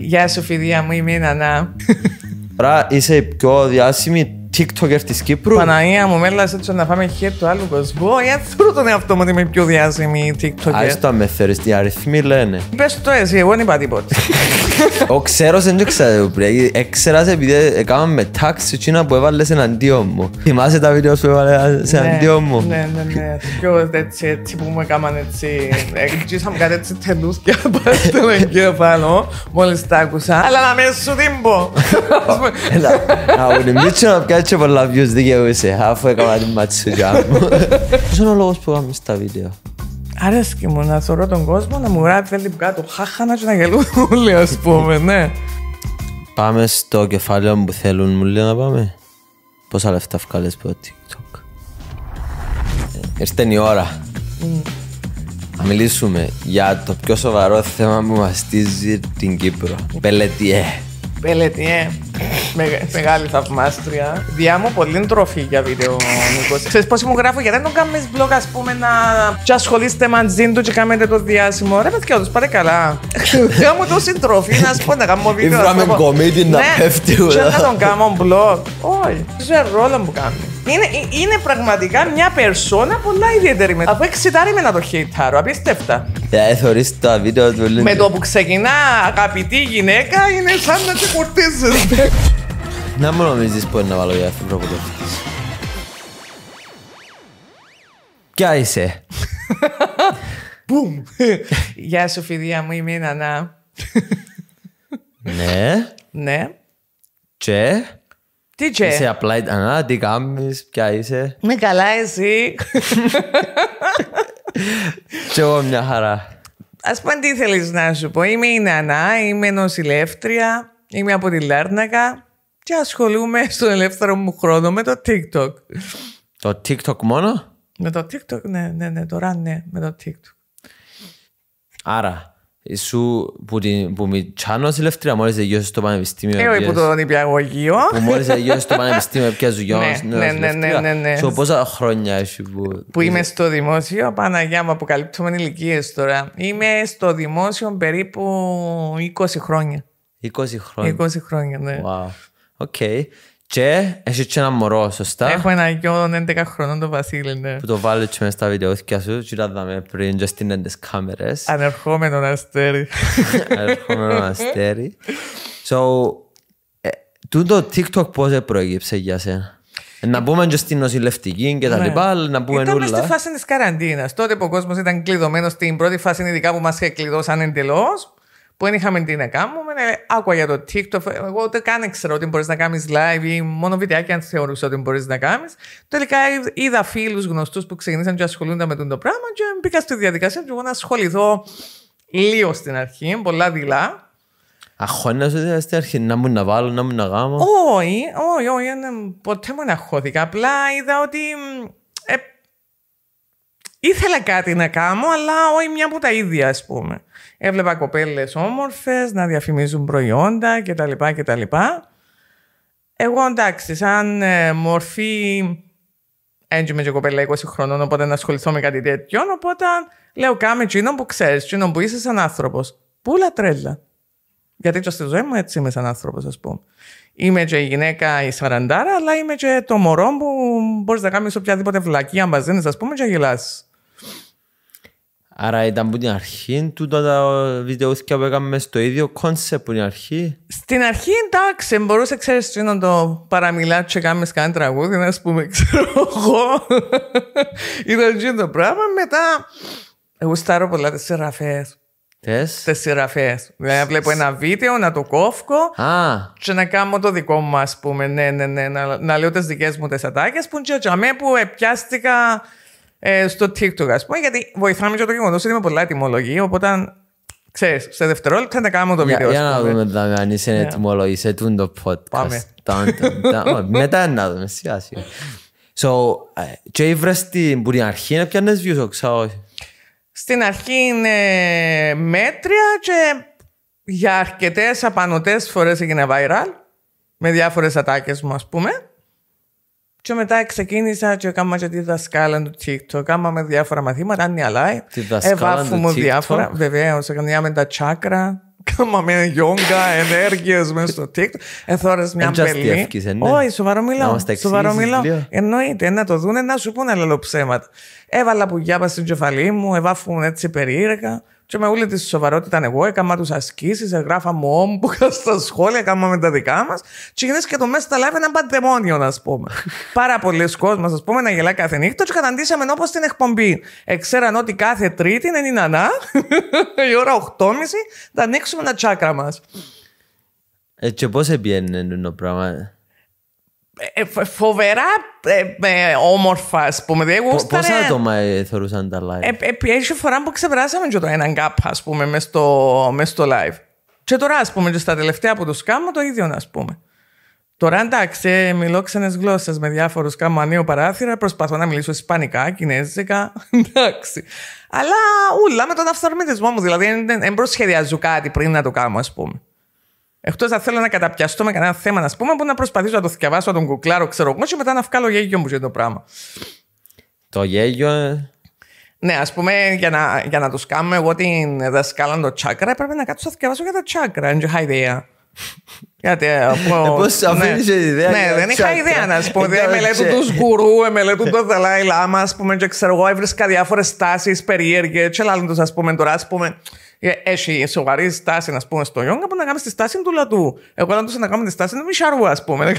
Γεια σου, φιδία μου, είμαι η Νανά. Τώρα είσαι πιο διάσημη TikToker της Κύπρου. Παναγία μου, μέλα έτσι να φάμε χέρι του άλλου κόσμου. Για θέλω τον εαυτό μου ότι είμαι πιο διάσημη TikToker. Ε. Α, το με θέλει, οι αριθμοί λένε. Πες το εσύ, εγώ δεν είπα τίποτα. Ο ξέρω δεν το ξέρω, πριν. Έξερα επειδή έκανα με τάξη τσίνα που έβαλες εναντίον μου. Θυμάσαι τα βίντεο που έβαλες ναι, εναντίον μου. Ναι, ναι, ναι. Και έτσι, έτσι που μου έκανα έτσι. Ε, μου κάτι έτσι τελούς και απάστελα εκεί πάνω. Μόλις τα άκουσα. Αλλά να με σου τύμπω. Να μου νιμπίτσω να πιάσει έτσι πολλά views δικαιούσε, αφού έκανα την ματσούγια μου. Ποιος είναι ο λόγος που κάνουμε στα βίντεο. Άρεσκε μου να θωρώ τον κόσμο, να μου γράφει θέλει κάτω Χαχα και να γελούν όλοι, ας πούμε, ναι. Πάμε στο κεφάλαιο που θέλουν, μου λέει να πάμε. Πόσα λεφτά βγάλες από TikTok. Ε, ήρθε η ώρα. Mm. Να μιλήσουμε για το πιο σοβαρό θέμα που μαστίζει την Κύπρο. Πελετιέ. Πελετιέ μεγάλη θαυμάστρια. Διά μου πολύ τροφή για βίντεο, Νίκος. Ξέρεις πώς μου γράφω, γιατί δεν τον κάνεις blog, ας πούμε, να. του ασχολείστε μαζί του και κάνετε το διάσημο. Ρε, παιδιά, τους πάρε καλά. Διά μου τόση τροφή, να σου πω να κάνω βίντεο. Ήβραμε κομίτι να ναι, πέφτει. Δεν θα τον κάνω blog. Όχι. Δεν ρόλο που κάνει. Είναι, ε, είναι πραγματικά μια περσόνα πολλά ιδιαίτερη μετά. Αφού εξητάρει με να το χειτάρω, απίστευτα. Θα ε, θεωρείς τα βίντεο του Με το που ξεκινά αγαπητή γυναίκα είναι σαν να σε να μου νομίζεις που είναι να βάλω για αυτήν προποδευτής. Ποια είσαι. Μπουμ. Γεια σου φιδία μου, είμαι η Νανά. Ναι. Ναι. Τσε. Τι τσε. Είσαι απλά η Νανά, τι κάνεις, ποια είσαι. Με ναι, καλά εσύ. Και εγώ μια χαρά. Ας πω τι θέλεις να σου πω. Είμαι η Νανά, είμαι νοσηλεύτρια. Είμαι από τη Λέρνακα και ασχολούμαι στον ελεύθερο μου χρόνο με το TikTok. Το TikTok μόνο? Με το TikTok, ναι, ναι, ναι, τώρα ναι, με το TikTok. Άρα, σου που, την, που μη ελευθερία μόλις τελειώσεις στο πανεπιστήμιο Εγώ υπό το νηπιαγωγείο. Που μόλις στο πανεπιστήμιο πια ναι, ναι, ναι, σου ναι, ναι, ναι, ναι, πόσα χρόνια έχει που... Που είμαι στο δημόσιο, Παναγιά μου αποκαλύπτουμε ηλικίες τώρα Είμαι στο δημόσιο περίπου 20 χρόνια 20 χρόνια. 20 χρόνια, ναι. Wow. Οκ. Okay. Και έχεις και ένα μωρό, σωστά. Έχω ένα γιο 11 χρονών, το Βασίλη, ναι. Που το βάλω και μέσα στα βιντεοθήκια σου, και είδαμε πριν και στην έντες κάμερες. Ανερχόμενο αστέρι. Ανερχόμενο αστέρι. So, ε, το TikTok πώς προέγυψε για σένα. Να μπούμε και στην νοσηλευτική και τα ναι. λοιπά, να μπούμε Ήταν στη φάση της καραντίνας. Τότε που ο κόσμος ήταν κλειδωμένος στην πρώτη φάση, ειδικά που μας κλειδώσαν εντελώ που δεν είχαμε τι να κάνουμε, ναι, άκουγα για το TikTok. Εγώ ούτε καν ξέρω ότι μπορείς να κάνεις live ή μόνο βιντεάκι αν θεωρούσε ότι μπορείς να κάνεις. Τελικά είδα φίλους γνωστούς που ξεκινήσαν και ασχολούνται με το πράγμα και μπήκα στη διαδικασία του να ασχοληθώ λίγο στην αρχή, πολλά δειλά. Αχώνα δηλαδή στην αρχή να μου να βάλω, να μου να γάμω. Όχι, όχι, όχι, ποτέ μου να χώθηκα. Απλά είδα ότι ε, Ήθελα κάτι να κάνω, αλλά όχι μια από τα ίδια, ας πούμε. Έβλεπα κοπέλες όμορφες να διαφημίζουν προϊόντα κτλ. κτλ. Εγώ εντάξει, σαν ε, μορφή. Έτσι με κοπέλα 20 χρονών, οπότε να ασχοληθώ με κάτι τέτοιο. Οπότε λέω: Κάμε τσίνο που ξέρεις, τσίνο που είσαι σαν άνθρωπος. Πούλα τρέλα. Γιατί και στη ζωή μου έτσι είμαι σαν άνθρωπος, ας πούμε. Είμαι και η γυναίκα η σαραντάρα, αλλά είμαι και το μωρό που μπορείς να κάνεις οποιαδήποτε βλακή αν ας πούμε, και γελάσει. Άρα ήταν από την αρχή του τα βιντεο που έκαμε στο ίδιο κόνσεπτ που την αρχή. Στην αρχή εντάξει, μπορούσε ξέρεις τι να το παραμιλάς και κάνεις κανένα τραγούδι, να πούμε ξέρω εγώ. ήταν και το πράγμα, μετά εγώ στάρω πολλά τις σειραφές. Τες. Τες σειραφές. Δηλαδή να βλέπω ένα βίντεο, να το κόφω και να κάνω το δικό μου ας πούμε, ναι, ναι, ναι, να, λέω τις δικές μου τις ατάκες που και ο που επιάστηκα ε, στο TikTok, ας πούμε, γιατί βοηθάμε και το γεγονός ότι είμαι πολλά ετοιμολογή. Οπότε, ξέρεις, σε δευτερόλεπτα θα τα κάνουμε το βίντεο. Για να δούμε τα αν είσαι ετοιμολογή σε το podcast. Πάμε. Μετά να δούμε, σιγά σιγά. So, ε, και η την που αρχή να πιάνες views, ξέρω. Στην αρχή είναι μέτρια και για αρκετές απανοτές φορές έγινε viral με διάφορες ατάκες μου, ας πούμε. Και μετά ξεκίνησα και έκανα και τη δασκάλα του TikTok. Κάμαμε διάφορα μαθήματα, αν είναι αλάι. Τη δασκάλα ε, του TikTok. διάφορα, βεβαίως. με τα τσάκρα. Κάμαμε γιόγκα, ενέργειες μέσα στο TikTok. Εθώρες μια μπελή. Όχι, ε, ναι. σοβαρό μιλάω. Σοβαρό μιλάω. Εννοείται, να το δουν, να σου πούνε άλλο ψέματα. Έβαλα πας στην κεφαλή μου, εβάφουν έτσι περίεργα. Και με όλη τη σοβαρότητα εγώ έκανα τους ασκήσεις, μου όμπου στα σχόλια, με τα δικά μας. Και γυρίσει και το μέσα στα live ένα παντεμόνιο, α πούμε. Πάρα πολλοί κόσμοι, ας πούμε, να γελάει κάθε νύχτα. Και καταντήσαμε όπω την εκπομπή. Εξέραν ότι κάθε Τρίτη είναι η η ώρα 8.30 θα ανοίξουμε τα τσάκρα μας. Έτσι ε, και πώς έπιανε το πράγμα. Ε, φοβερά ε, όμορφα, ας πούμε. Δηλαδή, πόσα άτομα ε, θεωρούσαν τα live. Ε, έχει φορά που ξεβράσαμε και το έναν gap, ας πούμε, μέσα στο, στο live. Και τώρα, ας πούμε, και στα τελευταία που το σκάμω, το ίδιο, ας πούμε. Τώρα εντάξει, μιλώ ξένες γλώσσες με διάφορους κάμω παράθυρα, προσπαθώ να μιλήσω Ισπανικά, Κινέζικα. εντάξει. Αλλά ούλα με τον αυθορμητισμό μου. Δηλαδή, δεν προσχεδιάζω κάτι πριν να το κάνω, ας πούμε. Εκτός αν θέλω να καταπιαστώ με κανένα θέμα, να πούμε, που να προσπαθήσω να το θυκευάσω, να τον κουκλάρω, ξέρω εγώ, και μετά να βγάλω γέγιο μου για το πράγμα. Το γέγιο. Ε. Ναι, ας πούμε, για να, για να του κάνουμε εγώ την δασκάλα το τσάκρα, έπρεπε να κάτσω να θυκευάσω για τα τσάκρα, δεν είχα ιδέα. Γιατί από. Πώ αφήνει ιδέα. Ναι, δεν είχα ιδέα να σου πω. μελέτω τους γκουρού, ε, μελέτω το Δαλάη Λάμα, ας πούμε, και ξέρω εγώ, έβρισκα διάφορες τάσεις περίεργες, και ας πούμε τώρα, ας πούμε. Ε, έχει σοβαρή στάση, α πούμε, στο Ιόγκα που να κάνεις τη στάση του λατού. Εγώ όταν του να κάνω τη στάση του μισάρου, ας πούμε.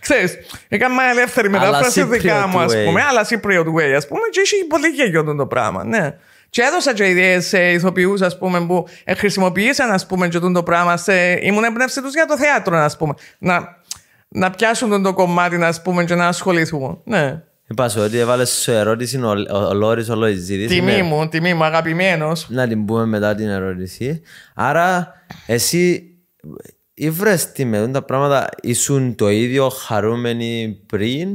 Ξέρεις, έκανα μια ελεύθερη μετάφραση δικά μου, ας πούμε, αλλά Cypriot way, ας πούμε, και έχει πολύ γεγιό το πράγμα, ναι. Και έδωσα και ιδέες σε ηθοποιούς, ας πούμε, που ε, χρησιμοποίησαν ας πούμε, και το πράγμα. Σε... Ήμουν εμπνεύση τους για το θέατρο, ας πούμε. Να, να πιάσουν το κομμάτι ας πούμε, και να ασχοληθούν. Ναι. Είπα ότι έβαλε σου ερώτηση ο, ο Λόρις ο Λοϊζίδης. Τιμή ναι. μου, τιμή μου, αγαπημένο. Να την πούμε μετά την ερώτηση. Άρα, εσύ ήβρες τι με τα πράγματα, ήσουν το ίδιο χαρούμενοι πριν,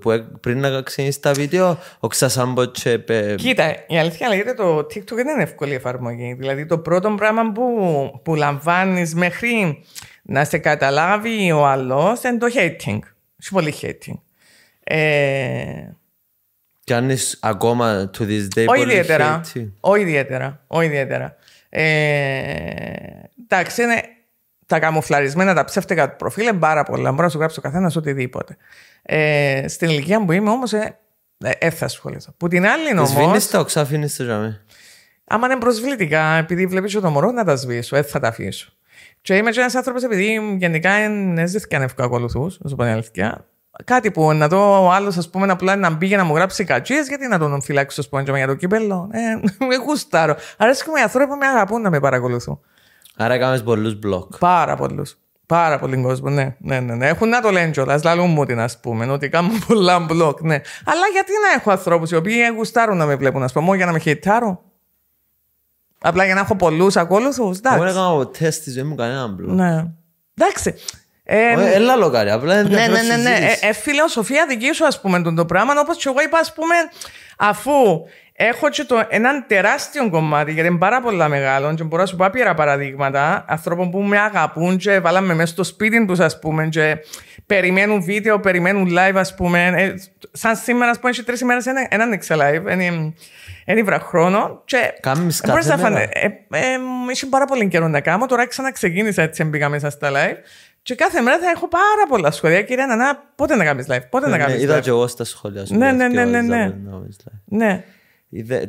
που, πριν να ξεκινήσεις τα βίντεο, ο Ξασάμπο τσέπε. Κοίτα, η αλήθεια λέγεται το TikTok δεν είναι εύκολη εφαρμογή. Δηλαδή, το πρώτο πράγμα που, που λαμβάνεις μέχρι να σε καταλάβει ο άλλος είναι το hating. Σου πολύ hating. Ε... είσαι ακόμα to this day όχι ιδιαίτερα, όχι ιδιαίτερα, όχι ιδιαίτερα. Ε, εντάξει, είναι τα καμουφλαρισμένα, τα ψεύτικα του προφίλ είναι πάρα πολλά. Μπορώ να σου γράψει ο καθένας οτιδήποτε. Ε, στην ηλικία που είμαι όμως, ε, ε, ε, θα ασχοληθώ. Που την άλλη όμω. Σβήνει τα οξά, αφήνεις τη Άμα είναι προσβλητικά, επειδή βλέπεις το μωρό, να τα σβήσω, έτσι ε, θα τα αφήσω. Και είμαι ένας άνθρωπος, επειδή γενικά δεν ζήθηκαν να σου πω την Κάτι που να δω ο άλλος, ας πούμε, να να μπει για να μου γράψει κατσίες, γιατί να τον φυλάξει στο Spongebob για το κύπελο. Ε, με γουστάρω. Αρέσει και με ανθρώπου που με αγαπούν να με παρακολουθούν. Άρα έκαμε πολλούς μπλοκ. Πάρα πολλούς. Πάρα πολύ κόσμο, ναι. ναι, ναι, ναι. Έχουν να το λένε κιόλας, λαλούν μου την, ας πούμε, ότι κάνω πολλά μπλοκ, ναι. Αλλά γιατί να έχω ανθρώπους οι οποίοι ε, γουστάρουν να με βλέπουν, ας πούμε, για να με χαιτάρουν. Απλά για να έχω πολλούς ακόλουθους. Εντάξει. Εγώ δεν τεστ ζωή μου κανένα μπλοκ. Ναι. Εντάξει. Ε, έλα λογάρι, απλά είναι Ναι, ναι, ναι. ναι. Ε, ε, φιλοσοφία δική σου, ας πούμε, τον το πράγμα. Όπως και εγώ είπα, ας πούμε, αφού έχω και έναν τεράστιο κομμάτι, γιατί είναι πάρα πολλά μεγάλο, και μπορώ να σου πω άπειρα παραδείγματα ανθρώπων που με αγαπούν και βάλαμε μέσα στο σπίτι τους, ας πούμε, και περιμένουν βίντεο, περιμένουν live, ας πούμε. Ε, σαν σήμερα, ας πούμε, έχει τρεις ημέρες έναν έξα live. Είναι, βραχρόνο. χρόνο. Κάμεις κάθε μέρα. είχε πάρα πολύ καιρό να κάνω. Τώρα ξαναξεκίνησα έτσι, μπήκα μέσα στα live. Και κάθε μέρα θα έχω πάρα πολλά σχόλια. Κυρία Νανά, πότε να κάνεις live, πότε ναι, να ναι, κάνεις live. Είδα και εγώ στα σχόλια σου. Ναι, ναι, ναι, ναι, ναι. ναι.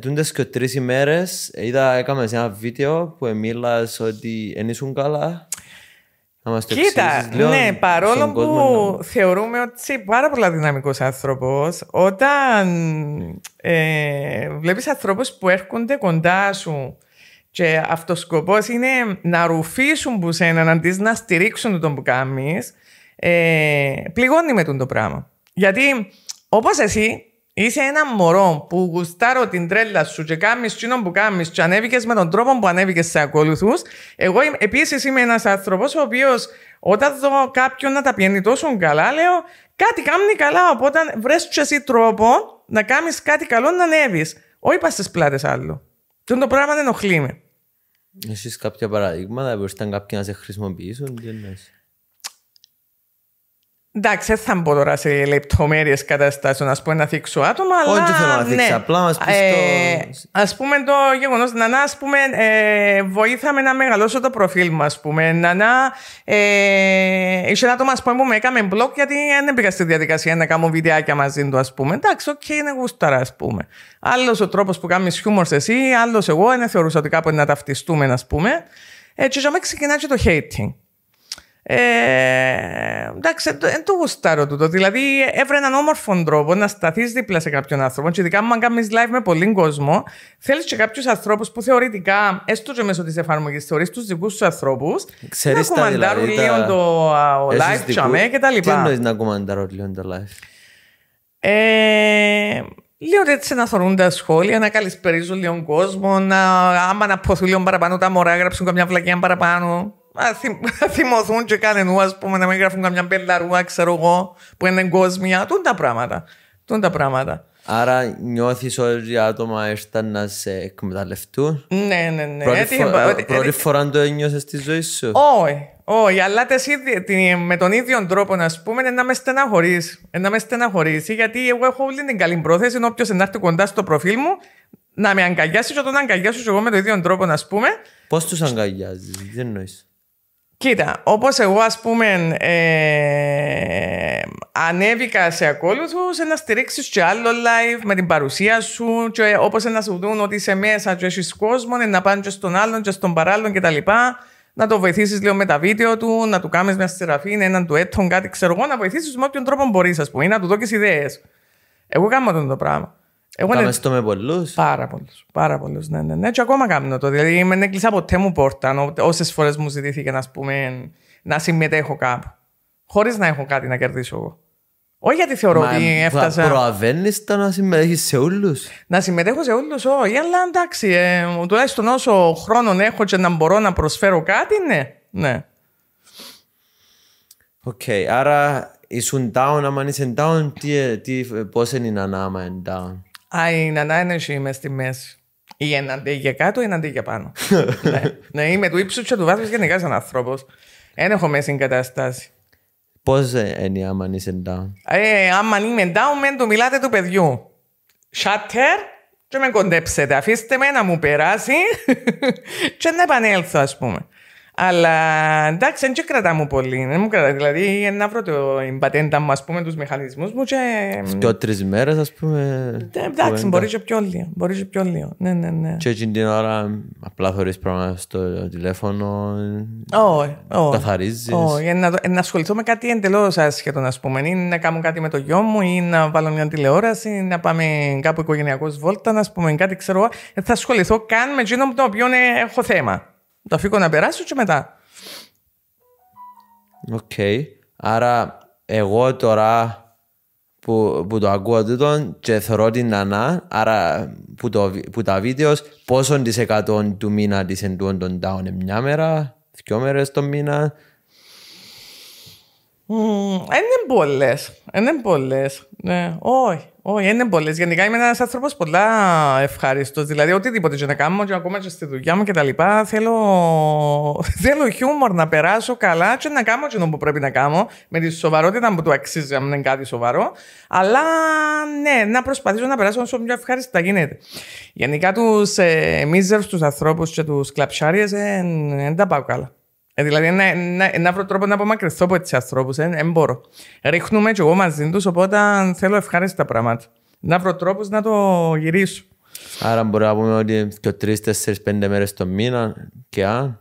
Τούντες και τρει ημέρε ε, είδα, έκαμε ένα βίντεο που μίλα ότι δεν καλά. Να μας το Κοίτα, ναι, παρόλο που θεωρούμε ότι είσαι πάρα πολλά δυναμικός άνθρωπος, όταν ε, βλέπεις ανθρώπους που έρχονται κοντά σου και αυτός ο σκοπός είναι να ρουφήσουν που αντί να στηρίξουν τον που κάνεις, ε, πληγώνει με τον το πράγμα. Γιατί όπως εσύ είσαι ένα μωρό που γουστάρω την τρέλα σου και κάνεις τσίνο που κάνεις, και ανέβηκες με τον τρόπο που ανέβηκες σε ακολουθούς. Εγώ επίσης είμαι ένας άνθρωπος ο οποίος όταν δω κάποιον να τα πιένει τόσο καλά, λέω κάτι κάνει καλά. Οπότε βρε εσύ τρόπο να κάνεις κάτι καλό να ανέβεις. Όχι πας στις πλάτες άλλου. Τον το πράγμα δεν ενοχλεί με. Έχεις κάποια παραδείγματα, μπορείς να κάποιοι να σε χρησιμοποιήσουν. Τι Εντάξει, δεν θα μπω τώρα σε λεπτομέρειες καταστάσεων να πούμε να θίξω άτομα, αλλά. Όχι, θέλω να θίξω. Ναι. Απλά μας πεις ε, το. Ας πούμε το γεγονός να, να ας πούμε, ε, βοήθαμε να μεγαλώσω το προφίλ μου, ας πούμε. Να, να ε, είσαι ένα άτομο πούμε, που με έκαμε μπλοκ γιατί δεν πήγα στη διαδικασία να κάνω βιντεάκια μαζί του, ας πούμε. Εντάξει, οκ, okay, είναι γούσταρα, ας πούμε. Άλλος ο τρόπος που κάνεις χιούμορ εσύ, άλλος εγώ, δεν θεωρούσα ότι κάποτε να ταυτιστούμε, ας πούμε. Έτσι, για ξεκινάει το hating. Ε, εντάξει, δεν το γουστάρω τούτο. Δηλαδή, έβρε έναν όμορφο τρόπο να σταθείς δίπλα σε κάποιον άνθρωπο. Και ειδικά, αν κάνεις live με πολλοί κόσμο, θέλεις και κάποιους ανθρώπους που θεωρητικά, έστω και μέσω της εφαρμογής, θεωρείς τους δικούς του ανθρώπους. να κουμαντάρουν δηλαδή, λίγο το live, δικού... τσαμέ και τα λοιπά. Τι εννοείς να κουμαντάρω λίγο το live. Ε, ότι έτσι να θεωρούν τα σχόλια, να καλησπέριζουν λίγο κόσμο, να, άμα να ποθούν λίγο παραπάνω τα μωρά, γράψουν καμιά βλακιά παραπάνω. θυμωθούν και κάνουν πούμε, να μην γράφουν καμιά πελαρούα, ξέρω εγώ, που είναι εγκόσμια. Τούν τα πράγματα. τα πράγματα. Άρα νιώθεις ότι οι άτομα έρθαν να σε εκμεταλλευτούν. Ναι, ναι, ναι. Πρώτη, φο... Ε, πρώτη φορά το ένιωσες στη ζωή σου. Όχι, όχι. Αλλά με τον ίδιο τρόπο να πούμε να με στεναχωρείς. Να με στεναχωρήσει γιατί εγώ έχω όλη την καλή πρόθεση ενώ όποιος να έρθει κοντά στο προφίλ μου να με αγκαλιάσεις όταν αγκαλιάσω εγώ με τον ίδιο τρόπο να πούμε. Πώς τους αγκαλιάζεις, δεν νοεί. Κοίτα, όπως εγώ ας πούμε ε, ανέβηκα σε ακόλουθους να στηρίξεις και άλλο live με την παρουσία σου και όπως να σου δουν ότι είσαι μέσα και έχεις κόσμο να πάνε και στον άλλον και στον παράλλον κτλ. Να το βοηθήσεις λίγο με τα βίντεο του, να του κάνεις μια στηραφή, έναν του κάτι ξέρω εγώ, να βοηθήσεις με όποιον τρόπο μπορείς ας πούμε, να του δώσει ιδέες. Εγώ κάνω αυτό το πράγμα. Εγώ το με πολλούς. Πάρα πολλούς. Πάρα πολλούς. Ναι, ναι, ναι. Και ακόμα κάνω το. Δηλαδή, με έκλεισα ναι, ποτέ μου πόρτα. Όσες φορές μου ζητήθηκε να, πούμε, να συμμετέχω κάπου. Χωρίς να έχω κάτι να κερδίσω εγώ. Όχι γιατί θεωρώ Μα, ότι έφτασα. Προαβαίνεις το να συμμετέχεις σε όλους. Να συμμετέχω σε όλους, όχι. Αλλά εντάξει, ε, τουλάχιστον όσο χρόνο έχω και να μπορώ να προσφέρω κάτι, ναι. ναι. Οκ, okay, άρα ήσουν down, άμα είσαι down, τι, ε, ε, πώς είναι η Νανά είναι down. Α, η εσύ είμαι στη μέση. Ή εναντί για κάτω, ή εναντί για πάνω. ναι. ναι, είμαι του ύψους και του βάθους γενικά σαν άνθρωπος. Δεν έχω μέση κατάσταση. Πώς ε, είναι άμα είσαι down. Ε, άμα είμαι down, μεν του μιλάτε του παιδιού. Σατέρ, και με κοντέψετε. Αφήστε με να μου περάσει και να επανέλθω, ας πούμε. Αλλά εντάξει, δεν μου πολύ. Δεν μου πολύ, Δηλαδή, να βρω την πατέντα μου, ας πούμε, τους μηχανισμούς μου. Και... τρεις μέρες, ας πούμε. Ε, εντάξει, μπορεί και πιο λίγο. Μπορεί και πιο λίγο. Ναι, ναι, ναι. Και την ώρα απλά θεωρεί πράγματα στο τηλέφωνο. Όχι. Καθαρίζει. Όχι. Να ασχοληθώ με κάτι εντελώς άσχετο, ας πούμε. Ή να κάνω κάτι με το γιο μου, ή να βάλω μια τηλεόραση, ή να πάμε κάπου οικογενειακό βόλτα, να πούμε, κάτι ξέρω. Ε, θα ασχοληθώ καν με εκείνο με το οποίο έχω θέμα. Το αφήκω να περάσω και μετά. Οκ. Okay. Άρα εγώ τώρα που, που το ακούω τούτον και θεωρώ την νανά, άρα που, το, που τα βίντεος, πόσον της εκατόν του μήνα της εντούν τον down ε, μια μέρα, δυο μέρες το μήνα. Mm, είναι πολλές, είναι πολλές, ναι, όχι. Όχι, είναι πολλές. Γενικά είμαι ένας άνθρωπος πολλά ευχάριστος. Δηλαδή, οτιδήποτε και να κάνω, και ακόμα και στη δουλειά μου και τα Θέλω, θέλω χιούμορ να περάσω καλά και να κάνω ό,τι που πρέπει να κάνω. Με τη σοβαρότητα που του αξίζει, αν είναι κάτι σοβαρό. Αλλά ναι, να προσπαθήσω να περάσω όσο πιο ευχάριστα γίνεται. Γενικά, τους ε, μίζερους, τους ανθρώπους και τους κλαψάριες δεν ε, τα πάω καλά. Ε, δηλαδή, να, να, να, βρω τρόπο να απομακρυνθώ από έτσι ανθρώπους. Δεν ε, μπορώ. Ρίχνουμε κι εγώ μαζί τους, οπότε θέλω ευχάριστα πράγματα. Να βρω τρόπους να το γυρίσω. Άρα μπορούμε να πούμε ότι και τρεις, τέσσερις, πέντε μέρες το μήνα και αν.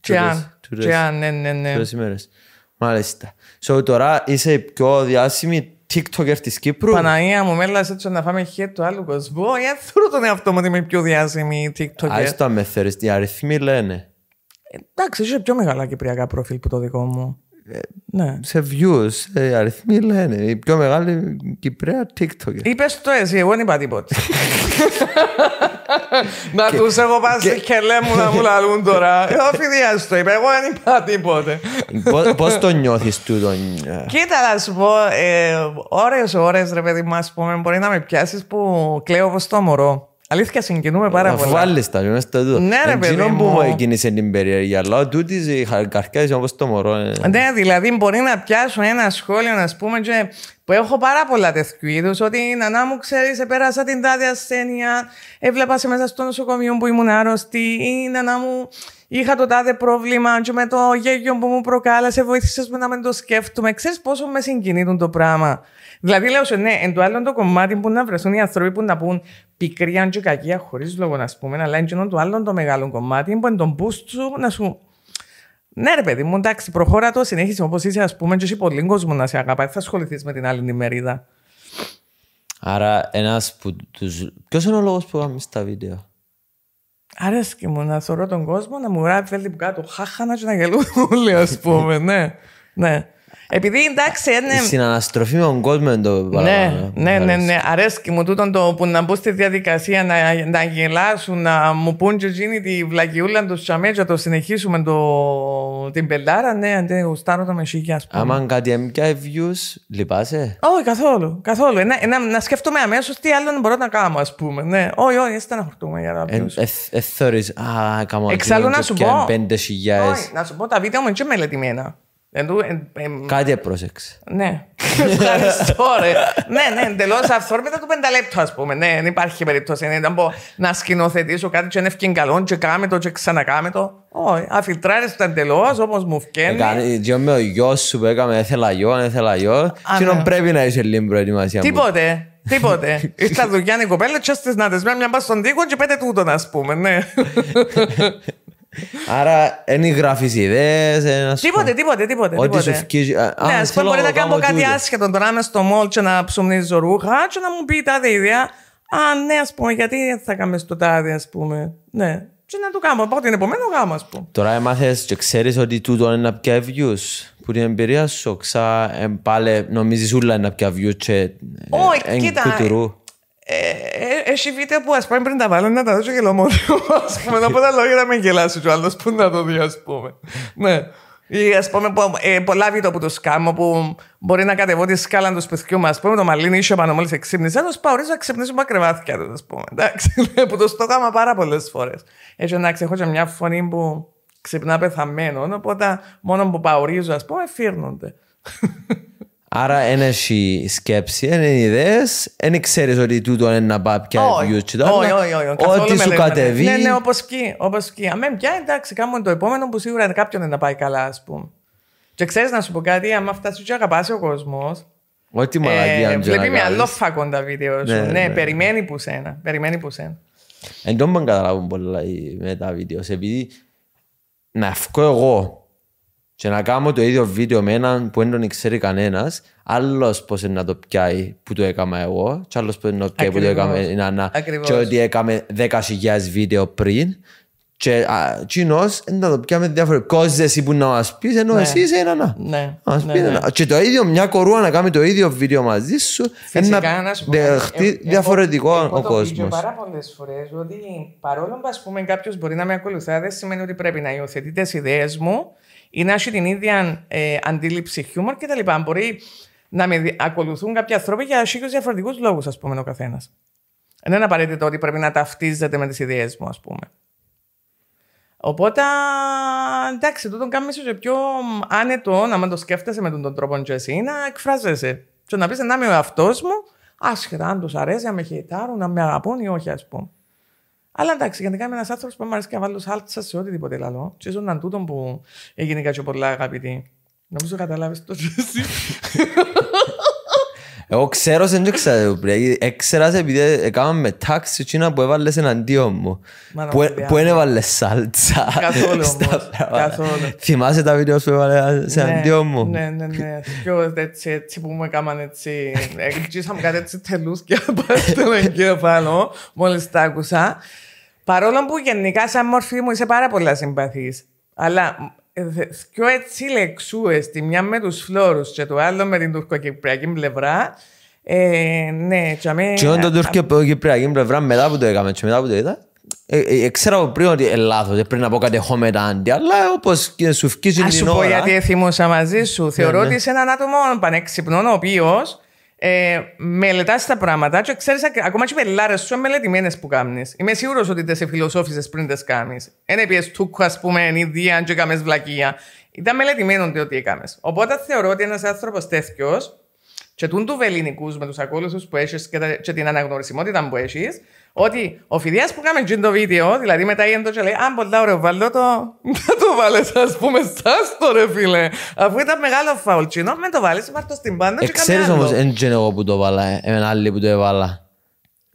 Και αν. Και αν, ναι, ναι. ναι. Μάλιστα. So, τώρα είσαι πιο διάσημη TikToker της Κύπρου. Παναγία μου, μέλας έτσι να φάμε χέρι του άλλου κοσμού. Για τον εαυτό μου ότι είμαι πιο διάσημη TikToker. Α το αμεθέρεις, οι αριθμοί λένε. Εντάξει, είσαι πιο μεγάλα κυπριακά προφίλ που το δικό μου. Ε, ναι. Σε views, σε αριθμοί λένε. Η πιο μεγάλη Κυπρέα TikTok. Είπε το εσύ, εγώ δεν είπα τίποτα. να τους έχω πάσει και... μου να μου λαλούν τώρα. Εγώ φιδιά το είπα, εγώ δεν είπα τίποτε. Πώς το νιώθεις τον. Ε? Κοίτα, να σου πω, ε, ώρε ώρες ρε παιδί μου, ας πούμε, μπορεί να με πιάσεις που κλαίω όπως το μωρό. Αλήθεια, συγκινούμε πάρα πολύ. Βάλεις τα λιώνε στα τούτα. Ναι, ρε παιδί. Εκείνο που μου εκείνησε την περιέργεια, αλλά τούτης η καρκιά όπως το μωρό. Ε. Ναι, δηλαδή μπορεί να πιάσω ένα σχόλιο, α πούμε, που έχω πάρα πολλά τέτοιου είδους. Ότι να μου, ξέρεις, πέρασα την τάδε ασθένεια, έβλεπα σε μέσα στο νοσοκομείο που ήμουν άρρωστη, ή να μου, είχα το τάδε πρόβλημα, και με το γέγιο που μου προκάλεσε, βοήθησες με να μην το σκέφτομαι. Ξέρεις πόσο με συγκινεί το πράγμα. Δηλαδή, λέω σε ναι, εν το άλλο το κομμάτι που να βρεθούν οι άνθρωποι που να πούν πικρία και κακία χωρίς λόγο, να πούμε, αλλά είναι το άλλο το μεγάλο κομμάτι που είναι τον boost σου να σου. Ναι, ρε παιδί μου, εντάξει, προχώρα το, συνέχισε όπως είσαι, ας πούμε, και έχει πολύ κόσμο να σε αγαπάει. Θα ασχοληθείς με την άλλη ημερίδα. Άρα, ένας που τους. Ποιος είναι ο λόγος που κάνουμε στα βίντεο. Άρεσκε μου να θωρώ τον κόσμο να μου γράφει θέλει που κάτω χάχανα και να γελούν όλοι, ας πούμε, ναι. ναι. Επειδή εντάξει είναι. αναστροφή με τον κόσμο το παράδειγμα. Ναι, ναι, ε, ναι, ναι. Αρέσκει μου τούτο το που να μπω στη διαδικασία να, να γελάσουν, να μου πούν και εκείνη τη βλακιούλα τους να το συνεχίσουμε το, την πελάρα. Ναι, ναι, γουστάρω τα μεσηγιά. κάτι έμπια views, λυπάσαι. Όχι, καθόλου. καθόλου. Να, να, να αμέσως τι άλλο μπορώ να κάνω, ας πούμε. Ναι, όχι, όχι, έτσι να χορτούμε για ε, ε, να πει. α, Εξάλλου να σου πω. Να σου πω τα βίντεο μου είναι μελετημένα. Κάτι έπροσεξε. Ναι. Ευχαριστώ, ρε. ναι, ναι, εντελώς αυθόρμητα του πενταλέπτου, ας πούμε. Ναι, δεν υπάρχει περίπτωση. Ναι, να, να σκηνοθετήσω κάτι, και ανεύκει καλό, και κάμε το, και ξανακάμε το. Όχι, αφιλτράρε το εντελώς, όπως μου φκαίνει. Δύο ε, με ο γιος σου που έκαμε, «Ε, έθελα γιο, αν ε, έθελα γιο. Τι ναι. πρέπει να είσαι λίμπρο ετοιμασία. Τίποτε. Τίποτε. Ήρθα δουλειά η κοπέλα, να της μια μπα στον τοίχο και πέτε τούτο, ας πούμε. Ναι. Άρα δεν γράφεις ιδέες, ε, Τίποτε, τίποτε, τίποτε. Ό,τι σου Ναι, ας πούμε μπορεί να κάνω κάτι άσχετο, τώρα είμαι στο μόλ και να ψωμίζει ρούχα και να μου πει τα ιδέα. Α, ναι, ας πούμε, γιατί θα κάνεις στο τάδι ας πούμε. Ναι. Και να το κάνω, πάω την επόμενη γάμα, ας πούμε. Τώρα έμαθες και ξέρεις ότι τούτο είναι ένα πια views που την εμπειρία σου, ξα, ε, πάλι ότι ούλα να πια views και ε, Όχι, κοίτα, ε, ε, έχει βίντεο που ας πούμε πριν τα βάλω να τα δώσω γελομονιό, γελομόδιο ας πούμε να πω τα λόγια να με γελάσει ο άλλος που να το δει ας πούμε ναι ή ας πούμε ε, πολλά βίντεο που το σκάμω που μπορεί να κατεβώ τη σκάλα του σπιθιού μου Ας πούμε το μαλλίνι ίσιο πάνω εξύπνησε. αλλά πάω ρίσκο να ξυπνήσω με ακρεβάθηκα του ας πούμε εντάξει ναι, που το στόχαμα πάρα πολλές φορές. έτσι εντάξει έχω και μια φωνή που ξυπνά πεθαμένο οπότε μόνο που παωρίζω ας πούμε φύρνονται Άρα δεν έχει σκέψη, ένα είναι ιδέε, δεν ξέρεις ότι τούτο είναι να πάει πια YouTube. Όχι, όχι, όχι. Ό,τι σου ναι. κατεβεί. Ναι, ναι, όπως και. Όπως και. Αμέ πια εντάξει, κάνουμε το επόμενο που σίγουρα κάποιον δεν θα πάει καλά, ας πούμε. Και ξέρεις να σου πω κάτι, άμα φτάσεις και αγαπάς ο κόσμος. Ό,τι ε, μαλακία ε, Βλέπει με άλλο κοντά τα βίντεο σου. Ναι, ναι, ναι, ναι, περιμένει που σένα. Περιμένει που σένα. Εν τω καταλάβουν πολλά με τα βίντεο. Επειδή να βγω εγώ και να κάνω το ίδιο βίντεο με έναν που δεν τον ξέρει κανένας, άλλος πώς να το πιάει που το έκανα εγώ, και άλλος πώς να το πιάει που το έκανα η Νανά. Και ότι έκαμε 10.000 βίντεο πριν. Και τσινό να το πιάμε διάφορες κόζες που να μας πεις, ενώ ναι. εσύ είσαι ένα να. Ναι. Μας πεις, ναι. ναι. Και το ίδιο, μια κορούα να κάνει το ίδιο βίντεο μαζί σου, Φυσικά, να δεχτεί ε, ε διαφορετικό ο κόσμο. Έχω πάρα πολλές φορές ότι παρόλο που κάποιος μπορεί να με ακολουθά, δεν σημαίνει ότι πρέπει να υιοθετεί τις ιδέες μου ή να έχει την ίδια ε, αντίληψη χιούμορ κτλ. Μπορεί να με ακολουθούν κάποιοι ανθρώποι για σίγουρου διαφορετικούς λόγους, ας πούμε, ο καθένας. Δεν είναι απαραίτητο ότι πρέπει να ταυτίζεται με τις ιδέες μου, ας πούμε. Οπότε, εντάξει, τούτο κάνει ίσω πιο άνετο να με το σκέφτεσαι με τον, τον τρόπο και εσύ, να εκφράζεσαι. Και να πεις να είμαι ο εαυτός μου, άσχετα αν τους αρέσει, να με χαιρετάρουν, να με αγαπούν ή όχι, ας πούμε. Αλλά εντάξει, γενικά είμαι ένας άνθρωπος που μου αρέσει να βάλω σάλτσα σε οτιδήποτε άλλο. Και ήσουν τούτο που έγινε κάτι πολύ αγαπητή. Νομίζω καταλάβει το εσύ. Εγώ ξέρω σε το ξέρω Έξερα σε επειδή έκαναμε με τάξη τσίνα που έβαλες εναντίον μου Που ε- δεν έβαλες σάλτσα Καθόλου όμως Θυμάσαι τα βίντεο που έβαλες ναι, εναντίον μου Ναι, ναι, ναι Έτσι που μου έκαναν έτσι Εγγύσαμε κάτι έτσι τελούς Και πάω στον εγκέφαλο Μόλις τα άκουσα Παρόλο που γενικά σαν μορφή μου είσαι πάρα πολλά συμπαθής. Αλλά ε, πιο έτσι λεξούες, τη μια με τους φλόρους και το άλλο με την τουρκοκυπριακή πλευρά, ε, ναι, και αμέ... Και όταν το τουρκοκυπριακή πλευρά μετά που το έκαμε και μετά που το είδα, ε, ε, Ξέρω πριν ότι είναι λάθο, πριν να πω κάτι έχω αλλά όπως και σου φκίζει την ώρα. Α σου πω γιατί θυμούσα μαζί σου. Ναι, θεωρώ ναι. ότι είσαι έναν άτομο πανεξυπνών, ο οποίος ε, τα πράγματα και ξέρεις ακόμα και πελάρε σου μελετημένε που κάνεις. Είμαι σίγουρος ότι σε φιλοσόφησε πριν τις κάνεις. Ένα πιε τούκου, ας πούμε, εν ιδία, αν βλακεία. Ήταν μελετημένο ότι έκανε. Οπότε θεωρώ ότι ένας άνθρωπος τέτοιος και τούν τους ελληνικού με τους ακόλουθους που έχεις και, τα, και την αναγνωρισιμότητα που έχεις ότι ο φιδιάς που κάνει το βίντεο, δηλαδή μετά η έντο και λέει, Αν πολλά ωραίο, βάλω το. να το βάλε, ας πούμε, σας το ρε φίλε. Αφού ήταν μεγάλο φαουλτσινό, με το βάλεις, πάρ το στην πάντα. και ε, κάνει άλλο. Ξέρει όμως δεν ξέρω εγώ που το βάλα, εμένα άλλη που το έβαλα.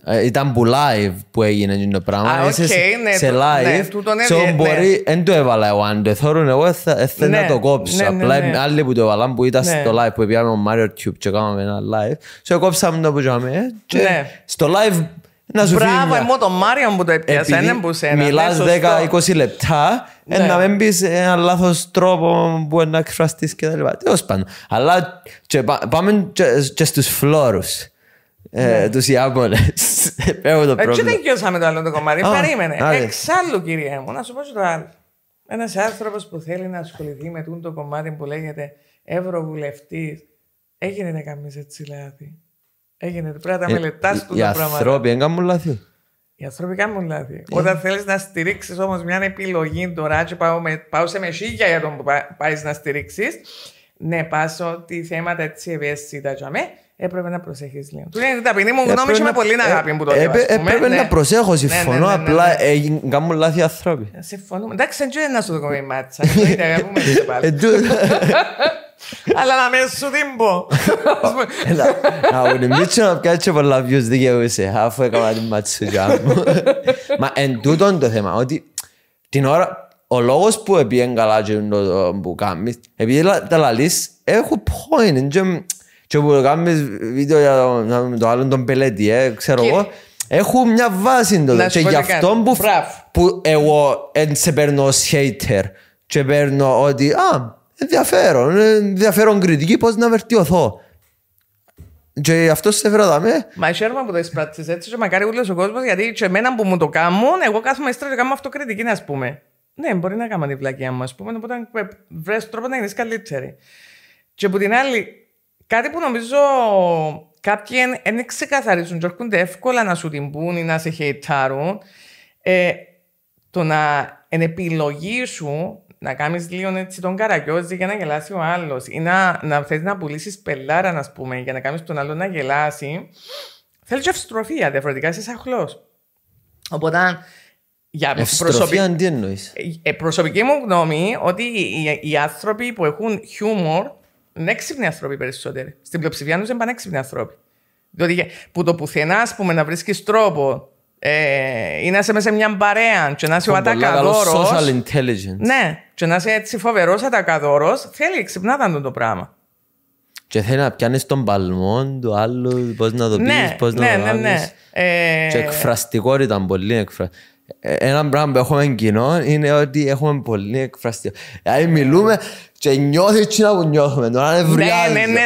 Ε, ήταν που live που έγινε το πράγμα. Α, okay, ναι, σε ναι, live. Ναι, μπορεί, Εν το έβαλα εγώ. Αν το θεωρούν εγώ, θέλω να ναι, το κόψω. Ναι, Απλά άλλοι που το έβαλαν που ήταν στο live που πήγαμε ο Mario Tube και κάναμε ένα live. Σε κόψαμε το που είχαμε. Ε, στο live να σου Μπράβο, εγώ τον Μάριο που το έπιασα, δεν που σένα. Μιλάς 10-20 λεπτά, ε, ναι. να μην πεις έναν λάθος τρόπο που να εκφραστείς και τα λοιπά. Τέλος πάντων. Αλλά και, πάμε και, και στους φλόρους του ε, ναι. Ιάπωνε. Παίρνω το ε, πρόβλημα. Δεν τελειώσαμε το άλλο το κομμάτι. Περίμενε. Εξάλλου, κυρία μου, να σου πω το άλλο. Ένας άνθρωπος που θέλει να ασχοληθεί με το κομμάτι που λέγεται Ευρωβουλευτής, έγινε καμία έτσι λάθη. Έγινε. Πρέπει να τα ε, μελετάς του τα πράγματα. Οι άνθρωποι έκαναν λάθη. Οι άνθρωποι κάνουν λάθη. Όταν θέλεις να στηρίξεις όμως μια επιλογή τώρα, και πάω, σε μεσίγια για τον που πάεις να στηρίξεις, ναι, πάσω ότι θέματα έτσι ευαίσθητα για Έπρεπε να προσέχεις λίγο. Του είναι ταπεινή μου γνώμη και με πολύ ε, αγάπη που το λέω. έπρεπε ναι. να προσέχω, ναι, συμφωνώ. Ναι, απλά κάνουν λάθη άνθρωποι. Ε, συμφωνούμε. Εντάξει, δεν ξέρω να σου το κομμάτι μάτσα. Αλλά να με σου τύμπω. Να ονειμίτσω να πιάτσε πολλά views δικαιούσε. Αφού έκανα την μάτσα μου. Μα εν τούτον το θέμα. Ότι την ώρα, ο λόγος που έπιεν καλά και το που κάνεις, επειδή τα λαλείς, έχω point και που κάνεις βίντεο για το άλλο τον πελέτη, ε, ξέρω και... εγώ, έχω μια βάση τότε. Και γι' αυτό που, που εγώ εν σε παίρνω ως hater και παίρνω ότι α, ενδιαφέρον, ενδιαφέρον κριτική, πώς να βελτιωθώ. Και αυτό σε φέραμε. Μα χαίρομαι που το εισπράττεις έτσι και μακάρι ούλος ο κόσμος γιατί και εμένα που μου το κάνουν, εγώ κάθομαι έστρα και κάνω αυτοκριτική να πούμε. Ναι, μπορεί να κάνω τη βλακία μου, ας πούμε, οπότε ε, βρες τρόπο να γίνεις καλύτερη. Και από την άλλη, Κάτι που νομίζω κάποιοι δεν ξεκαθαρίζουν και έρχονται εύκολα να σου την πούν ή να σε χαιτάρουν, ε, το να εν επιλογή σου να κάνεις λίγο έτσι τον καραγκιόζη για να γελάσει ο άλλος ή να, να θες να πουλήσεις πελάρα, να πούμε, για να κάνεις τον άλλο να γελάσει, θέλει και ευστροφία. Διαφορετικά είσαι αχλό. Οπότε, για προσωπική, ε, ε, προσωπική μου γνώμη, ότι οι, οι άνθρωποι που έχουν χιούμορ είναι έξυπνοι άνθρωποι περισσότεροι. Στην πλειοψηφία τους είναι πανέξυπνοι άνθρωποι. Διότι που το πουθενά, ας πούμε, να βρίσκεις τρόπο ε, ή να είσαι μέσα σε μια παρέα και να είσαι ο ατακαδόρος social intelligence. Ναι, και να είσαι έτσι φοβερός ατακαδόρος, Θέλει ξυπνάταν το πράγμα Και θέλει να πιάνεις τον παλμό του άλλου πώς να το πει, ναι, πώς ναι, να το ναι, κάνεις ναι. ναι, ναι. Ε, και εκφραστικότητα πολύ ένα πράγμα που έχουμε κοινό είναι ότι έχουμε πολύ εκφραστικό. Δηλαδή ε. μιλούμε και νιώθεις τι να νιώθουμε. Τώρα ναι ναι, ναι, ναι, ναι.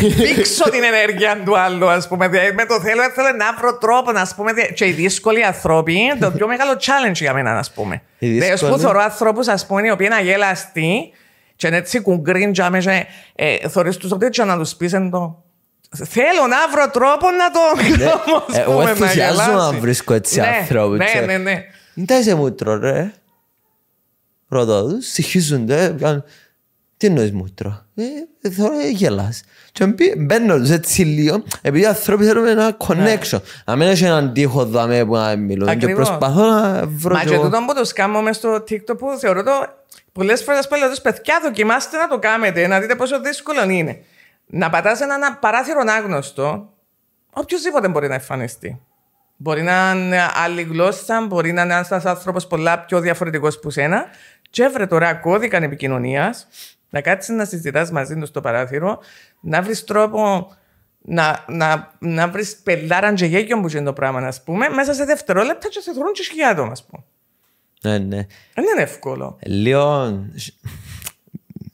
ναι. Δείξω την ενέργεια του άλλου, ας πούμε. Δηλαδή, με το θέλω, θέλω να βρω τρόπο, να πούμε. Και οι δύσκολοι ανθρώποι είναι το πιο μεγάλο challenge για μένα, ας πούμε. Δηλαδή, που θεωρώ ανθρώπου, ας πούμε, οι οποίοι είναι αγελαστοί και είναι έτσι κουγκρίνουν, και θωρείς τους ότι να τους πεις το... Θέλω να βρω τρόπο να το ναι, ε, μιλώ όμως, Εγώ ενθουσιάζομαι να βρίσκω έτσι ναι, άνθρωποι. Ναι, ναι, ναι. Δεν είσαι μούτρο, ρε. Ρωτώ τους, συγχύζονται. Τι εννοείς μούτρο. Ε, θέλω να ε, γελάς. Και μπαίνω τους έτσι λίγο, επειδή οι άνθρωποι θέλουν ένα κονέξο. Ναι. Αν μην έχει έναν τείχο δάμε που να μιλούν. Και προσπαθώ να βρω... Μα και τούτο που το σκάμω μες στο TikTok που θεωρώ το... Πολλές φορές πάλι παιδιά δοκιμάστε να το κάνετε, να δείτε πόσο δύσκολο είναι να πατάς ένα παράθυρο άγνωστο, οποιοδήποτε μπορεί να εμφανιστεί. Μπορεί να είναι άλλη γλώσσα, μπορεί να είναι ένας άνθρωπος πολλά πιο διαφορετικός που σένα. Και έβρε τώρα κώδικα επικοινωνίας, να κάτσεις να συζητάς μαζί του στο παράθυρο, να βρεις τρόπο να, να, να βρεις πελάραν τζεγέκιο που είναι το πράγμα, α πούμε, μέσα σε δευτερόλεπτα και σε θρούν και ας πούμε. Ναι, ναι. Δεν είναι εύκολο. Λοιπόν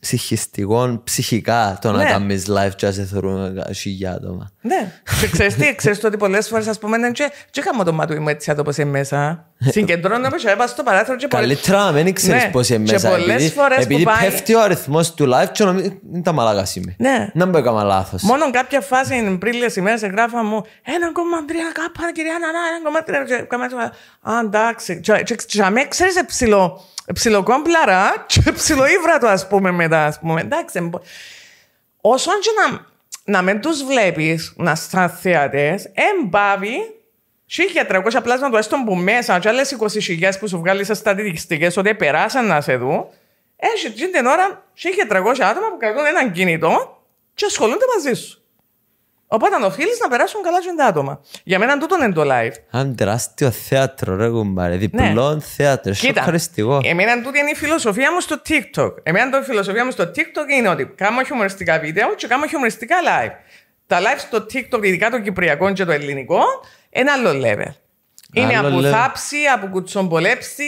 ψυχιστικό ψυχικά το να κάνει live jazz θεωρούμε χιλιά άτομα. Ναι. και ξέρεις τι, ξέρεις ότι πολλές φορές ας πούμε και, και είχαμε το μάτι μου έτσι άτομα σε μέσα. Συγκεντρώνομαι και έπασα το παράθυρο και πολλές... Καλύτερα, δεν ξέρεις ναι. πώς είναι μέσα. Και πολλές επειδή, φορές επειδή που πάει... πέφτει ο αριθμός του live και νομίζει είναι τα μαλάκα είμαι. Ναι. Να μην έκανα λάθος. Μόνο κάποια φάση πριν λίγες ημέρες εγγράφα μου 1,3 κάπα κυρία Νανά, 1,3 κάπα. Α, εντάξει. Και ψηλό ψιλοκόμπλαρα και ψιλούβρατο, ας πούμε, μετά. Ας πούμε. Εντάξει, όσο και να, να μην τους βλέπεις να σαν θεατέ, εμπάβει. Σίγια 300 πλάσμα έστω που μέσα, και άλλες 20.000 που σου βγάλει σε στατιστικές ότι περάσαν να σε δουν. Έχει την ώρα, είχε 300 άτομα που κρατούν έναν κινητό και ασχολούνται μαζί σου. Οπότε ο οφείλει να περάσουν καλά και τα άτομα. Για μένα τούτο είναι το live. Αν τεράστιο θέατρο, ρε κουμπάρε. Διπλό ναι. θέατρο. χρηστικό. Εμένα τούτο είναι η φιλοσοφία μου στο TikTok. Εμένα το φιλοσοφία μου στο TikTok είναι ότι κάνω χιουμοριστικά βίντεο και κάνω χιουμοριστικά live. Τα live στο TikTok, ειδικά το κυπριακό και το ελληνικό, ένα άλλο level. Είναι από θάψη, από κουτσομπολέψη.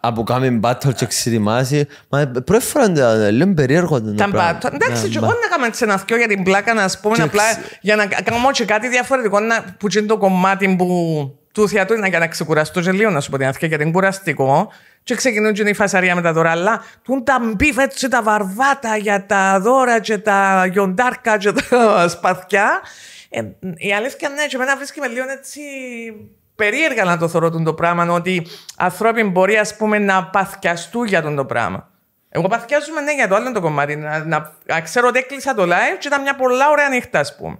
Από κάμιν μπάτολ και ξετοιμάσει. Μα πρώτη φορά λέμε περίεργο τα πράγμα. Εντάξει, ναι, και εγώ να ένα αυτιό για την πλάκα, να πούμε απλά για να κάνω και κάτι διαφορετικό που είναι το κομμάτι που του θεατού είναι για να ξεκουραστώ και λίγο να σου πω την αυτιά, γιατί είναι κουραστικό και ξεκινούν και η φασαρία τα δώρα, αλλά του τα μπίφα έτσι τα βαρβάτα για τα δώρα και τα γιοντάρκα και τα σπαθιά ε, η αλήθεια ναι και εμένα βρίσκει με λίγο έτσι περίεργα να το θεωρώ τον το πράγμα, ότι ανθρώποι μπορεί ας πούμε, να παθιαστούν για τον το πράγμα. Εγώ παθιάζουμε ναι, για το άλλο το κομμάτι. Να, να, να ξέρω ότι έκλεισα το live και ήταν μια πολλά ωραία νύχτα, ας πούμε.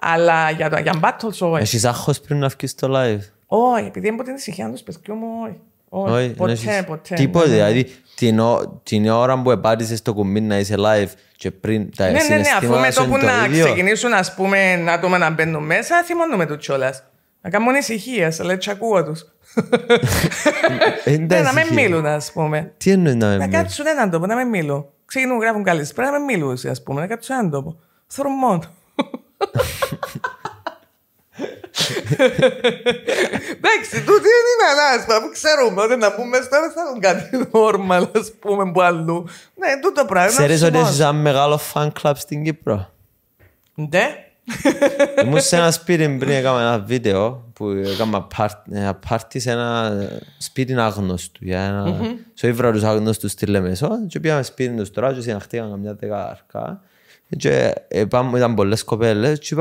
Αλλά για, το, για battles, όχι. Έχεις άγχος πριν να βγεις το live. Όχι, επειδή είναι ποτέ ησυχία του παιδιού μου, όχι. Όχι, ποτέ, ποτέ. Τίποτε, ναι, ναι, ναι. δηλαδή την, ώρα που επάντησες το κουμπί να είσαι live και πριν τα ναι, συναισθήματα Ναι, ναι, ναι, αφού με το που να ξεκινήσουν ας πούμε άτομα να μπαίνουν μέσα, θυμώνουμε το κιόλας. Να κάνουν ησυχία, σε λέει ακούω τους. Ε, ναι, να με μίλουν, ας πούμε. Τι εννοεί να μιλούν? Να κάτσουν έναν τόπο, να με μίλουν. Ξεκινούν, γράφουν Πρέπει να με μίλουν, ας πούμε, να κάτσουν έναν τόπο. Θορμών. Εντάξει, τούτη δεν είναι ανάστα που ξέρουμε. Όταν να πούμε τώρα θα έχουν κάτι normal, ας πούμε, που αλλού. Ναι, τούτο πράγμα. Ξέρεις ότι είσαι ένα μεγάλο fan club στην Κύπρο. Ναι. Ήμουν σε ένα σπίτι πριν έκανα ένα βίντεο που έκανα πάρτι σε ένα σπίτι αγνώστου. Για ένα... Σε ύβραρους αγνώστους στη Λεμεσό και πήγαμε σπίτι τους τώρα και συναχτήκαμε μια δεκαρκά. Και είπαμε, ήταν πολλές κοπέλες και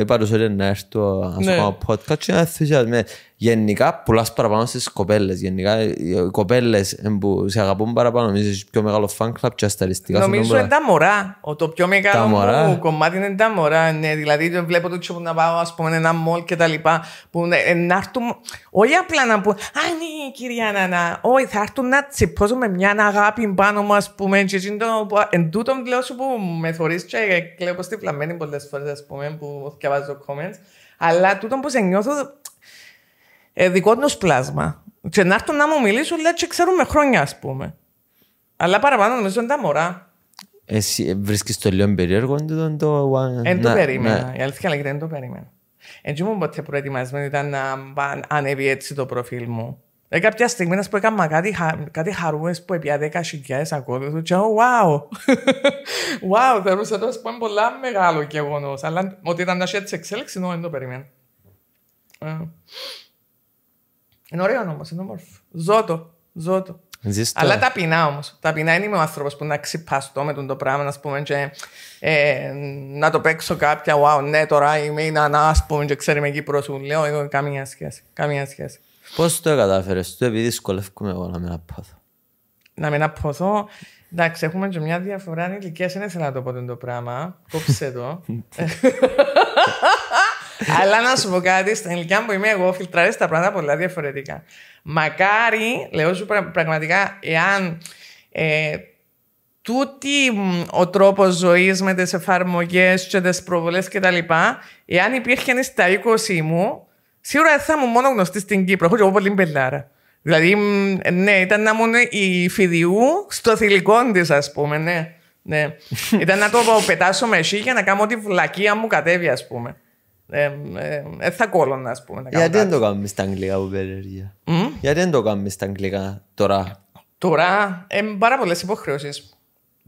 είπα τους όλοι να έρθω να σου κάνω podcast και ενθουσιασμένοι γενικά πουλάς παραπάνω στις κοπέλες. Γενικά οι κοπέλες που σε αγαπούν παραπάνω, νομίζω πιο μεγάλο fan club και ασταριστικά Νομίζω είναι τα μωρά. Το πιο μεγάλο μου κομμάτι είναι τα μωρά. Ναι, δηλαδή βλέπω το που να πάω ας πούμε ένα μόλ και τα λοιπά. Που ναι, ε, να έρθουν, όχι απλά να πούν, α ναι κυρία Νανά, όχι θα έρθουν να τσιπώσουν με μια αγάπη πάνω μου ας πούμε. Και το, εν τούτο λέω που με θωρείς και κλαίω πως τυφλαμένη πολλές φορές ας πούμε που διαβάζω comments. Αλλά τούτο που σε νιώθω ε, δικό του πλάσμα. Και να έρθουν να μου μιλήσουν, λέει, και ξέρουμε χρόνια, ας πούμε. Αλλά παραπάνω νομίζω είναι τα μωρά. Εσύ ε, βρίσκεις το λίγο περίεργο, δεν το. Δεν το περίμενα. Η αλήθεια λέγεται, δεν το περίμενα. Έτσι μου ποτέ προετοιμασμένο ήταν να ανέβει έτσι το προφίλ μου. Ε, κάποια στιγμή να σου πω έκανα κάτι, κάτι χαρούμε που έπια 10 χιλιάδες ακόμα. και εγώ wow, wow, θεωρούσα τώρα σου πω πολλά μεγάλο γεγονός αλλά ότι ήταν να έτσι εξέλιξη, νομίζω δεν το περιμένω. Ε. Είναι ωραίο όμω, είναι όμορφο. Ζω το. Ζω το. Αλλά ταπεινά όμω. Ταπεινά είναι ο άνθρωπος που να ξυπαστώ με τον το πράγμα, να πούμε, και, ε, να το παίξω κάποια. Wow, ναι, τώρα είμαι έναν να ας πούμε, και ξέρει με Κύπρο σου. Λέω, εγώ καμία σχέση. Καμία σχέση. Πώς το κατάφερες, το επειδή δυσκολεύομαι εγώ να με απόθω. Να με απόθω. Εντάξει, έχουμε και μια διαφορά Είναι ηλικίας. Δεν ήθελα να το πω το πράγμα. Κόψε το. Αλλά να σου πω κάτι, στην ηλικία που είμαι εγώ, φιλτράρεις τα πράγματα πολλά διαφορετικά. Μακάρι, λέω σου πραγματικά, εάν ε, τούτη ο τρόπος ζωής με τις εφαρμογές και τις προβολές κτλ., εάν υπήρχε στα 20 μου, σίγουρα θα ήμουν μόνο γνωστή στην Κύπρο. Έχω και εγώ πολύ μπελάρα. Δηλαδή, ναι, ήταν να ήμουν η φιδιού στο θηλυκό της, ας πούμε, ναι. ναι. ήταν να το πετάσω με εσύ για να κάνω τη βλακεία μου κατέβει, ας πούμε. Δεν ε, θα κόλλω πούμε. Να κάνω Γιατί δεν το κάνουμε στα αγγλικά που περιέργεια. Γιατί δεν το κάνουμε στα αγγλικά τώρα. Τώρα, πάρα πολλές υποχρεώσεις.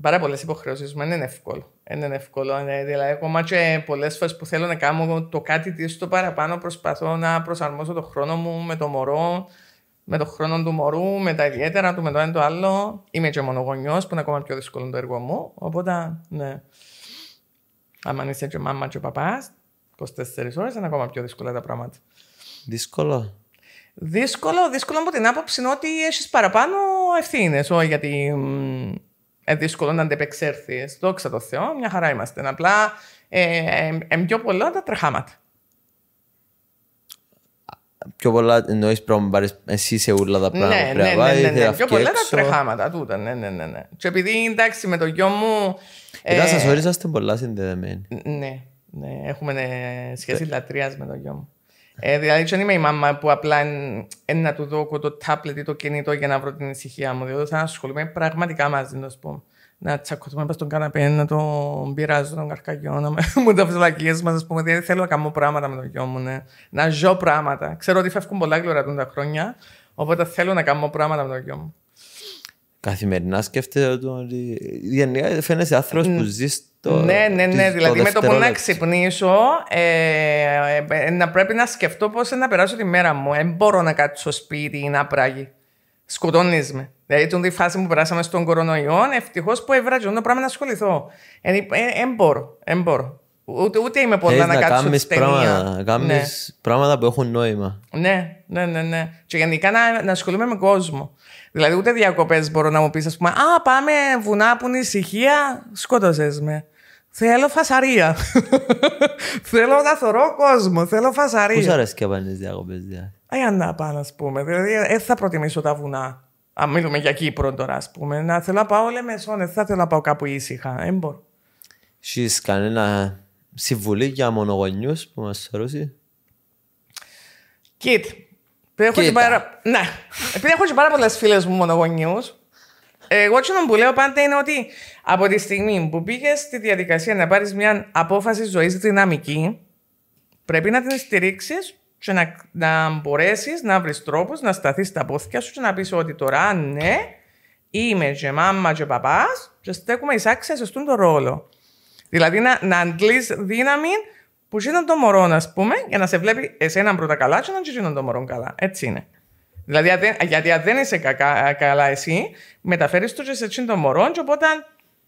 Πάρα πολλές υποχρεώσεις μου. Είναι εύκολο. Είναι εύκολο. Ε, δηλαδή, ακόμα και πολλές φορές που θέλω να κάνω το κάτι της το παραπάνω, προσπαθώ να προσαρμόσω το χρόνο μου με το μωρό, με το χρόνο του μωρού, με τα ιδιαίτερα του, με το ένα το άλλο. Είμαι και μονογονιός, που είναι ακόμα πιο δύσκολο το έργο μου. Οπότε, ναι. Αν είσαι και μάμα και ο παπάς, 24 ώρες είναι ακόμα πιο δύσκολα τα πράγματα. Δύσκολο. Δύσκολο, δύσκολο από την άποψη ότι έχεις παραπάνω ευθύνες. Όχι γιατί δύσκολο να αντεπεξέλθεις. Δόξα τω Θεώ, μια χαρά είμαστε. Απλά πιο πολλά τα τρεχάματα. Πιο πολλά εννοείς πρώτα, εσύ σε όλα τα πράγματα. Ναι, ναι, ναι, ναι, Πιο πολλά τα τρεχάματα τούτα. Ναι, ναι, ναι, ναι. Και επειδή εντάξει με το γιο μου. Ε, σας όριζαστε πολλά συνδεδεμένοι. Ναι. Ναι, έχουμε ε, σχέση ναι. λατρείας με τον γιο μου. Ε, δηλαδή, δεν είμαι η μάμα που απλά είναι, να του δω το τάπλετ ή το κινητό για να βρω την ησυχία μου. Διότι θα ασχολούμαι πραγματικά μαζί να σου πω. Να τσακωθούμε πάνω στον καναπέ, να τον πειράζω τον καρκαγιό, να μου τα βλακίε μας, ας πούμε. Δηλαδή, θέλω να κάνω πράγματα με τον γιο μου, ναι. να ζω πράγματα. Ξέρω ότι φεύγουν πολλά γλωρά τα χρόνια, οπότε θέλω να κάνω πράγματα με τον γιο μου καθημερινά σκέφτεται ότι γενικά φαίνεσαι άνθρωπος που ζεις στο Ναι, ναι, ναι, δηλαδή με το που να ξυπνήσω ε, ε, να πρέπει να σκεφτώ πώς να περάσω τη μέρα μου. Δεν μπορώ να κάτσω σπίτι ή να πράγει. Σκοτώνεις με. Δηλαδή, την τη φάση που περάσαμε στον κορονοϊό, ευτυχώς που έβραζε το πράγμα να ασχοληθώ. Δεν ε, μπορώ, δεν μπορώ. Ούτε, ούτε είμαι πολλά να, να κάτσω στην ταινία. Να κάνεις ναι. πράγματα που έχουν νόημα. Ναι, ναι, ναι. ναι. Και γενικά να, να ασχολούμαι με κόσμο. Δηλαδή ούτε διακοπές μπορώ να μου πεις ας πούμε «Α, πάμε βουνά που είναι ησυχία, σκότωσες με». Θέλω φασαρία. θέλω να θωρώ κόσμο. Θέλω φασαρία. Πού σου αρέσει και πάνε διακοπέ, δηλαδή. Αϊ, να πάω, α πούμε. φασαρια που αρεσει και πανε διακοπε δηλαδη αι να παω ας πουμε δηλαδη ε, θα προτιμήσω τα βουνά. Αν μιλούμε για Κύπρο τώρα, ας πούμε. Να θέλω να πάω, λέμε, σώνε. Θα θέλω να πάω κάπου ήσυχα. Έμπορ. Ε, κανένα συμβουλή για μονογονιούς που μας αρρώσει. Κιτ. επειδή έχω, και πάρα πολλές φίλες μου μονογονιούς. εγώ αυτό που λέω πάντα είναι ότι από τη στιγμή που πήγες στη διαδικασία να πάρεις μια απόφαση ζωής δυναμική, πρέπει να την στηρίξεις και να, να μπορέσεις να βρεις τρόπους να σταθείς στα πόθια σου και να πεις ότι τώρα ναι, είμαι και μάμα και παπάς, και στέκουμε εισάξια σε αυτόν τον ρόλο. Δηλαδή να, να αντλείς δύναμη που γίνονται το μωρό, ας πούμε, για να σε βλέπει εσέναν πρώτα καλά, και να γίνονται το μωρό καλά. Έτσι είναι. Δηλαδή, γιατί αν δεν είσαι κακά, καλά εσύ, μεταφέρεις το και σε τσιν των μωρών, και οπότε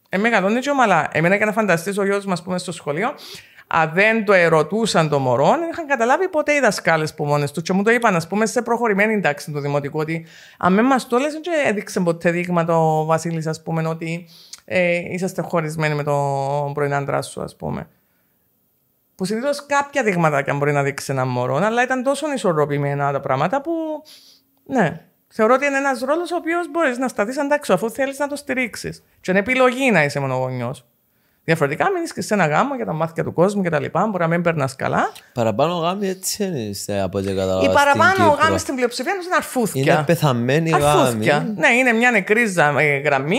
ε, μεγαλώνει και ομαλά. Εμένα και να φανταστείς ο γιος μας, πούμε, στο σχολείο, αν δεν το ερωτούσαν το μωρό, δεν είχαν καταλάβει ποτέ οι δασκάλες που μόνε του. Και μου το είπαν, ας πούμε, σε προχωρημένη τάξη του δημοτικού, ότι αν με μας το λες, δεν έδειξε ποτέ δείγμα το Βασίλης, ας πούμε, ότι ε, είσαστε χωρισμένοι με τον πρώην άντρα σου, ας πούμε. Που συνήθως κάποια δείγματα αν μπορεί να δείξει ένα μωρό, αλλά ήταν τόσο ισορροπημένα τα πράγματα που. Ναι. Θεωρώ ότι είναι ένας ρόλος ο οποίος μπορείς να σταθείς αντάξω, αφού θέλεις να το στηρίξεις. Και είναι επιλογή να είσαι μονογονιός. Διαφορετικά, μείνεις και σε ένα γάμο για τα μάτια του κόσμου και τα λοιπά, Μπορεί να μην περνάς καλά. Παραπάνω γάμοι έτσι είναι από ό,τι κατάλαβα. Οι παραπάνω γάμοι στην πλειοψηφία είναι αρφούθια. Είναι πεθαμένοι γάμοι. Ναι, είναι μια νεκρή ε, γραμμή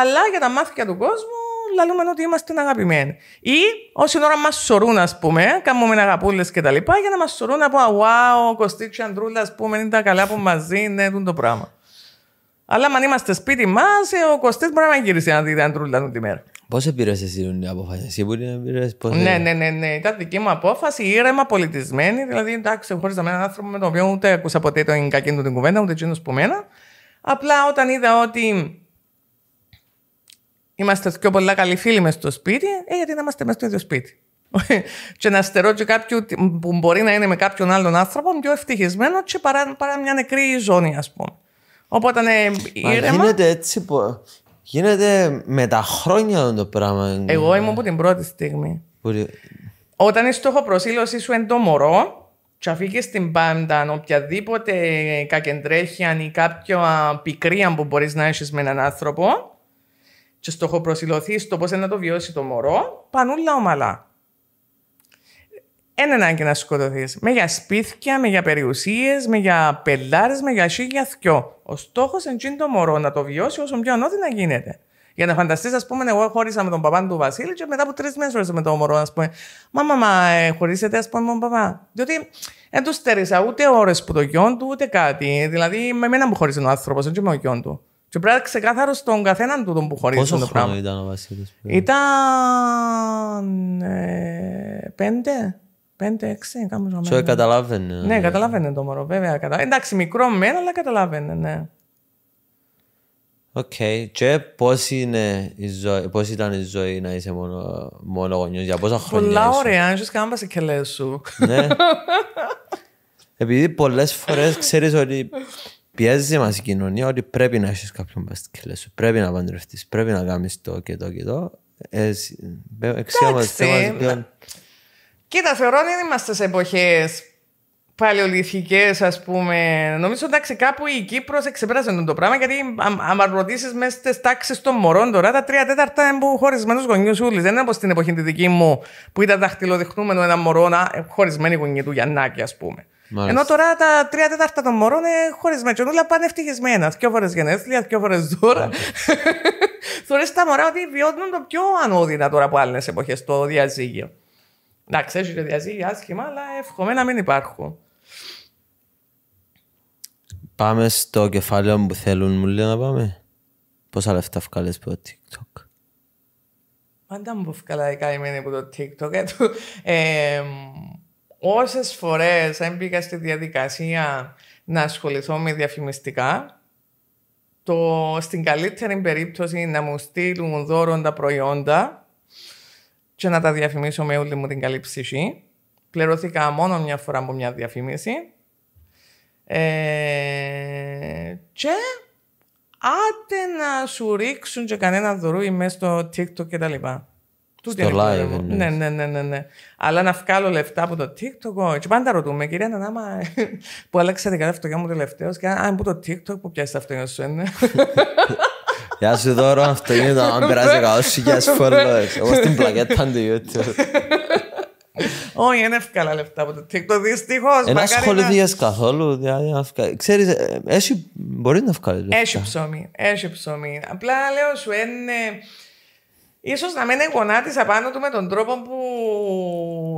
αλλά για τα μάθηκα του κόσμου λαλούμε ότι είμαστε αγαπημένοι. Ή όσοι ώρα μας σωρούν, ας πούμε, κάνουμε αγαπούλες και τα λοιπά, για να μας σωρούν από Αουάου, ο Κωστίτσι Αντρούλα, ας πούμε, είναι τα καλά που μαζί, είναι δουν το πράγμα. Αλλά αν είμαστε σπίτι μας, ε, ο Κωστής μπορεί να γυρίσει να δει την Αντρούλα την μέρα. Πώ επηρέασε εσύ την απόφαση, εσύ μπορεί να επηρέασε πώ. Ναι, ναι, ναι, ναι. Ήταν δική μου απόφαση, ήρεμα, πολιτισμένη. Δηλαδή, εντάξει, χωρί να με έναν άνθρωπο με τον οποίο ούτε ακούσα ποτέ τον κακίνητο του την κουβέντα, ούτε εκείνος που μένα. Απλά όταν είδα ότι είμαστε πιο πολλά καλοί φίλοι μες στο σπίτι, ε, γιατί να είμαστε μέσα στο ίδιο σπίτι. και να στερώ και κάποιου που μπορεί να είναι με κάποιον άλλον άνθρωπο πιο ευτυχισμένο και παρά, παρά μια νεκρή ζώνη, ας πούμε. Οπότε ε, ήρεμα. Γίνεται έτσι που. Γίνεται με τα χρόνια το πράγμα. Εγώ ήμουν από την πρώτη στιγμή. Μπορεί... Όταν η στόχοπροσήλωση σου είναι το μωρό, και στην την πάντα οποιαδήποτε κακεντρέχεια ή κάποια πικρία που μπορείς να έχεις με έναν άνθρωπο, και στο έχω στο πώς να το βιώσει το μωρό, πανούλα ομαλά. Ένα ανάγκη να σκοτωθεί. Με για σπίτια, με για περιουσίες, με για πελάρες, με για σίγια θκιό. Ο στόχος είναι το μωρό να το βιώσει όσο πιο ανώδυνα γίνεται. Για να φανταστείς, ας πούμε, εγώ χώρισα με τον παπάν του Βασίλη και μετά από τρεις μέρες χώρισα με τον μωρό, ας πούμε. Μα, μα, μα, ε, χωρίσετε, ας πούμε, με τον παπά. Διότι δεν του στέρισα ούτε ώρες που το γιον του, ούτε κάτι. Δηλαδή, με μένα μου χώρισε ο άνθρωπος, δεν με ο γιον του. Και πρέπει να ξεκάθαρο στον καθέναν του τον που χωρίζει Πόσο το πράγμα. ήταν ο Βασίλης. Ήταν... Ε, πέντε. Πέντε, έξι, κάμουσα μένα. Και καταλάβαινε. Ναι, ναι, καταλάβαινε το μωρό, βέβαια. Κατα... Εντάξει, μικρό μένα, αλλά καταλάβαινε, ναι. Οκ. Okay. Και πώς, είναι η ζωή, πώς ήταν η ζωή να είσαι μόνο, μόνο γονιός, για πόσα χρόνια Πολλά ωραία, αν είσαι κάμπα σε κελέ σου. Ναι. Επειδή πολλές φορές ξέρεις ότι πιέζει μας η κοινωνία ότι πρέπει να έχεις κάποιον μπα πρέπει να παντρευτείς, πρέπει να κάνεις το και το και το. Ε, ε, Εξιάμαστε. Κοίτα, θεωρώ ότι είμαστε σε εποχές παλαιολιθικές, ας πούμε. Νομίζω ότι κάπου η Κύπρος εξεπέρασε το πράγμα, γιατί αν ρωτήσει μέσα στις τάξεις των μωρών τώρα, τα τρία τέταρτα είναι που χωρισμένους γονιούς ούλης. Δεν είναι όπως στην εποχή τη δική μου που ήταν δαχτυλοδειχνούμενο ένα μωρό, ε, χωρισμένη γονιά του Γιαννάκη, ας πούμε. Μάλιστα. Ενώ τώρα τα τρία τέταρτα των μωρών είναι χωρισμένα. Και όλα πάνε ευτυχισμένα. Δυο φορές γενέθλια, δυο φορές δώρα. Θεωρεί τα μωρά ότι βιώνουν το πιο ανώδυνα τώρα από άλλες εποχές το διαζύγιο. Να ξέρεις το διαζύγιο άσχημα, αλλά εύχομαι να μην υπάρχουν. Πάμε στο κεφάλαιο που θέλουν, μου λέει να πάμε. Πόσα λεφτά βγάλες από το TikTok. Πάντα μου βγάλα καημένη από το TikTok. Ε, ε, όσες φορές έμπηγα στη διαδικασία να ασχοληθώ με διαφημιστικά, το, στην καλύτερη περίπτωση να μου στείλουν δώρο τα προϊόντα και να τα διαφημίσω με όλη μου την καλή ψυχή. Πληρώθηκα μόνο μια φορά από μια διαφήμιση. Ε, και άτε να σου ρίξουν και κανένα δωρούι μέσα στο TikTok κτλ. Του live. Ναι, ναι, ναι, ναι, ναι. Αλλά να βγάλω λεφτά από το TikTok. Και πάντα ρωτούμε, κυρία Νανάμα, που άλλαξε την αυτοκίνητο μου τελευταίω. Και αν που το TikTok που πιάσεις το αυτοκίνητο σου είναι. Γεια σου δώρο Αυτό είναι το αν περάσει καλό σου για followers. Εγώ στην πλακέτα του YouTube. Όχι, δεν έφυγα λεφτά από το TikTok. Δυστυχώς. Δεν ασχοληθείς καθόλου. Δηλαδή, Ξέρεις, ε, μπορεί να βγάλεις. Έχει ψωμί. ψωμί. Απλά λέω σου είναι. Ε, Ίσως να μην εγγονάτισα πάνω του με τον τρόπο που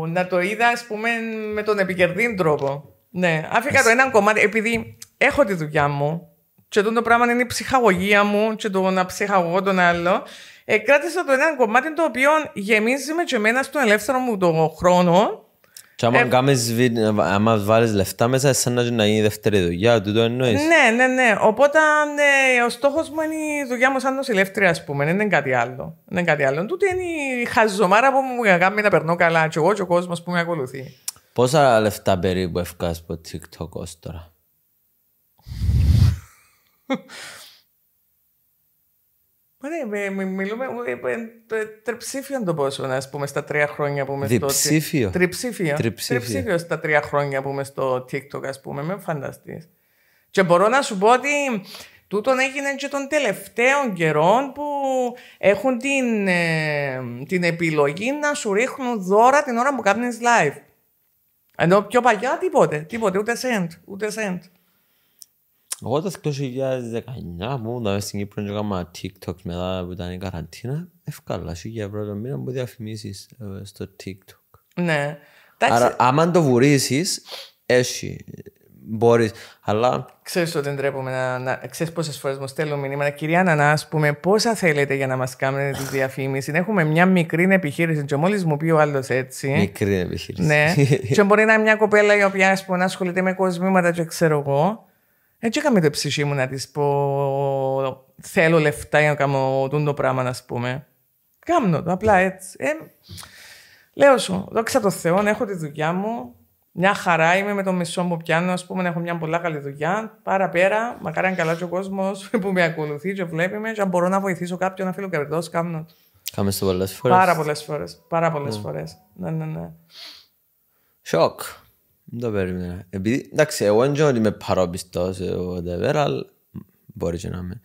να το είδα, ας πούμε, με τον επικερδή τρόπο. Ναι, άφηγα το ένα κομμάτι, επειδή έχω τη δουλειά μου και το πράγμα είναι η ψυχαγωγία μου και το να ψυχαγωγώ τον άλλο. Ε, κράτησα το ένα κομμάτι το οποίο γεμίζει με και εμένα στον ελεύθερο μου τον χρόνο και άμα, ε, άμα βάλεις λεφτά μέσα, σαν να γίνει δεύτερη δουλειά, το εννοείς. Ναι, ναι, ναι. Οπότε ναι, ο στόχος μου είναι η δουλειά μου σαν νοσηλεύτρια, ας πούμε. Δεν είναι κάτι άλλο. Δεν είναι κάτι άλλο. Τούτη είναι η χαζομάρα που μου κάνει να περνώ καλά. Και εγώ και ο κόσμος που με ακολουθεί. Πόσα λεφτά περίπου ευκάς από TikTok ως τώρα. Μιλούμε ε, ε, τριψήφιο το πόσο, να πούμε, στα τρία χρόνια που είμαι στο. TikTok. Τριψήφιο. Τριψήφιο στα τρία χρόνια που είμαι στο TikTok, ας πούμε, με φανταστείς. Και μπορώ να σου πω ότι τούτον έγινε και των τελευταίων καιρών που έχουν την, ε, την επιλογή να σου ρίχνουν δώρα την ώρα που κάνεις live. Ενώ πιο παλιά τίποτε, τίποτε, ούτε σέντ, ούτε σέντ. Εγώ το 2019 μου ήμουν στην Κύπρο και έκανα TikTok μετά που ήταν η καραντίνα, Εύκολα, σου για πρώτο μήνα που διαφημίσεις ε, στο TikTok. Ναι. Άρα άμα το βουρίσεις, έχει μπορείς. Αλλά... Ξέρεις ότι ντρέπομαι να, να... Ξέρεις πόσες φορές μου στέλνουν μηνύματα. Κυρία Νανά, ας πούμε, πόσα θέλετε για να μας κάνετε τη διαφήμιση. Έχουμε μια μικρή επιχείρηση και μόλις μου πει ο άλλος έτσι... Μικρή επιχείρηση. Ναι. και μπορεί να είναι μια κοπέλα η οποία πούμε, ασχολείται με κοσμήματα και ξέρω εγώ. Έτσι ε, έκαμε την ψυχή μου να της πω θέλω λεφτά για να κάνω το πράγμα, να πούμε. Κάμνω απλά έτσι. Ε, λέω σου, δόξα τω Θεώ, έχω τη δουλειά μου. Μια χαρά είμαι με το μισό που πιάνω, ας πούμε, έχω μια πολύ καλή δουλειά. Πάρα πέρα, μακάρι αν καλά και ο κόσμος που με ακολουθεί και βλέπει με, και αν μπορώ να βοηθήσω κάποιον να φύγω κερδό, κάμνω. Κάμε στο πολλές φορές. Πάρα πολλές φορές. Πάρα πολλές ναι. φορές. Ναι, ναι, ναι. Σοκ. Δεν το περίμενα. Επειδή, εντάξει, εγώ δεν είμαι παρόπιστος, whatever, αλλά μπορεί και να είμαι.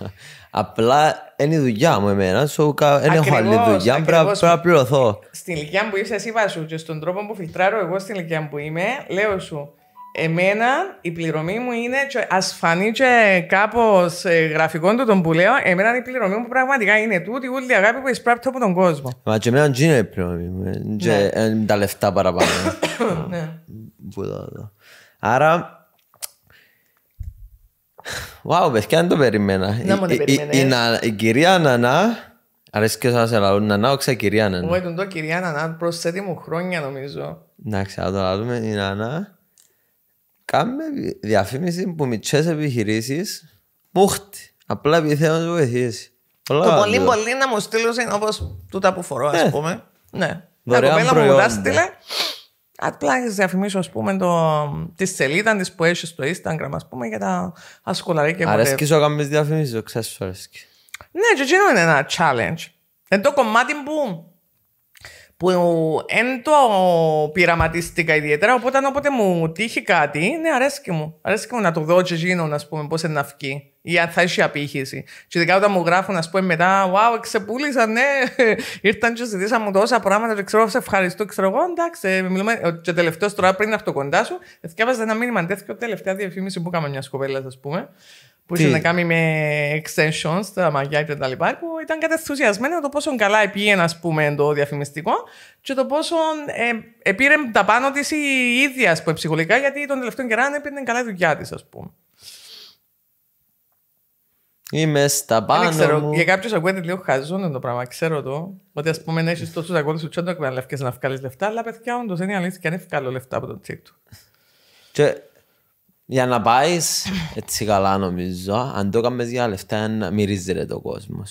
Απλά είναι η δουλειά μου εμένα, σου δεν έχω άλλη δουλειά, πρέπει να πληρωθώ. Στην ηλικία που είσαι, εσύ, σου και στον τρόπο που φιλτράρω εγώ στην ηλικία που είμαι, λέω σου, εμένα η πληρωμή μου είναι, ασφανή και κάπως ε, γραφικών του τον που λέω, εμένα η πληρωμή μου πραγματικά είναι τούτη όλη η αγάπη που εισπράπτω από τον κόσμο. Μα και εμένα είναι η πληρωμή μου, ε, ναι. ε, τα λεφτά παραπάνω. Ναι. Άρα, Wow, παιδιά, δεν το περίμενα. Η κυρία Νανά, αρέσει και σας ελαλούν Νανά, όξα κυρία Νανά. Όχι, τον το κυρία Νανά προσθέτει μου χρόνια νομίζω. Να ξέρω, το λαλούμε η Νανά. Κάμε διαφήμιση που μητσές επιχειρήσεις, μούχτη, απλά επειδή θέλω να σου βοηθήσει. Το πολύ πολύ να μου στείλουν όπως τούτα που φορώ, ας ε. πούμε. Ναι. Δωρεάν προϊόντα. Απλά να διαφημίσω, ας πούμε, το... τη σελίδα της που έχεις στο Instagram, ας πούμε, για τα και που Αρέσκει σου να διαφημίσει, το ξέρεις σου αρέσκει. Ναι, το εκείνο είναι ένα challenge. Είναι το κομμάτι που που δεν το πειραματίστηκα ιδιαίτερα, οπότε όποτε μου τύχει κάτι, ναι, αρέσκει μου. Αρέσκει μου να το δω και γίνω, ας πούμε, πώς είναι να βγει ή αν θα έχει απήχηση. Και ειδικά όταν μου γράφουν, ας πούμε μετά, Wow, ξεπούλησαν, ναι, ήρθαν και ζητήσαν μου τόσα πράγματα, και ξέρω, σε ευχαριστώ, ξέρω εγώ, εντάξει. Μιλούμε, και τελευταίος τώρα πριν να το κοντά σου, εθιάβαζα ένα μήνυμα αντέθηκε ο τελευταία διαφήμιση που έκανα μια κοπέλα, ας πούμε, που είχε να κάνει με extensions, τα μαγιά και τα λοιπά, που ήταν κατεθουσιασμένη το πόσο καλά πήγαινε, ας πούμε, το διαφημιστικό και το πόσο ε, επήρε τα πάνω της η ίδιας, α πούμε, ψυχολογικά, γιατί τον τελευταίο καιρό έπαιρνε καλά δουλειά της, ας πούμε. Είμαι στα πάνω. μου. για κάποιους ακούγεται λίγο χαζόνο το πράγμα, ξέρω το. Ότι ας πούμε να έχεις τόσους αγώνες του τσέντρου και να λευκέ να βγάλεις λεφτά, αλλά παιδιά όντως είναι αλήθεια και αν καλό λεφτά από τον τσίπ Και για να πάεις έτσι καλά, νομίζω, αν το έκαμες για λεφτά, να μυρίζεται το κόσμος.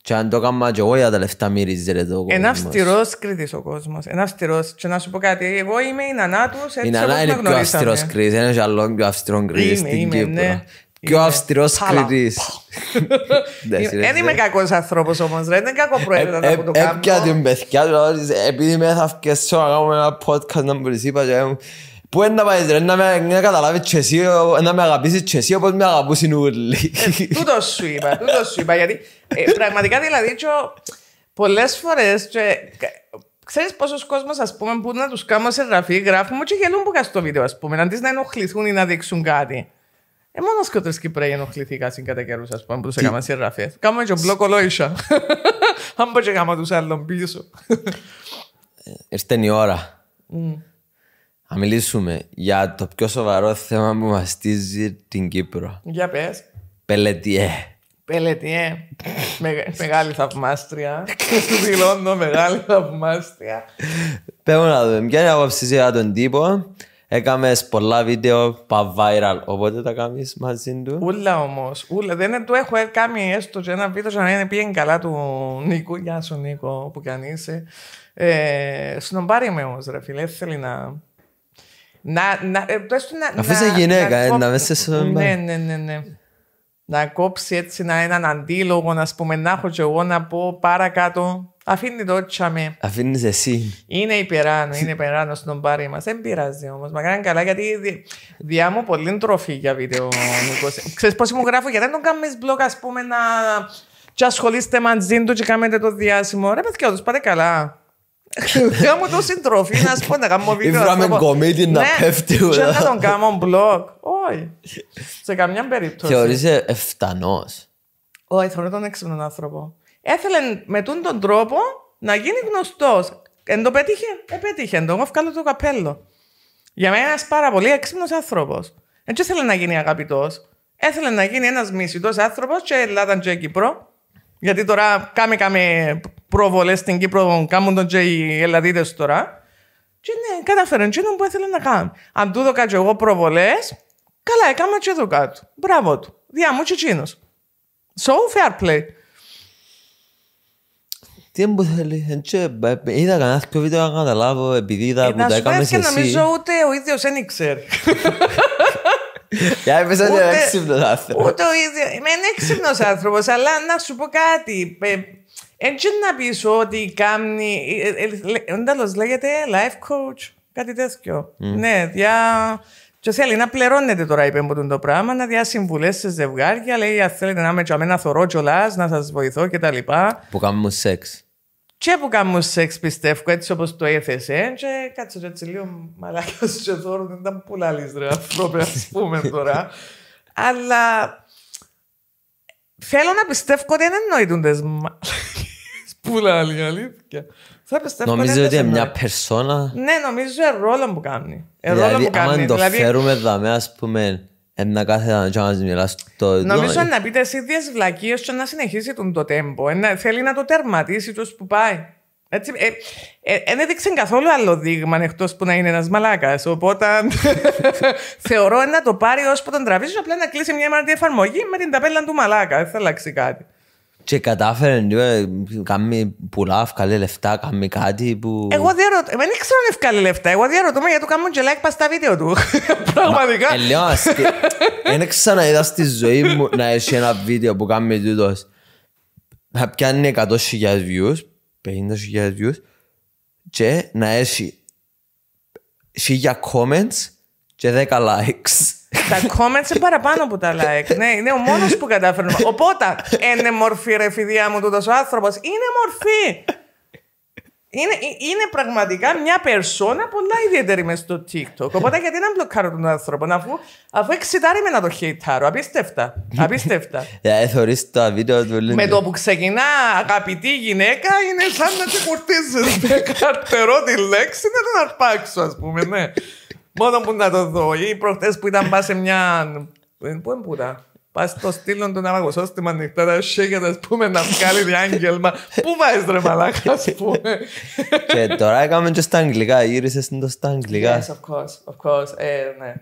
Και αν το έκαμε και εγώ για τα λεφτά μυρίζεται το κόσμο. Ένα αυστηρό κριτή ο κόσμος. Ένα αυστηρός. Και να σου πω κάτι, εγώ είμαι η νανά τους. Η νανά είναι πιο αυστηρό κριτή. Ένα Ζαλόν πιο αυστηρό κριτή στην Κύπρο. Ναι. Πιο αυστηρό κριτή. Δεν είμαι κακός άνθρωπος όμως, Δεν είναι κακό προέδρο να ε, ε, το κάνω. Έπια την παιδιά του, επειδή με θα φτιάξω να κάνω ένα podcast να μπορείς είπα Πού είναι να πάει, να με καταλάβεις και εσύ, να με αγαπήσεις και εσύ με με αγαπούσουν όλοι. Ε, τούτος σου είπα, τούτος σου είπα, γιατί πραγματικά δηλαδή πολλές φορές Ξέρεις πόσος κόσμος ας πούμε που να τους κάνω σε γραφή γράφουμε και γελούν που στο βίντεο ας πούμε, αντί να ενοχληθούν ή να δείξουν κάτι. Ε, μόνος και ο τρεις Κυπρέοι ενοχλήθηκα στην κατά καιρούς, ας πούμε, που τους έκαμε σε ραφές. Κάμε και μπλοκ ολόησα. Αν πω και γάμα τους άλλων πίσω. Ήρθε ε, η ώρα. Να μιλήσουμε για το πιο σοβαρό θέμα που μαστίζει την Κύπρο. Για πες. Πελετιέ. Πελετιέ. μεγάλη θαυμάστρια. Σου δηλώνω μεγάλη θαυμάστρια. Πέμε να δούμε. Ποια είναι η άποψη για τον τύπο. Έκαμες πολλά βίντεο πα viral, οπότε τα κάνεις μαζί του. Ούλα όμως, ούλα. Δεν το έχω ε, κάνει έστω και ένα βίντεο να είναι πήγαινε καλά του Νίκου. Γεια σου Νίκο, που κι αν είσαι. Ε, με όμως ρε φίλε, θέλει να... Να, να, ε, να, Αφού είσαι γυναίκα, ε, να μέσα σε ναι, ναι, ναι, ναι, Να κόψει έτσι να, έναν αντίλογο, να πούμε, να έχω και εγώ να πω παρακάτω Αφήνει το τσαμέ. Αφήνεις εσύ. Είναι υπεράνω, είναι υπεράνω στον πάρη μας. Δεν πειράζει όμως. Μα κάνει καλά γιατί δι... διά μου πολύ τροφή για βίντεο. Ξέρεις πώς μου γράφω, γιατί δεν τον κάνεις μπλοκ ας πούμε, να. Και ασχολείστε μαζί του και κάνετε το διάσημο. Ρε παιδιά, του πάτε καλά. μου τόση τροφή να σου πω να κάνω βίντεο. μεν κομίτι να ναι, πέφτει. Και να τον κάνω blog. Όχι. Σε καμιά περίπτωση. Θεωρείσαι εφτανός. Όχι, θεωρώ τον έξυπνο άνθρωπο. Έθελε με τούν τον τρόπο να γίνει γνωστός. Εν το πέτυχε, επέτυχε. Εν το εγώ βγάλω το καπέλο. Για μένα ένας πάρα πολύ έξυπνος άνθρωπος. Έτσι ήθελε να γίνει αγαπητός. Έθελε να γίνει ένας μισητός άνθρωπος και Ελλάδα και Κύπρο. Γιατί τώρα κάμε κάμε πρόβολε στην Κύπρο, κάμουν τον και οι Ελλαδίτες τώρα. Και ναι, κατάφερε, και που έθελε να κάνει. Αν του δω εγώ προβολές, καλά έκανα και εδώ κάτω. Μπράβο του. Διά μου και So fair play. Τι εμποδελεί, είδα κανένα και βίντεο να καταλάβω επειδή είδα ε, που τα έκαμε εσύ. Να σου νομίζω ούτε ο ίδιος δεν ήξερε. Για είμαι ότι είναι έξυπνος άνθρωπος. Ούτε ο ίδιος, ένα έξυπνος άνθρωπος, αλλά να σου πω κάτι. Έτσι ε, να πεις ότι κάνει, ε, Ντάλο λέγεται life coach, κάτι τέτοιο. Ναι, για και θέλει να πληρώνετε τώρα, είπε μου το πράγμα, να διά συμβουλές σε ζευγάρια. Λέει, αν θέλετε να με τσαμένα θωρό κιόλας, να σας βοηθώ κτλ. Που κάνουμε σεξ. Και που κάνουμε σεξ, πιστεύω, έτσι όπως το έθεσε. Και κάτσε το έτσι λίγο μαλάκα σε δώρο, δεν ήταν πουλάλι λαλείς ρε ας πούμε τώρα. Αλλά θέλω να πιστεύω ότι δεν εννοείται Πουλά λαλεί, αλήθεια. Θα πιστεύω Νομίζω ότι είναι μια περσόνα. Ναι, νομίζω ρόλο που κάνει. Ε, δηλαδή, αν το δηλαδή- φέρουμε με, ας πούμε, ένα κάθε ε, να μιλά στο. Νομίζω να πει τι ίδιες βλακίες και να συνεχίσει τον το τέμπο. Ε, θέλει να το τερματίσει τους που πάει. Έτσι, ε, ε, ε, έδειξε καθόλου άλλο δείγμα εκτός που να είναι ένας μαλάκας. Οπότε θεωρώ να το πάρει που τον τραβήξει, απλά να κλείσει μια μαρτυρία εφαρμογή με την ταπέλα του μαλάκα. Δεν θα αλλάξει κάτι. Και κατάφερε να κάνει πουλά, βγάλει λεφτά, κάνει κάτι που. Εγώ δεν Δεν ξέρω αν βγάλει λεφτά. Εγώ δεν ρωτώ γιατί κάνουν και like στα βίντεο του. Πραγματικά. Ε, λέω, ε, δεν ξαναείδα στη ζωή μου να έχει ένα βίντεο που κάνει τούτος. Να πιάνει 100.000 views, 50.000 views, και να έχει 1000 comments και 10 likes. Τα comments είναι παραπάνω από τα like. ναι, είναι ο μόνος που κατάφερνε. Οπότε, είναι μορφή ρε φιδιά μου τούτος ο άνθρωπος. Είναι μορφή. Είναι, ε, είναι πραγματικά μια περσόνα πολλά ιδιαίτερη μες στο TikTok. Οπότε γιατί να μπλοκάρω τον άνθρωπο, αφού, αφού εξητάρει με να το χαιτάρω. Απίστευτα. Απίστευτα. Ε, θεωρείς τα βίντεο του Με το που ξεκινά αγαπητή γυναίκα είναι σαν να τη κουρτίζεις. Καρτερό τη λέξη να την αρπάξω ας πούμε, ναι. Μόνο που να το δω. Ή προχτέ που ήταν πας σε μια. Ε, πού είναι πουρα. Πας στο στήλο του να βαγωσώ στη μανιχτά τα σέγγια να πούμε να βγάλει διάγγελμα. Πού βάζεις ρε μαλάκα, ας πούμε. Και τώρα έκαμε και στα αγγλικά, γύρισες στην στα αγγλικά. Yes, of course, of course. Ε, ναι.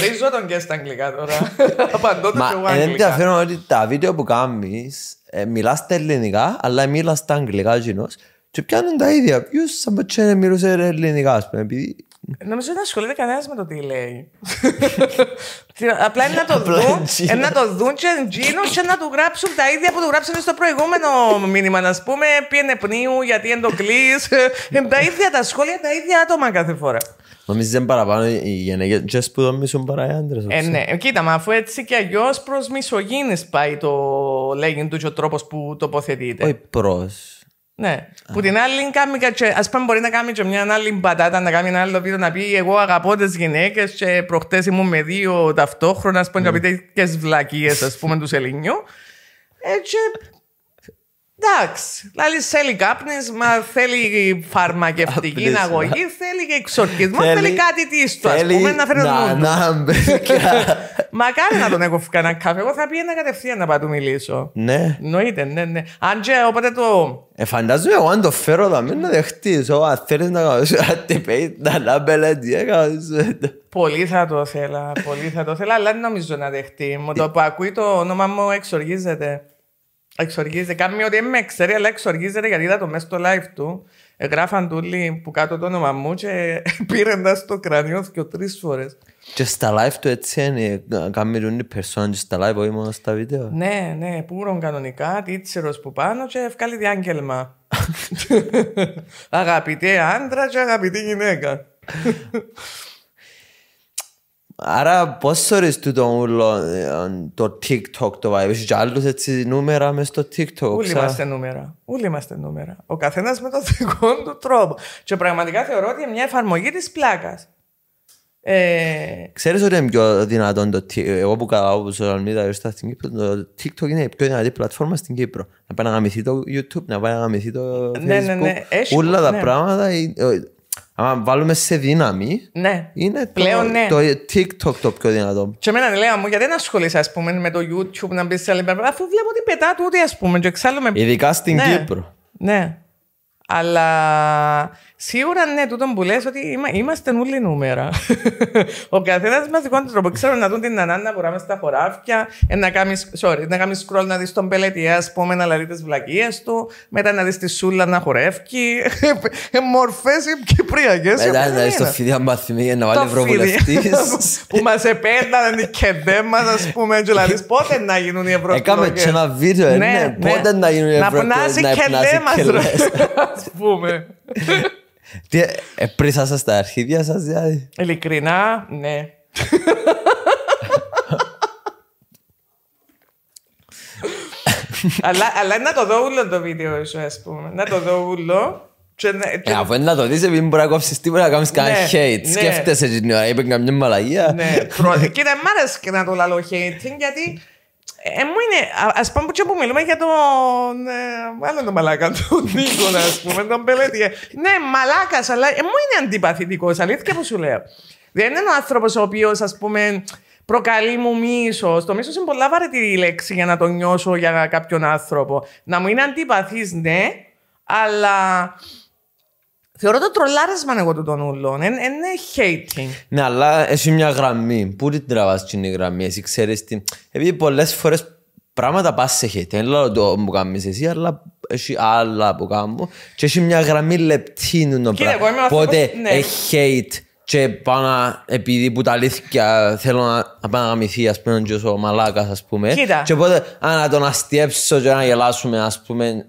Βρίζω τον και στα αγγλικά τώρα. Απαντώ το και εγώ αγγλικά. Είναι ενδιαφέρον ότι τα βίντεο που κάνεις ε, μιλάς στα ελληνικά, αλλά μιλά στα αγγλικά γινός και πιάνουν τα ίδια. Ποιο μπορούσε να μιλούσε ελληνικά, ας πούμε, επειδή Νομίζω δεν ασχολείται κανένας με το τι λέει. Απλά είναι να το δουν. Είναι ε, να το δουν και και να του γράψουν τα ίδια που του γράψανε στο προηγούμενο μήνυμα. Να πούμε πιένε πνίου γιατί είναι το κλείς. Ε, τα ίδια τα σχόλια, τα ίδια άτομα κάθε φορά. Νομίζω δεν παραπάνω οι γυναίκες και μισούν παρά οι άντρες. Ε, ναι, κοίτα, μα αφού έτσι και αλλιώς προς μισογίνης πάει το λέγεν του και ο τρόπος που τοποθετείται. Όχι προς. Ναι. Που την άλλη, ας πούμε, μπορεί να κάνει και μια άλλη πατάτα, να κάνει ένα άλλο βίντεο να πει: Εγώ αγαπώ τις γυναίκες και προχτές ήμουν με δύο ταυτόχρονα, ας πούμε, mm. και βλακίες, ας πούμε, τους Ελληνιού. Έτσι, Εντάξει. Δηλαδή θέλει μα θέλει φαρμακευτική αγωγή, θέλει και εξορκισμό, θέλει, κάτι τι του. Θέλει... πούμε να φέρει να, Μα Μακάρι να τον έχω φύγει κανένα καφέ. Εγώ θα πήγαινα κατευθείαν να πάω του μιλήσω. Ναι. Νοείται, ναι, ναι. Αν και όποτε το. Ε, φαντάζομαι εγώ αν το φέρω θα μην να δεχτείς. Ω, αν να κάνεις πέι, να λάμπελα ε, τι Πολύ θα το θέλα, πολύ θα το θέλα, αλλά δεν νομίζω να δεχτεί. Μου το ε- που ακούει το όνομα μου εξοργίζεται εξοργίζεται. Κάνει ότι με ξέρει, αλλά εξοργίζεται γιατί είδα το μέσα στο live του. Εγγράφαν τούλοι που κάτω το όνομα μου και πήραν τα στο κρανίο και τρεις φορές. Και στα live του έτσι είναι, κάνουμε οι περσόνα στα live, όχι μόνο στα βίντεο. Ναι, ναι, πούρον κανονικά, τιτσιρος που πάνω και ευκάλει διάγγελμα. Αγαπητέ άντρα και αγαπητή γυναίκα. Άρα πώς ώρες του το ούλο ε, το TikTok το vibe, έχει και άλλους έτσι νούμερα μες στο TikTok. Όλοι είμαστε νούμερα, όλοι είμαστε νούμερα. Ο καθένας με τον δικό του τρόπο. Και πραγματικά θεωρώ ότι είναι μια εφαρμογή της πλάκας. Ε... Ξέρεις ότι είναι πιο δυνατόν το TikTok, ε, εγώ που καταλάβω social media ήρθα στην Κύπρο, το TikTok είναι η πιο δυνατή πλατφόρμα στην Κύπρο. Να πάει να γαμηθεί το YouTube, να πάει να γαμηθεί το Facebook, ναι, ναι, ναι. όλα τα ναι. πράγματα ε, αν βάλουμε σε δύναμη, ναι. είναι Πλέον, το, ναι. το TikTok το πιο δυνατό. Και εμένα λέω μου, γιατί να ασχολείσαι ας πούμε, με το YouTube να μπεις σε άλλη Αφού βλέπω ότι πετά τούτη, ας πούμε, και εξάλλου με... Ειδικά στην ναι. Κύπρο. Ναι. Αλλά Σίγουρα ναι, τούτο που λες ότι είμαστε όλοι νούμερα. Ο καθένας μας δικό του τρόπος. Ξέρω να δουν την ανάνα να ράμε στα χωράφια, ε, να κάνει scroll να δεις τον πελέτη, ας πούμε, να δει τις βλακίες του, μετά να δεις τη σούλα να χορεύει. Ε, Μορφές κυπριακέ. Μετά να δεις το φίδι για να βάλει ευρωβουλευτής. Που μας επέτανε οι κεντέ μα, ας πούμε, δηλαδή πότε να γίνουν οι ευρωβουλευτέ. Έκαμε και ένα βίντεο, ε, ναι, ναι, ναι, πότε να γίνουν οι ευρωβουλευτέ. Να πνάζει κεντέ μα, α πούμε. Τι, επρίσα τα αρχίδια σας, δηλαδή. Ειλικρινά, ναι. αλλά, αλλά να το δω ούλο το βίντεο σου, ας πούμε. Να το δω ούλο. Ε, αφού να το δεις, επειδή μπορεί να κόψεις τίποτα, να κάνεις κανένα ναι, hate. Ναι. Σκέφτεσαι την ώρα, είπε καμιά μαλαγία. Ναι, κοίτα, μ' άρεσε να το λαλώ hating, γιατί ε, μου είναι, α πούμε που μιλούμε για τον. Ε, άλλο τον μαλάκα, τον Νίκο, ας πούμε, τον πελέτη. ναι, μαλάκας, αλλά ε, μου είναι αντιπαθητικός, αλήθεια που σου λέω. Δεν είναι ο άνθρωπος ο οποίος, ας πούμε, προκαλεί μου μίσος. Το μίσος είναι πολλά βαρετή λέξη για να το νιώσω για κάποιον άνθρωπο. Να μου είναι αντιπαθής, ναι, αλλά Θεωρώ το τρολάρισμα εγώ του τον ούλων. Είναι, ε, hating. Ναι, αλλά έχει μια γραμμή. Πού την τραβάς την γραμμή, εσύ ξέρεις την... Επειδή πολλές φορές πράγματα πας σε hate. Δεν λέω το που κάνεις εσύ, αλλά έχει άλλα που κάνω. Και έχει μια γραμμή λεπτή το πράγμα. Πότε ναι. έχει hate και πάνω, επειδή που τα αλήθεια θέλω να, να πάω να γαμηθεί, ας πούμε, ο μαλάκας, ας πούμε. Κοίτα. Και οπότε α, να τον αστιέψω και να γελάσουμε, ας πούμε,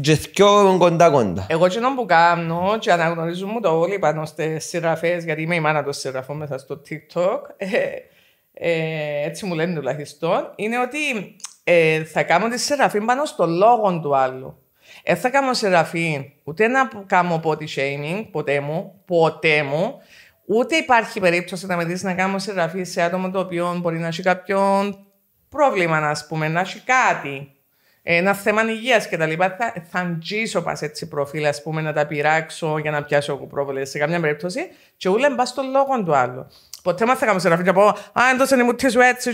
Τζεθκιό κοντά κοντά. Εγώ τι που κάνω και αναγνωρίζω μου το όλοι πάνω στις συγγραφές γιατί είμαι η μάνα των συγγραφών μέσα στο TikTok ε, ε, έτσι μου λένε τουλάχιστον είναι ότι ε, θα κάνω τη συγγραφή πάνω στο λόγο του άλλου. Δεν θα κάνω συγγραφή ούτε να κάνω body shaming ποτέ μου, ποτέ μου ούτε υπάρχει περίπτωση να με να κάνω συγγραφή σε άτομο το οποίο μπορεί να έχει κάποιον πρόβλημα να πούμε, να έχει κάτι ένα θέμα υγείας τα Θα, θα αντζήσω πας έτσι προφίλ, ας πούμε, να τα πειράξω για να πιάσω κουπρόβολε σε καμιά περίπτωση. Και ούλα μπα στο λόγο του άλλου. Ποτέ μα θα κάνω σε ραφή και πω Α, εντό είναι μου τι σου έτσι,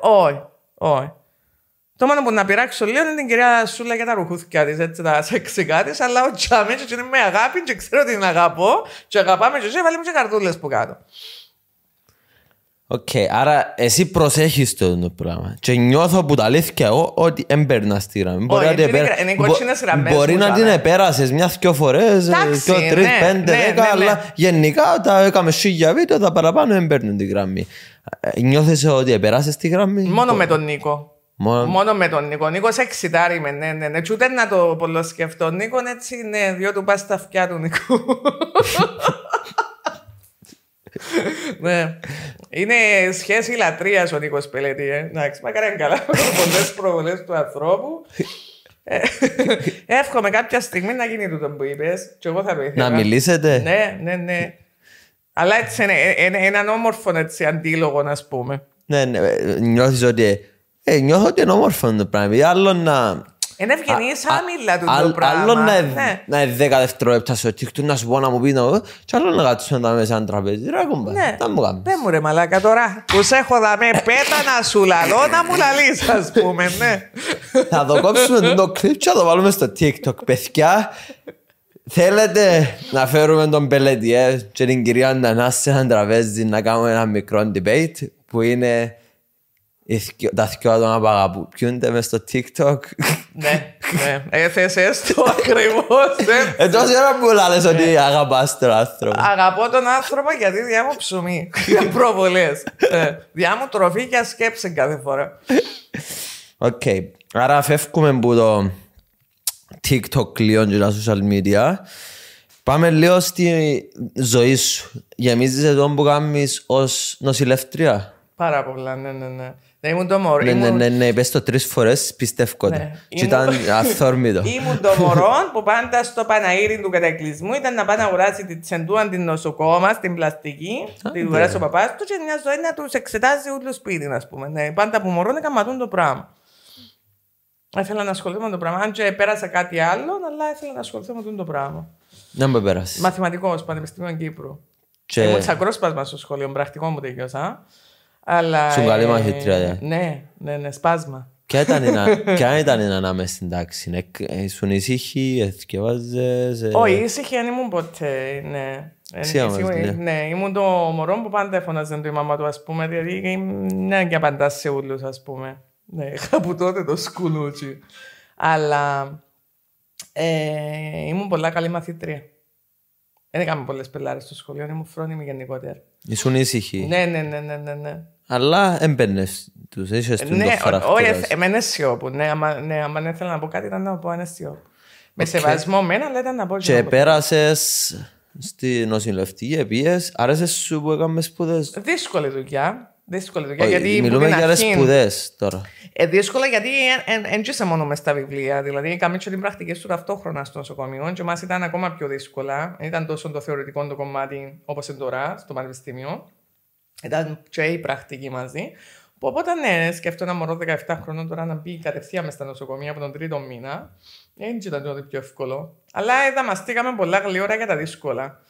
Όχι, όχι. Το μόνο που να πειράξω λίγο είναι την κυρία Σούλα για τα ρουχούθια της, έτσι τα σεξικά τη, αλλά ο Τζάμι, είναι με αγάπη, και ξέρω ότι την αγαπώ, και αγαπάμε, και εσύ, βάλει μου και καρδούλε που κάτω. Οκ, άρα εσύ προσέχεις το πράγμα και νιώθω που τα αλήθεια εγώ ότι εμπέρνα στη γραμμή. Μπορεί, να, την επέρασες μιας δυο φορές, ε, δυο, τρεις, ναι, πέντε, ναι, δέκα, ναι, αλλά γενικά τα έκαμε σίγια βίντεο, τα παραπάνω εμπέρνουν τη γραμμή. Ε, Νιώθεσαι ότι επέρασες τη γραμμή. Μόνο με τον Νίκο. Μόνο... με τον Νίκο. Νίκος εξητάρει με, ναι, ναι, ναι. Και ούτε να το πολλοσκεφτώ. Νίκο, έτσι, ναι, διότι πας στα αυτιά του Νίκου. ναι. Είναι σχέση λατρείας ο Νίκος Πελέτη. Ε. Εντάξει, μα καλά. Πολλέ προβολές του ανθρώπου. Ε, εύχομαι κάποια στιγμή να γίνει τούτο που είπες. Και εγώ θα το Να μιλήσετε. Ναι, ναι, ναι. Αλλά έτσι είναι ε, ε, έναν όμορφο αντίλογο, να πούμε. Ναι, ναι. Νιώθεις ότι. νιώθω ότι είναι όμορφο το πράγμα. Άλλο να είναι ευγενή άμυλα του το πράγμα. Άλλο ναι. να είναι δέκα δευτερόλεπτα στο TikTok να σου πω να μου πεις να δω και άλλο να τα μέσα ένα τραπέζι. Ρε ναι. τα μου κάνεις. μου ρε μαλάκα τώρα που έχω δαμέ πέτα να σου λαλώ να μου λαλείς ας πούμε, ναι. Θα το κόψουμε το κλειπ και θα το βάλουμε στο TikTok, παιδιά. Θέλετε να φέρουμε τον Πελετιέ και την κυρία Νανάση σε ένα τραπέζι να κάνουμε ένα μικρό debate που είναι τα δυο άτομα που αγαπούνται μες στο TikTok. Ναι, ναι. Έθεσε το ακριβώς. Ε. ε, τόση ώρα που λάλλες ότι ναι. αγαπάς τον άνθρωπο. Αγαπώ τον άνθρωπο γιατί διά μου ψωμί. Για προβολές. Ε, διά μου τροφή για σκέψη κάθε φορά. Οκ. Άρα φεύγουμε που το TikTok λίον και τα social media. Πάμε λίγο στη ζωή σου. Γεμίζεις εδώ που κάνεις ως νοσηλευτρία. Πάρα πολλά, ναι, ναι, ναι. Ναι, ήμουν το μωρό. Ναι, ναι, ναι, ναι το τρεις φορές πιστεύω. Ναι. Και ήταν αθόρμητο. Ήμουν το μωρό που πάντα στο Παναήρι του κατακλυσμού ήταν να πάει να αγοράσει τη τσεντούα την νοσοκόμα, στην πλαστική, τη αγοράσει ναι. ο παπάς τους και μια ζωή να τους εξετάζει όλο σπίτι, ας πούμε. Ναι, πάντα που μωρό καματούν το πράγμα. Ήθελα να ασχοληθώ με το πράγμα. Αν και πέρασα κάτι άλλο, αλλά ήθελα να ασχοληθώ με το πράγμα. Να με πέρασεις. Μαθηματικός, Πανεπιστημίο Κύπρου. Και... Ήμουν σαν στο σχολείο, πρακτικό μου τελειώσα. Αλλά, Σου καλή μαθήτρια, ε, ναι, ναι, ναι, σπάσμα. Ποια ήταν η ανάμεση στην τάξη, ήσουν ναι, ε, ήσυχη, Ε... Όχι, ήσυχη δεν ήμουν ποτέ, ναι. ναι. Ναι, ήμουν το μωρό που πάντα φωνάζαν το η μαμά του, ας πούμε, γιατί ναι, και απαντά σε ούλους, ας πούμε. Ναι, είχα από τότε το σκουλούτσι. Αλλά ε, ήμουν πολλά καλή μαθήτρια. Δεν έκαμε πολλές πελάρες στο σχολείο, ήμουν φρόνιμη γενικότερα. Ήσουν ήσυχη. Ναι, ναι, ναι, ναι, ναι. ναι αλλά έμπαινες τους. Είσαι στην ναι, όχι, εμένα σιώπου. Ναι, άμα, ναι, ναι, ναι, ήθελα να πω κάτι, ήταν να πω ένα σιώπου. Με σεβασμό μένα, αλλά ήταν να πω. Και πέρασε στη νοσηλευτή, επίες, άρεσες σου που έκαμε σπουδές. Δύσκολη δουλειά. Δύσκολη δουλειά. γιατί μιλούμε για σπουδές τώρα. Ε, δύσκολα γιατί δεν μόνο μες στα βιβλία. Δηλαδή, κάμε και την πρακτική σου ταυτόχρονα στο νοσοκομείο. Και μας ήταν ακόμα πιο δύσκολα. Δεν ήταν τόσο το θεωρητικό το κομμάτι όπως είναι τώρα στο πανεπιστήμιο ήταν και η πρακτική μαζί. Οπότε ναι, σκέφτομαι ένα μωρό 17 χρονών τώρα να μπει κατευθείαν μες στα νοσοκομεία από τον τρίτο μήνα. Δεν ήταν τότε πιο εύκολο. Αλλά δαμαστήκαμε πολλά γλυόρα για τα δύσκολα.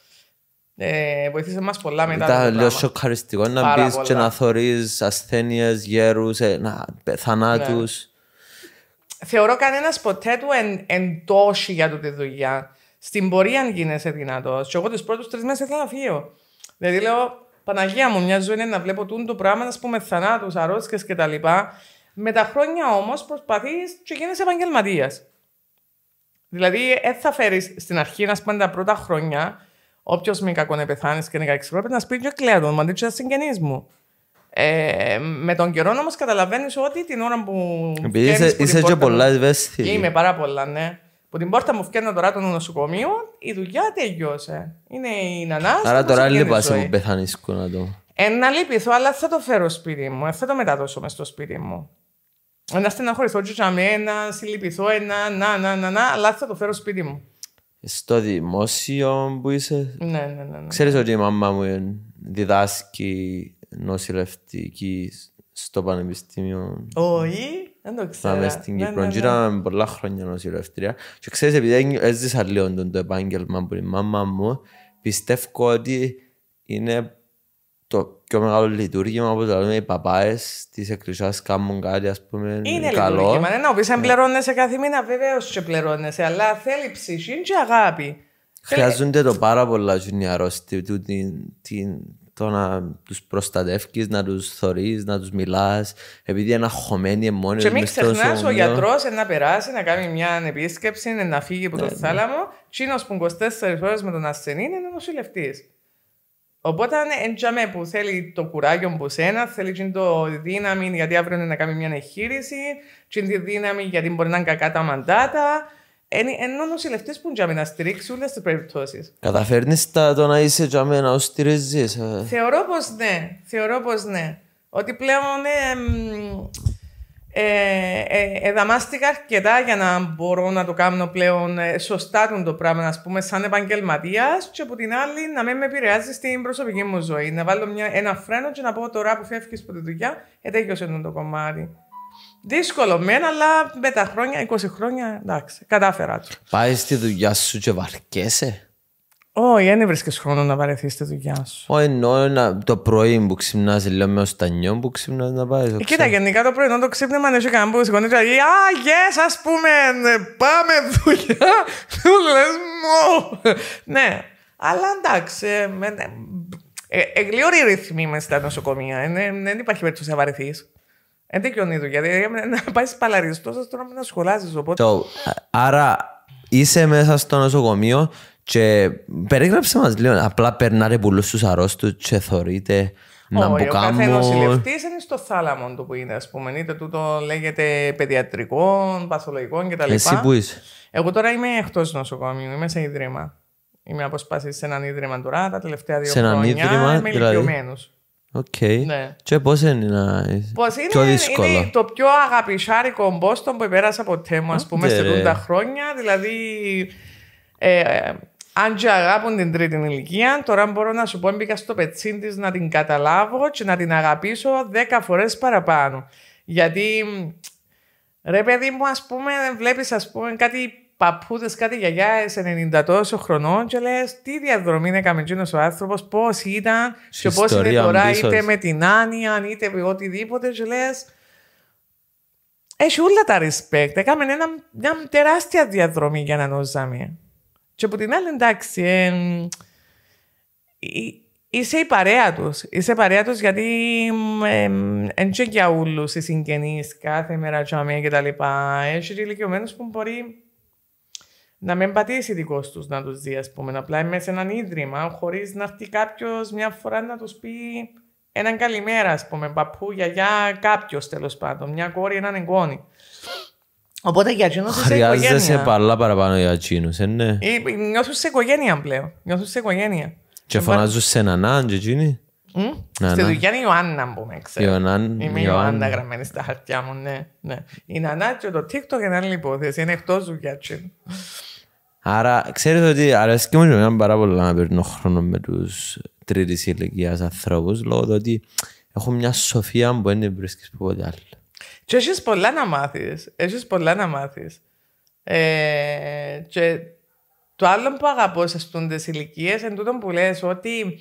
Ε, βοηθήσε μας πολλά μετά. Ήταν λίγο σοκαριστικό να μπει και να θωρείς ασθένειες, γέρους, ε, ε θανάτους. Ναι. Θεωρώ κανένας ποτέ του εν, για για τη δουλειά. Στην πορεία αν γίνεσαι δυνατός. Και εγώ τους πρώτους τρεις μέρε ήθελα να φύγω. Δηλαδή λέω, Παναγία μου, μια ζωή είναι να βλέπω τούν το πράγμα, να πούμε θανάτους, αρρώστιες κτλ. Με τα χρόνια όμως προσπαθείς και γίνεις επαγγελματίας. Δηλαδή, έτσι ε, θα φέρεις στην αρχή, να πούμε τα πρώτα χρόνια, όποιος με να πεθάνει και είναι κακό, πρέπει να σπίτι και κλαίρον, του δεν συγγενείς μου. Ε, με τον καιρό όμως καταλαβαίνεις ότι την ώρα που. Επειδή είσαι, είσαι και πολλά ευαίσθητη. Είμαι πάρα πολλά, ναι. Που την πόρτα μου φτιάχνει τώρα το νοσοκομείο, η δουλειά τελειώσε. Είναι η νανά. Άρα τώρα σε που πεθάνει να το. Ένα λυπηθώ, αλλά θα το φέρω σπίτι μου. Ε, θα το μεταδώσω μες στο σπίτι μου. Ε, να στεναχωρηθώ, τζουτσαμέ, να συλληπιθώ, ένα, να, να, να, να, αλλά θα το φέρω σπίτι μου. Στο δημόσιο που είσαι. Ναι, ναι, ναι. ναι. ότι η μαμά μου διδάσκει νοσηλευτικής στο Πανεπιστήμιο. Όχι, δεν το ξέρω. Πάμε στην ναι, Κύπρο. Ναι, ναι. πολλά χρόνια νοσηλευτρία. Και ξέρεις, επειδή έζησα λίγο το επάγγελμα από η μάμα μου, πιστεύω ότι είναι το πιο μεγάλο λειτουργήμα που θα λέμε οι παπάες της εκκλησίας κάνουν κάτι, ας πούμε. Είναι καλό. λειτουργήμα. Ναι, αν πληρώνεσαι κάθε μήνα, βεβαίως και πληρώνεσαι. Αλλά θέλει ψυχή και αγάπη. Χρειάζονται το πάρα πολλά ζουνιαρό στην το να τους προστατεύει, να τους θωρείς, να τους μιλάς, επειδή είναι αχωμένοι μόνοι τους. Και μην ξεχνάς ο γιατρό να περάσει, να κάνει μια επίσκεψη, να φύγει από το ναι, ναι. θάλαμο. είναι Τσίνος που 24 ώρες με τον ασθενή είναι νοσηλευτής. Οπότε, εντιαμέ που θέλει το κουράγιο από σένα, θέλει την το δύναμη γιατί αύριο είναι να κάνει μια εγχείρηση, την δύναμη γιατί μπορεί να είναι κακά τα μαντάτα, ενώ νοσηλευτής που για να στηρίξει όλες τις περιπτώσεις. Καταφέρνεις το να είσαι για μένα ως στηρίζεις. Ε? Θεωρώ πως ναι. Θεωρώ πως ναι. Ότι πλέον ε ε, ε, ε, εδαμάστηκα αρκετά για να μπορώ να το κάνω πλέον σωστά τον το πράγμα, ας πούμε, σαν επαγγελματίας. Και από την άλλη, να μην με επηρεάζει στην προσωπική μου ζωή. Να βάλω μια, ένα φρένο και να πω τώρα που φεύγεις από τη δουλειά, είναι το κομμάτι. Δύσκολο μεν, αλλά με τα χρόνια, 20 χρόνια, εντάξει, κατάφερα τους. Πάει στη δουλειά σου και βαρκέσαι. Όχι, δεν βρίσκει χρόνο να βαρεθείς στη δουλειά σου. Όχι, ενώ το πρωί που ξυπνάς, λέω με τα νιόν που ξυπνάς να πάει. Ε, κοίτα, γενικά το πρωί, ενώ το ξύπνημα είναι κανένα που σηκώνει. Δηλαδή, α, yes, ας πούμε, ναι, πάμε δουλειά. Του λε, μου. Ναι, αλλά εντάξει. Εγλίωροι ε, ε, ρυθμοί μες στα νοσοκομεία. Ναι, δεν υπάρχει περίπτωση να βαρεθείς. Ε, Εν τέτοιο είδου, γιατί να πάει παλαριστό, α τώρα να σχολάζει. Οπότε... άρα είσαι μέσα στο νοσοκομείο και περίγραψε μας λίγο. Απλά περνάτε πολλούς τους αρρώστους και θεωρείται να μπουκάμουν. Ο κάθε νοσηλευτή είναι στο θάλαμο του που είναι, ας πούμε. Είτε τούτο λέγεται παιδιατρικών, παθολογικών κτλ. Εσύ που είσαι. Εγώ τώρα είμαι εκτός νοσοκομείου, είμαι σε ίδρυμα. Είμαι αποσπάσει σε έναν ίδρυμα τώρα τα τελευταία δύο σε έναν χρόνια. Ίδρυμα, είμαι δηλαδή... Οκ, ναι. Και πώς είναι να. Πώς είναι, είναι το πιο αγαπησάρικο μπόστο που πέρασα από μου, ας πούμε, σε 70 χρόνια. Δηλαδή, ε, αν και αγάπουν την τρίτη ηλικία, τώρα μπορώ να σου πω μπήκα στο πετσίν της να την καταλάβω και να την αγαπήσω 10 φορές παραπάνω. Γιατί, ρε παιδί μου, ας πούμε, βλέπεις κάτι παππούδες, κάτι σε 90 τόσο χρονών και λες τι διαδρομή είναι εκείνος ο άνθρωπος, πώς ήταν και πώς είναι τώρα, είτε με την άνοια, είτε με οτιδήποτε. Και λες. Έχει όλα τα respect. Έκαμε ένα, μια τεράστια διαδρομή για να νόζαμε. Και από την άλλη, εντάξει, ε, είσαι η παρέα τους. Είσαι η παρέα τους γιατί δεν για όλους οι συγγενείς κάθε μέρα τα λοιπά, Έχει ηλικιωμένους που μπορεί να μην πατήσει δικός τους να τους δει, ας πούμε. Απλά είμαι σε έναν ίδρυμα, χωρίς να έρθει κάποιος μια φορά να τους πει έναν καλημέρα, ας πούμε. Παππού, γιαγιά, κάποιος τέλος πάντων. Μια κόρη, έναν εγγόνι. Οπότε για είναι σε οικογένεια. Χρειάζεσαι πολλά παραπάνω για εκείνους, ε, ναι. Ή, νιώθουν σε οικογένεια πλέον. Νιώθουν σε οικογένεια. Και φωνάζουν σε έναν άντζε, εκείνη. Στη δουλειά είναι Νιώθω σε οικογενεια πλεον πούμε, ξέρω. Ιωάννα, Είμαι η Ιωάννα γραμμένη στα χαρτιά μου, ναι. ναι. Η Νανά και το TikTok είναι άλλη είναι εκτός δουλειάς. Άρα ξέρετε ότι αρέσκει μου να πάρα πολύ να χρόνο με τους τρίτης ηλικίας ανθρώπους, λόγω του ότι έχω μια σοφία που δεν να ποτέ άλλο. Και έχεις πολλά να μάθεις. Έχεις πολλά να μάθεις. Ε, και το άλλο που αγαπώ σε αυτέ τι ηλικίε είναι τούτο που λε ότι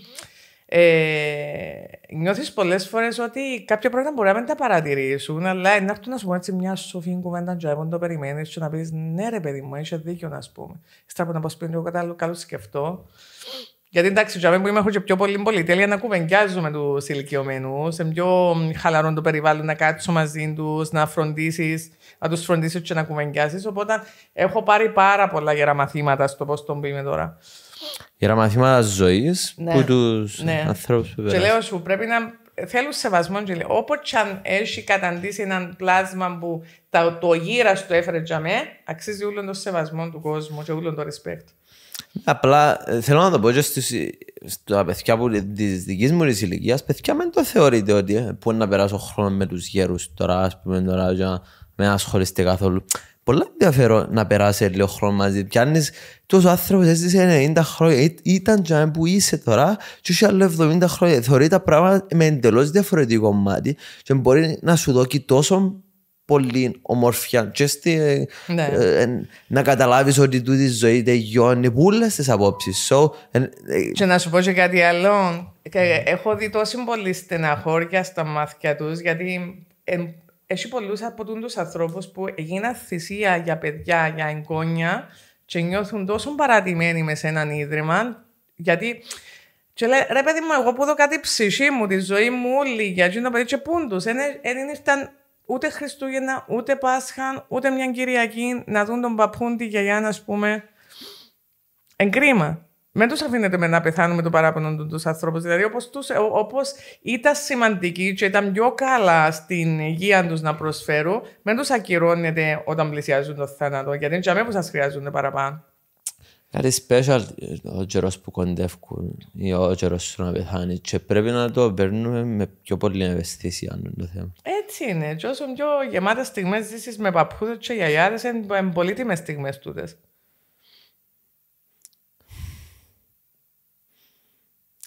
ε, νιώθεις πολλές φορές ότι κάποια πράγματα μπορεί να μην τα παρατηρήσουν, αλλά να έρθουν να σου πω έτσι μια σοφή κουβέντα και να το περιμένεις και να πεις ναι ρε παιδί μου, είσαι δίκιο να σου πούμε. Στα να πω πριν λίγο κατάλληλο καλό σκεφτώ. Γιατί εντάξει, για που είμαστε και πιο πολύ πολυτέλεια να κουβεντιάζουμε του ηλικιωμένους, σε πιο χαλαρό το περιβάλλον, να κάτσω μαζί τους, να φροντίσεις, να τους φροντίσεις και να κουβεντιάσεις. Οπότε έχω πάρει πάρα πολλά γερά μαθήματα στο πώς τον πούμε τώρα τα μαθήματα ζωής ναι, που τους ναι. ανθρώπους που Και λέω σου, πρέπει να θέλουν σεβασμό. Και λέω, όπως αν έχει καταντήσει έναν πλάσμα που το γύρας του έφερε για μέ, αξίζει όλο τον σεβασμό του κόσμου και όλο τον respect. Απλά ε, θέλω να το πω και στους, στα παιδιά της δικής μου ηλικίας, παιδιά με το θεωρείτε ότι μπορεί ε, να περάσω χρόνο με τους γέρους τώρα, ας πούμε, τώρα, για να με ασχοληθεί καθόλου πολλά ενδιαφέρον να περάσει λίγο χρόνο μαζί. Πιάνεις τόσο άνθρωπο, έζησε 90 χρόνια, ήταν τζαμ που είσαι τώρα, και είσαι άλλο 70 χρόνια. Θεωρεί τα πράγματα με εντελώς διαφορετικό μάτι και μπορεί να σου δώσει τόσο πολύ ομορφιά. ναι. ε, ε, να καταλάβεις ότι τούτη ζωή τελειώνει πουλε τις απόψεις. So, ε, και να σου πω και κάτι άλλο. Ε, έχω δει τόσο πολύ στεναχώρια στα μάτια τους, γιατί έχει πολλούς από τους ανθρώπους που έγιναν θυσία για παιδιά, για εγγόνια και νιώθουν τόσο παρατημένοι μες σε έναν ίδρυμα γιατί και λέει, ρε παιδί μου, εγώ που δω κάτι ψυχή μου, τη ζωή μου όλη, για εκείνο παιδί και πούντους. Δεν ήρθαν ούτε Χριστούγεννα, ούτε Πάσχα, ούτε μια Κυριακή να δουν τον παππούν τη γιαγιά, ας πούμε. Εγκρίμα. Μην του αφήνετε να πεθάνουμε το παράπονο του ανθρώπους. Δηλαδή, όπως όπως ήταν σημαντικοί και ήταν πιο καλά στην υγεία τους να προσφέρουν, μην του ακυρώνετε όταν πλησιάζουν το θάνατο, γιατί είναι τζαμί που σας χρειάζονται παραπάνω. Κάτι special ο καιρός που κοντεύουν ή ο καιρός που να πεθάνει, και πρέπει να το παίρνουμε με πιο πολύ ευαισθησία το Έτσι είναι. Και όσο πιο γεμάτες στιγμές ζήσεις με παππούδε και γιαγιάδες, είναι πολύτιμέ στιγμές τούτες.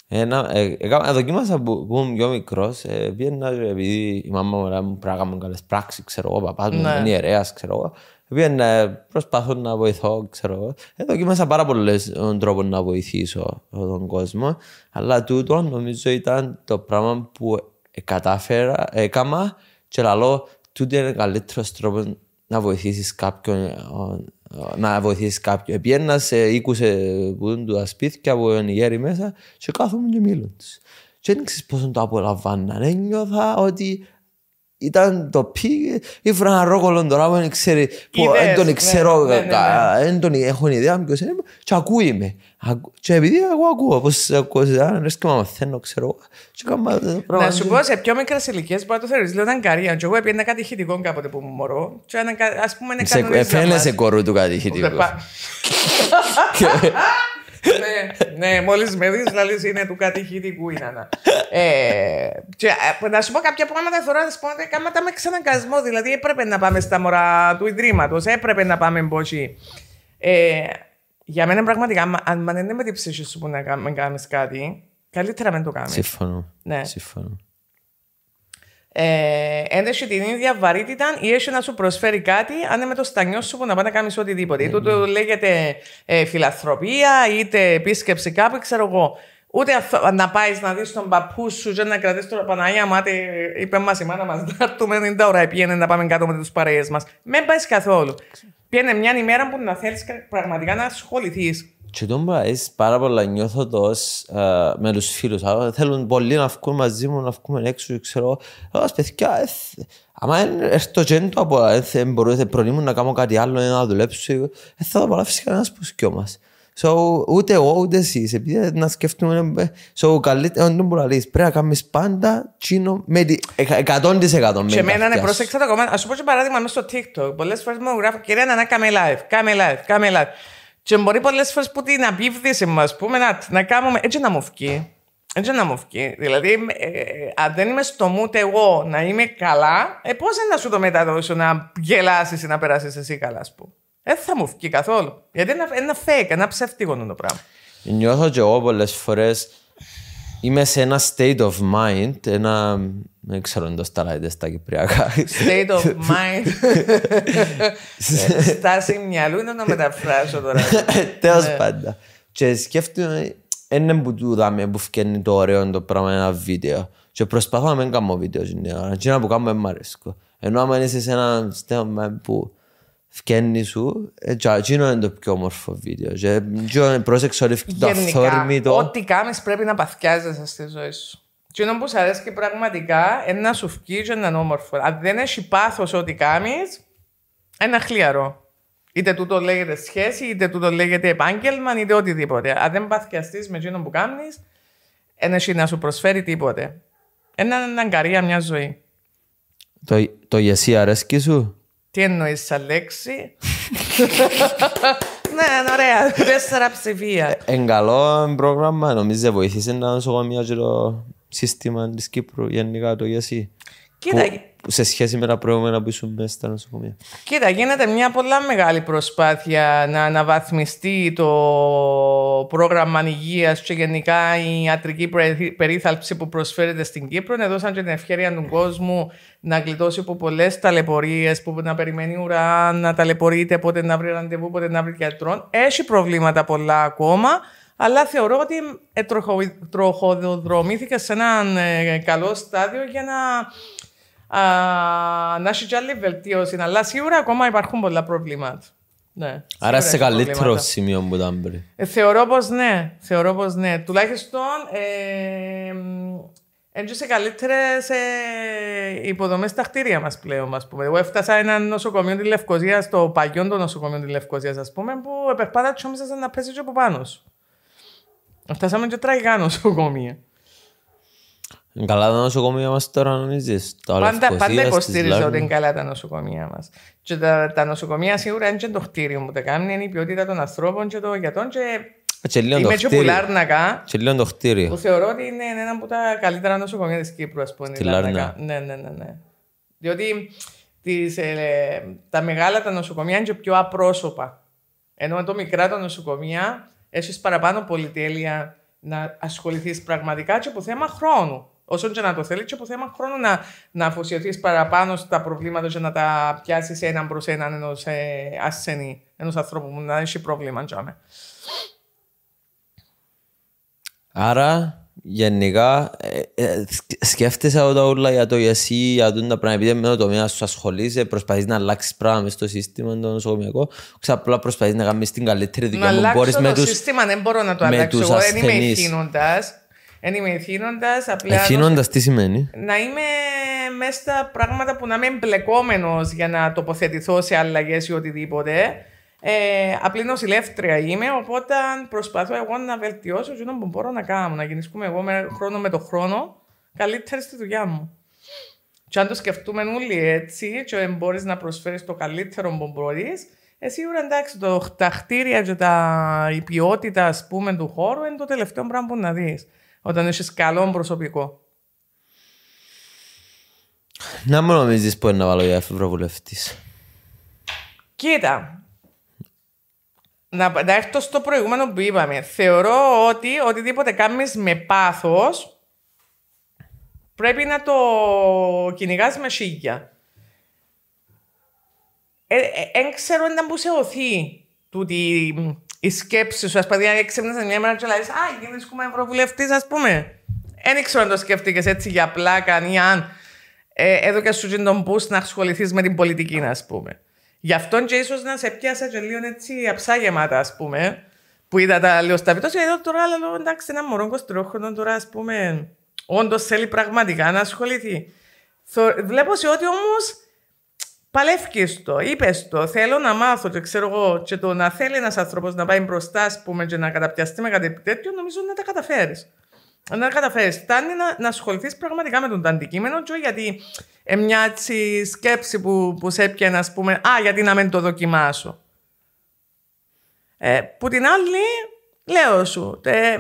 Ένα, ε, ε, δοκίμασα που ήμουν πιο μικρός, ε, πήγαινα επειδή η μάμα μου έλεγε πρέπει να κάνουμε καλές πράξεις, ξέρω εγώ, παπάς μου ναι. είναι ιερέας, ξέρω εγώ. Πήγαινα, ε, προσπαθώ να βοηθώ, ξέρω εγώ. Ε, δοκίμασα πάρα πολλές ε, τρόπο να βοηθήσω τον κόσμο, αλλά τούτο νομίζω ήταν το πράγμα που κατάφερα, έκανα και λαλό, τούτο είναι καλύτερος τρόπος να βοηθήσεις κάποιον ε, να βοηθήσει κάποιον. Πιένα ε, ε, σε οίκουσε που του ασπίθια από τον γέρι μέσα και κάθομαι και μίλουν τους. Και δεν πώ πόσο το απολαμβάνουν. Ένιωθα ότι ήταν το πι, ήφερα ένα ρόκολο τώρα που δεν ξέρει, που δεν τον ναι, ξέρω, δεν ναι, ναι, τον έχω ιδέα ποιος είναι, και ακούει με. Και επειδή εγώ ακούω, πως ακούω, αν έρθει και μαθαίνω, ξέρω, και Να σου πω, σε πιο μικρές ηλικίες μπορεί να το θεωρείς, λέω ήταν καρία, και εγώ έπαιρνα κάτι χητικό κάποτε που μου μωρώ, και ας πούμε είναι κάτι... Φαίνεσαι κορού του κάτι χητικό. ναι, ναι, μόλις με δεις, δηλαδή είναι του κατηχητικού είναι να. Ε, και, ε, να σου πω κάποια πράγματα τώρα, να σου πω τα με ξαναγκασμό. Δηλαδή έπρεπε να πάμε στα μωρά του Ιδρύματος, έπρεπε να πάμε μπόχι. Ε, για μένα πραγματικά, αν δεν με την ψυχή σου που να κάνεις κάτι, καλύτερα να το κάνουμε. Συμφωνώ. Ναι ε, την ίδια βαρύτητα ή έσαι να σου προσφέρει κάτι, αν είναι με το στανιό σου που να πάει να κάνεις οτιδήποτε. Ναι, ναι. το λέγεται ε, φιλανθρωπία, είτε επίσκεψη κάπου, ξέρω εγώ. Ούτε να πάεις να δεις τον παππού σου να κρατήσεις τον Παναγία Μάτι, είπε μας η μάνα μας, να έρθουμε τα ώρα πήγαινε να πάμε κάτω με του παρέες μας. Μην πα καθόλου. Πιένε μια ημέρα που να θέλεις πραγματικά να ασχοληθείς και τον πάει πάρα πολλά νιώθω ως, α, ε, με τους φίλους. Α, θέλουν πολλοί να βγουν μαζί μου, να βγουν έξω, ξέρω. Ας παιδιά, εθ, άμα έρθω και το από ε, μπορούσα προνήμουν να κάνω κάτι άλλο, ε, να δουλέψω, δεν θα το απολαύσει κανένας που σκιόμας. So, ούτε εγώ ούτε εσείς, επειδή να σκεφτούμε so, καλύτερα, δεν μπορώ να λες, πρέπει να κάνεις πάντα τσίνο με 100% Και εμένα ναι, πρόσεξα το κομμάτι, ας σου πω και παράδειγμα μέσα στο TikTok, πολλές φορές μου γράφω, κυρία να κάμε live, κάμε live, κάμε live. Και μπορεί πολλές φορές που την απίβδηση μου, πούμε, να, να κάνουμε. Έτσι να μου βγει. Έτσι να μου βγει. Δηλαδή, ε, αν δεν είμαι στο ούτε εγώ να είμαι καλά, ε, πώς να σου το μεταδώσω να γελάσεις ή να περάσεις εσύ καλά, ας πούμε. Δεν θα μου βγει καθόλου. Γιατί είναι ένα fake, ένα ψεύτικο το πράγμα. Νιώθω και εγώ πολλές φορές είμαι σε ένα state of mind, ένα... Δεν ξέρω αν το σταλάτε στα κυπριακά. State of mind. Στάση μυαλού είναι να μεταφράσω τώρα. Τέλος ναι. πάντα. Και σκέφτομαι, είναι που του δάμε που φτιάχνει το ωραίο το πράγμα ένα βίντεο. Και προσπαθώ να μην κάνω βίντεο στην ώρα. να που κάνω δεν μ' αρέσει. Ενώ άμα είσαι σε ένα mind που φκένει σου, Έτσι, ε, είναι το πιο όμορφο βίντεο. πρόσεξε ό,τι το αυθόρμητο. ό,τι κάνεις πρέπει να παθιάζεσαι στη ζωή σου. Τι είναι που σου αρέσει πραγματικά να σου φκεί και όμορφο. Αν δεν έχει πάθος ό,τι κάνεις ένα χλιαρό. Είτε τούτο λέγεται σχέση, είτε τούτο λέγεται επάγγελμα, είτε οτιδήποτε. Αν δεν παθιαστείς με εκείνο που κάνεις, δεν έχει να σου προσφέρει τίποτε. Έναν αγκαρία μια ζωή. Το, το γεσί αρέσκει σου. Τι εννοείς σαν λέξη. ναι, ωραία. Τέσσερα ψηφία. Εγκαλό πρόγραμμα. Νομίζω βοηθήσε να νοσοκομεία και το σύστημα της Κύπρου γενικά το ΙΑΣΥ. E. Κοίτα, σε σχέση με τα προηγούμενα που ήσουν μέσα στα νοσοκομεία. Κοίτα, γίνεται μια πολλά μεγάλη προσπάθεια να αναβαθμιστεί το πρόγραμμα υγεία και γενικά η ιατρική περίθαλψη που προσφέρεται στην Κύπρο. Έδωσαν ναι, και την ευκαιρία του κόσμου να γλιτώσει από πολλές ταλαιπωρίες, που να περιμένει ουρά, να ταλαιπωρείται, πότε να βρει ραντεβού, πότε να βρει γιατρών. Έχει προβλήματα πολλά ακόμα. Αλλά θεωρώ ότι τροχοδρομήθηκε σε έναν ε, καλό στάδιο για να να έχει και άλλη βελτίωση, αλλά σίγουρα ακόμα υπάρχουν πολλά προβλήματα. Ναι, Άρα σε καλύτερο σημείο που ήταν πριν. Ε, θεωρώ πως ναι. Θεωρώ πως ναι. Τουλάχιστον ε, σε καλύτερες ε, υποδομές στα κτίρια μας πλέον. Ας πούμε. Εγώ έφτασα ένα νοσοκομείο της Λευκοσίας, το παλιό το νοσοκομείο της Λευκοσίας, ας πούμε, που επερπάτα τσόμισα να πέσει από πάνω σου. Φτάσαμε και τραγικά νοσοκομεία. Καλά τα νοσοκομεία μας τώρα νομίζω. Πάντα, πάντα υποστήριζα ότι είναι καλά τα νοσοκομεία μας. Και τα, τα νοσοκομεία σίγουρα είναι και το χτίριο που τα κάνουν, είναι η ποιότητα των ανθρώπων και των γιατών και ε, και Είμαι και που Λάρνακα. Και το Που θεωρώ ότι είναι ένα από τα καλύτερα νοσοκομεία της Κύπρου, ας πούμε. Λάρνακα. Ναι, ναι, ναι, ναι. Διότι τις, ε, τα μεγάλα τα νοσοκομεία είναι και πιο απρόσωπα. Ενώ με το μικρά τα νοσοκομεία έχεις παραπάνω πολυτέλεια να ασχοληθείς πραγματικά και από θέμα χρόνου όσο και να το θέλεις, και από θέμα χρόνου να, να αφοσιωθείς παραπάνω στα προβλήματα και να τα πιάσεις έναν προς έναν ενός ε, ασθενή, ενός ανθρώπου που να έχει πρόβλημα. Τζάμε. Άρα, γενικά, ε, ε, σκέφτεσαι όλα όλα για το εσύ, για το να πρέπει με το τομέα σου ασχολείσαι, προσπαθείς να αλλάξεις πράγματα στο σύστημα το νοσοκομιακό. Ξαπλά προσπαθείς να κάνεις την καλύτερη δουλειά που μπορεί με τους. Το σύστημα δεν μπορώ να το αλλάξω. Εγώ δεν είμαι ευθύνοντα. Δεν είμαι ευθύνοντα. τι σημαίνει. Να είμαι μέσα στα πράγματα που να είμαι εμπλεκόμενος για να τοποθετηθώ σε αλλαγές ή οτιδήποτε. Ε, απλή νοσηλεύτρια είμαι, οπότε προσπαθώ εγώ να βελτιώσω το που μπορώ να κάνω, να γεννησκούμε εγώ με, χρόνο με το χρόνο καλύτερα στη δουλειά μου. Και αν το σκεφτούμε όλοι έτσι, και μπορείς να προσφέρεις το καλύτερο που μπορείς, εσύ σίγουρα εντάξει, το, τα χτίρια και τα, η ποιότητα ας πούμε, του χώρου είναι το τελευταίο πράγμα που να δεις όταν είσαι καλό προσωπικό. Να μου νομίζεις που είναι να βάλω για ευρωβουλευτής. Κοίτα, να, να έρθω στο προηγούμενο που είπαμε. Θεωρώ ότι οτιδήποτε κάνεις με πάθος πρέπει να το κυνηγάς με σίγια. Δεν ξέρω ε, ε, ξέρω σε οθεί η σκέψη σου, ας να έξυπνε μια μέρα και λέει Α, γίνει ευρωβουλευτής, ας πούμε. Δεν ήξερα αν το σκέφτηκες έτσι για πλάκα, ή αν ε, έδωκε σου τον boost να ασχοληθείς με την πολιτική, ας πούμε. Γι' αυτόν και ίσως να σε πιάσα και λίγο έτσι αψάγεματα, ας πούμε, που είδα τα λίγο στα βιτώσια. Εδώ τώρα λέω εντάξει, ένα μωρό κοστρόχρονο τώρα, ας πούμε, όντως θέλει πραγματικά να ασχοληθεί. Βλέπω σε ότι όμω Παλεύκε το, είπες το, θέλω να μάθω και ξέρω εγώ. Και το να θέλει ένας άνθρωπος να πάει μπροστά, ας πούμε, και να καταπιαστεί με κάτι τέτοιο, νομίζω να τα καταφέρεις. Να τα καταφέρεις. Φτάνει να, να ασχοληθείς πραγματικά με τον αντικείμενο, και γιατί ε, μια έτσι, σκέψη που, που σε έπιανε, ας πούμε, Α, γιατί να μην το δοκιμάσω. Ε, που την άλλη, λέω σου, ε,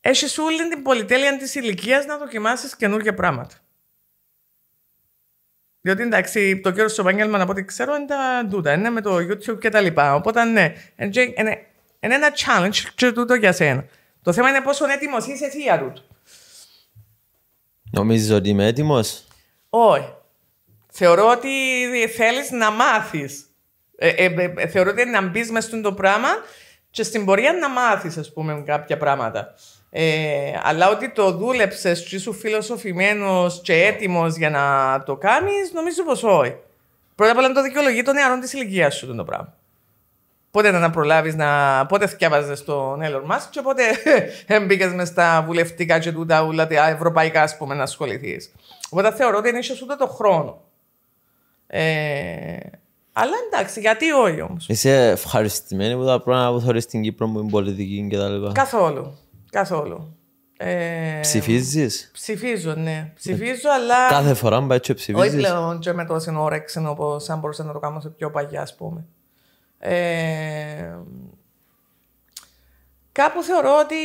έχεις όλη την πολυτέλεια της ηλικίας να δοκιμάσεις καινούργια πράγματα. Διότι εντάξει, το κύριο στο επάγγελμα, από ό,τι ξέρω, είναι τα ντούτα. είναι με το YouTube και τα λοιπά. Οπότε ναι, είναι, ένα challenge και τούτο για σένα. Το θέμα είναι πόσο έτοιμος είσαι εσύ για τούτο. Νομίζεις ότι είμαι έτοιμος. Όχι. Θεωρώ ότι θέλεις να μάθεις. Ε, ε, ε, θεωρώ ότι να μπεις μέσα το πράγμα και στην πορεία να μάθεις πούμε, κάποια πράγματα. Ε, αλλά ότι το δούλεψες και είσαι φιλοσοφημένος και έτοιμος για να το κάνεις, νομίζω πως όχι. Πρώτα απ' όλα το δικαιολογεί των νεαρών της ηλικίας σου το πράγμα. Πότε να προλάβεις να. Πότε θκιάβαζες τον Έλλον Μάσκ και πότε μπήκε μες στα βουλευτικά και τούτα ούλα τα ευρωπαϊκά, ας πούμε, να ασχοληθείς. Οπότε θεωρώ ότι δεν είσαι ούτε το χρόνο. Ε, αλλά εντάξει, γιατί όχι όμως. Είσαι ευχαριστημένη που τα πράγματα που θεωρεί στην Κύπρο μου είναι πολιτική και τα λοιπά. Καθόλου. Καθόλου. Ε, Ψηφίζεις. Ψηφίζω, ναι. Ψηφίζω, αλλά. Κάθε φορά μου πάει και ψηφίζει. Όχι πλέον και με τόσο όρεξη όπως αν μπορούσα να το κάνω σε πιο παγιά, ας πούμε. Ε, κάπου θεωρώ ότι.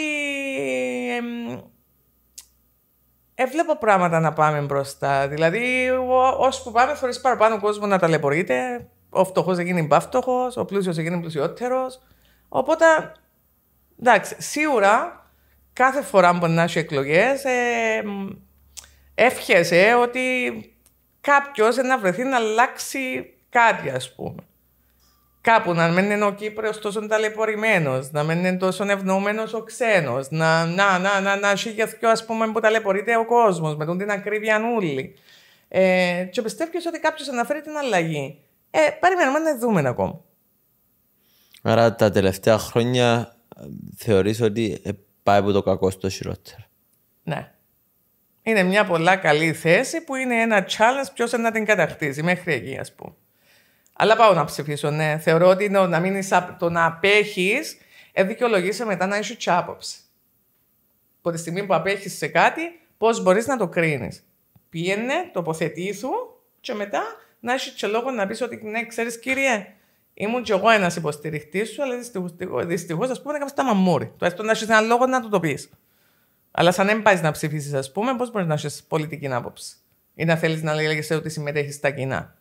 Έβλεπα ε, πράγματα να πάμε μπροστά. Δηλαδή, όσο που πάμε, θεωρεί παραπάνω κόσμο να ταλαιπωρείται. Ο φτωχός δεν γίνει μπάφτωχος, ο πλούσιος δεν γίνει πλουσιότερος. Οπότε, εντάξει, σίγουρα κάθε φορά που μπορεί να εκλογές, ε, εύχεσαι ότι κάποιος να βρεθεί να αλλάξει κάτι, ας πούμε. Κάπου να μένει ο Κύπρο τόσο ταλαιπωρημένος, να μένει τόσο ευνοούμενος ο ξένος, να, να, να, να, ας πούμε, που ταλαιπωρείται ο κόσμος, με τον την ακρίβεια νουλη. Ε, και πιστεύεις ότι κάποιος αναφέρει την αλλαγή. Ε, περιμένουμε να δούμε ακόμα. Άρα τα τελευταία χρόνια ε, θεωρείς ότι ε, πάει από το κακό στο Ναι. Είναι μια πολλά καλή θέση που είναι ένα challenge ποιος να την κατακτήσει μέχρι εκεί, ας πούμε. Αλλά πάω να ψηφίσω, ναι. Θεωρώ ότι να το να απέχεις ε, δικαιολογήσε μετά να είσαι τσάποψη. άποψη. Από τη στιγμή που απέχεις σε κάτι, πώς μπορείς να το κρίνεις. Πήγαινε, τοποθετήθου και μετά να έχεις και λόγο να πεις ότι ναι, ξέρεις κύριε, Ήμουν κι εγώ ένας υποστηριχτής σου, αλλά δυστυχώς ας πούμε έκανα τα μαμούρι. Το έστω να έχεις έναν λόγο να το το πεις. Αλλά σαν δεν πάεις να ψηφίσεις, ας πούμε, πώς μπορείς να έχεις πολιτική άποψη. Ή να θέλεις να λέγεσαι ότι συμμετέχεις στα κοινά.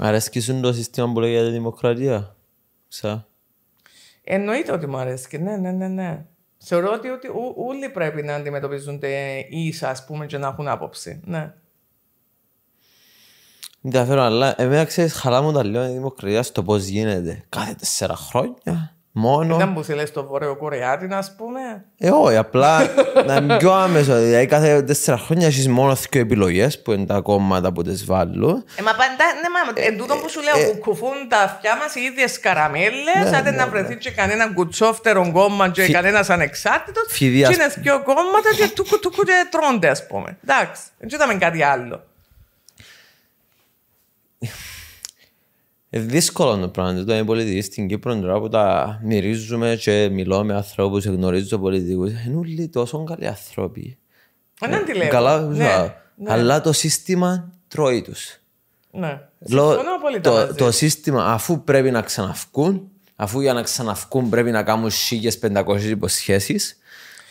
Άρα σκίσουν το σύστημα που λέγεται δημοκρατία. Ξα. Εννοείται ότι μου αρέσει. Ναι, ναι, ναι, ναι. Θεωρώ ότι, όλοι πρέπει να αντιμετωπίζονται ίσα, ας πούμε, και να έχουν άποψη. Ναι. Ενδιαφέρον, αλλά εμένα ξέρεις χαρά μου τα λέω η δημοκρατία στο πώς γίνεται. Κάθε τέσσερα χρόνια, μόνο... Ήταν που θέλεις το Βόρειο Κορεάτη, ας πούμε. Ε, όχι, απλά να είναι πιο άμεσο. Δηλαδή κάθε τέσσερα χρόνια έχεις μόνο δύο επιλογές που είναι τα κόμματα που τις βάλουν. Ε, μα πάντα, ναι, μα, ε, εν τούτο που σου λέω, που ε, ε, κουφούν τα αυτιά μας οι ίδιες καραμέλες, ναι, άντε ναι, να ναι. βρεθεί και κανένα κουτσόφτερο κόμμα και κανένας ανεξάρτητος, και είναι δύο κόμματα και τούκου τούκου και τρώνται, ας πούμε. Εντάξει, δεν ξέρω κάτι άλλο. Ε, δύσκολο να πράγμα. Το είναι δύσκολο στην Κύπρο τώρα που τα μυρίζουμε και μιλώ με ανθρώπους, γνωρίζω πολιτικούς. Είναι όλοι τόσο καλοί άνθρωποι. Ε, ε, καλά, ναι, ναι. Αλλά το σύστημα τρώει τους. Ναι. το, σύστημα, αφού πρέπει να ξαναυκούν, αφού για να ξαναυκούν πρέπει να κάνουν 1500 500 υποσχέσεις.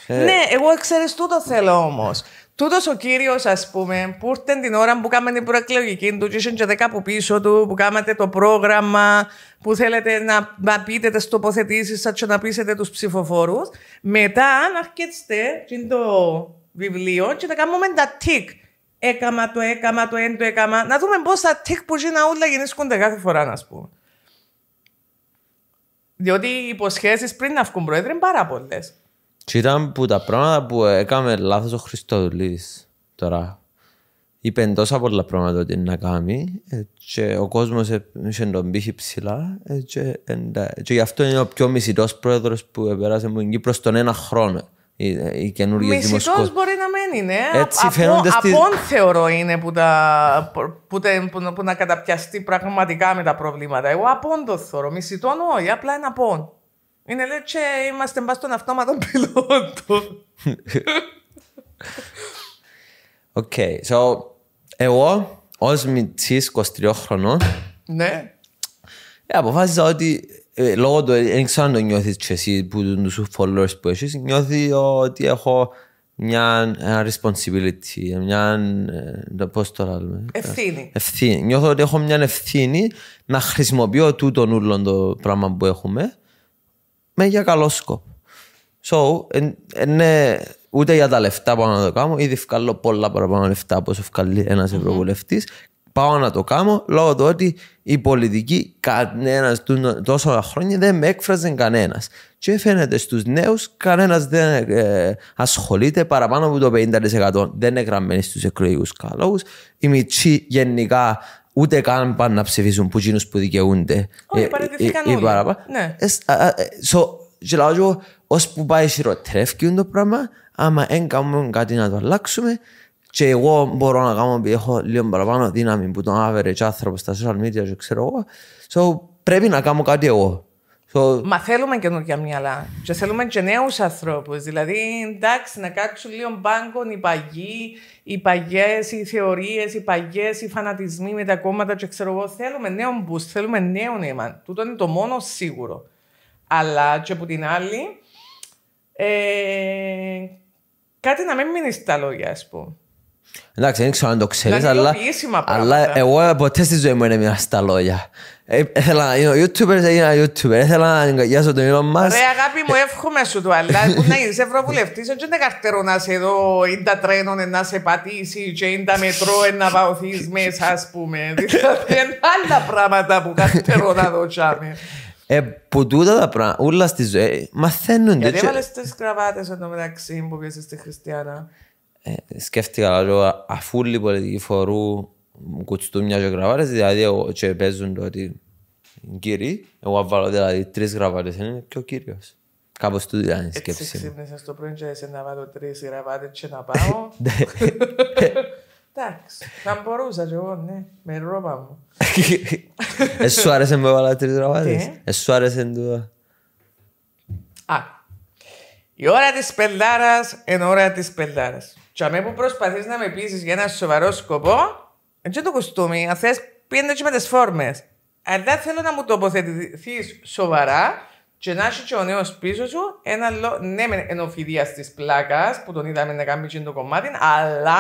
Ναι, εγώ εξαιρεστού το θέλω όμως. Τούτος ο κύριος, ας πούμε, που ήρθε την ώρα που κάμε την προεκλογική του, και είσαι και δέκα από πίσω του, που κάματε το πρόγραμμα, που θέλετε να, πείτε τις τοποθετήσεις σας και να πείσετε τους ψηφοφόρους. Μετά, να αρκετστε το βιβλίο και να κάνουμε τα τικ. Έκαμα το, έκαμα το, έντο έκαμα. Να δούμε τα τικ που γίνα όλα γεννήσκονται κάθε φορά, α πούμε. Διότι οι υποσχέσεις πριν να βγουν πρόεδρε είναι πάρα πολλές. Και ήταν που τα πράγματα που έκαμε λάθος ο Χριστοδουλής τώρα. Είπε τόσα πολλά πράγματα ότι να κάνει ε, και ο κόσμος ε, είχε τον πύχη ψηλά ε, και, και γι' αυτό είναι ο πιο μισητός πρόεδρος που επέρασε μου εκεί προς τον ένα χρόνο Μισητό μπορεί να μένει, ναι. Έτσι από, στη... Απόν θεωρώ είναι που, τα, που, τα, που, που, να καταπιαστεί πραγματικά με τα προβλήματα. Εγώ απόν το θεωρώ. Μισητόν όχι, απλά είναι απόν. Είναι λέει και είμαστε μπα στον αυτόματο πιλότο. Οκ, so εγώ ως μητσής 23 χρονών. Ναι. Ε, αποφάσισα ότι ε, λόγω του, ε, δεν ξέρω αν το νιώθεις και εσύ που τους followers που έχεις, νιώθει ότι έχω μια ένα responsibility, μια, Πώς το λέμε. Ευθύνη. ευθύνη. Νιώθω ότι έχω μια ευθύνη να χρησιμοποιώ τούτο ούλον το πράγμα που έχουμε με για καλό σκοπό. So, είναι ε, ούτε για τα λεφτά πάω να το κάνω. Ήδη βγάλω πολλά παραπάνω λεφτά από όσο βγάλει ένα ευρωβουλευτής. Πάω να το κάνω λόγω του ότι η πολιτική κανένας τόσα χρόνια δεν με έκφραζε κανένας. Και φαίνεται στους νέους κανένας δεν ε, ασχολείται παραπάνω από το 50%. Δεν είναι γραμμένοι στου εκλογικού καλόγους. Οι μητσοί γενικά ούτε καν πάνε να ψηφίσουν που γίνουν που δικαιούνται. Όχι, παρατηθήκαν όλοι. Ναι. ως που πάει χειροτρεύκει το πράγμα, άμα δεν κάνουμε κάτι να το αλλάξουμε, και εγώ μπορώ να κάνω επειδή έχω λίγο παραπάνω δύναμη που τον average άνθρωπος στα social media και ξέρω εγώ. So, πρέπει να κάνω κάτι εγώ. So... Μα θέλουμε καινούργια μυαλά. Και θέλουμε και νέους ανθρώπους. Δηλαδή, εντάξει, να κάτσουν λίγο μπάγκον οι παγιοί, οι παγιές, οι θεωρίες, οι παγιές, οι φανατισμοί με τα κόμματα. Και ξέρω εγώ, θέλουμε νέο boost, θέλουμε νέο νέμα. Τούτο είναι το μόνο σίγουρο. Αλλά και από την άλλη, ε, κάτι να μην μείνεις στα λόγια, ας πούμε. Εντάξει, δεν ξέρω αν το ξέρεις, δηλαδή, αλλά, εγώ ποτέ στη ζωή μου δεν μείνα στα λόγια. Έθελα να γίνω YouTuber, έγινα YouTuber. Έθελα να εγκαγιάσω τον Elon Musk. Ρε αγάπη μου, εύχομαι σου του, αλλά που να είσαι ευρωβουλευτής, δεν είναι καρτερό να σε δω, είναι τα τρένο να σε πατήσει και είναι τα μετρό να παωθείς μέσα, ας πούμε. Δηλαδή, είναι άλλα πράγματα που καρτερώ να δω τσάμε. Ε, που τούτα τα πράγματα, όλα στη ζωή, μαθαίνουν. Γιατί έβαλες τις κραβάτες εδώ μεταξύ που πιέσαι στη Χριστιανά. Ε, σκέφτηκα, αφού η φορού κουτσουτούμια και γραβάρες, δηλαδή και παίζουν το ότι κύριοι, εγώ βάλω δηλαδή τρεις γραβάρες, είναι πιο κύριος. Κάπως του ήταν η σκέψη. Έτσι ξύπνησα στο πρωί και εσύ να βάλω τρεις γραβάρες και να πάω. Ναι. Εντάξει, θα μπορούσα και εγώ, ναι, με ρόπα μου. Εσύ σου άρεσε με βάλα τρεις γραβάρες, Εσύ σου άρεσε το... Α, η ώρα της πελτάρας είναι ώρα της πελτάρας. Και αμέ που προσπαθείς να με πείσεις για ένα σοβαρό σκοπό, δεν το κουστούμι, αν θες, πήγαινε και με τις φόρμες. Δεν θέλω να μου τοποθετηθείς σοβαρά και να έχει και ο νέος πίσω σου ένα λο... ναι, με ενοφιδίας της πλάκας που τον είδαμε να κάνει το κομμάτι, αλλά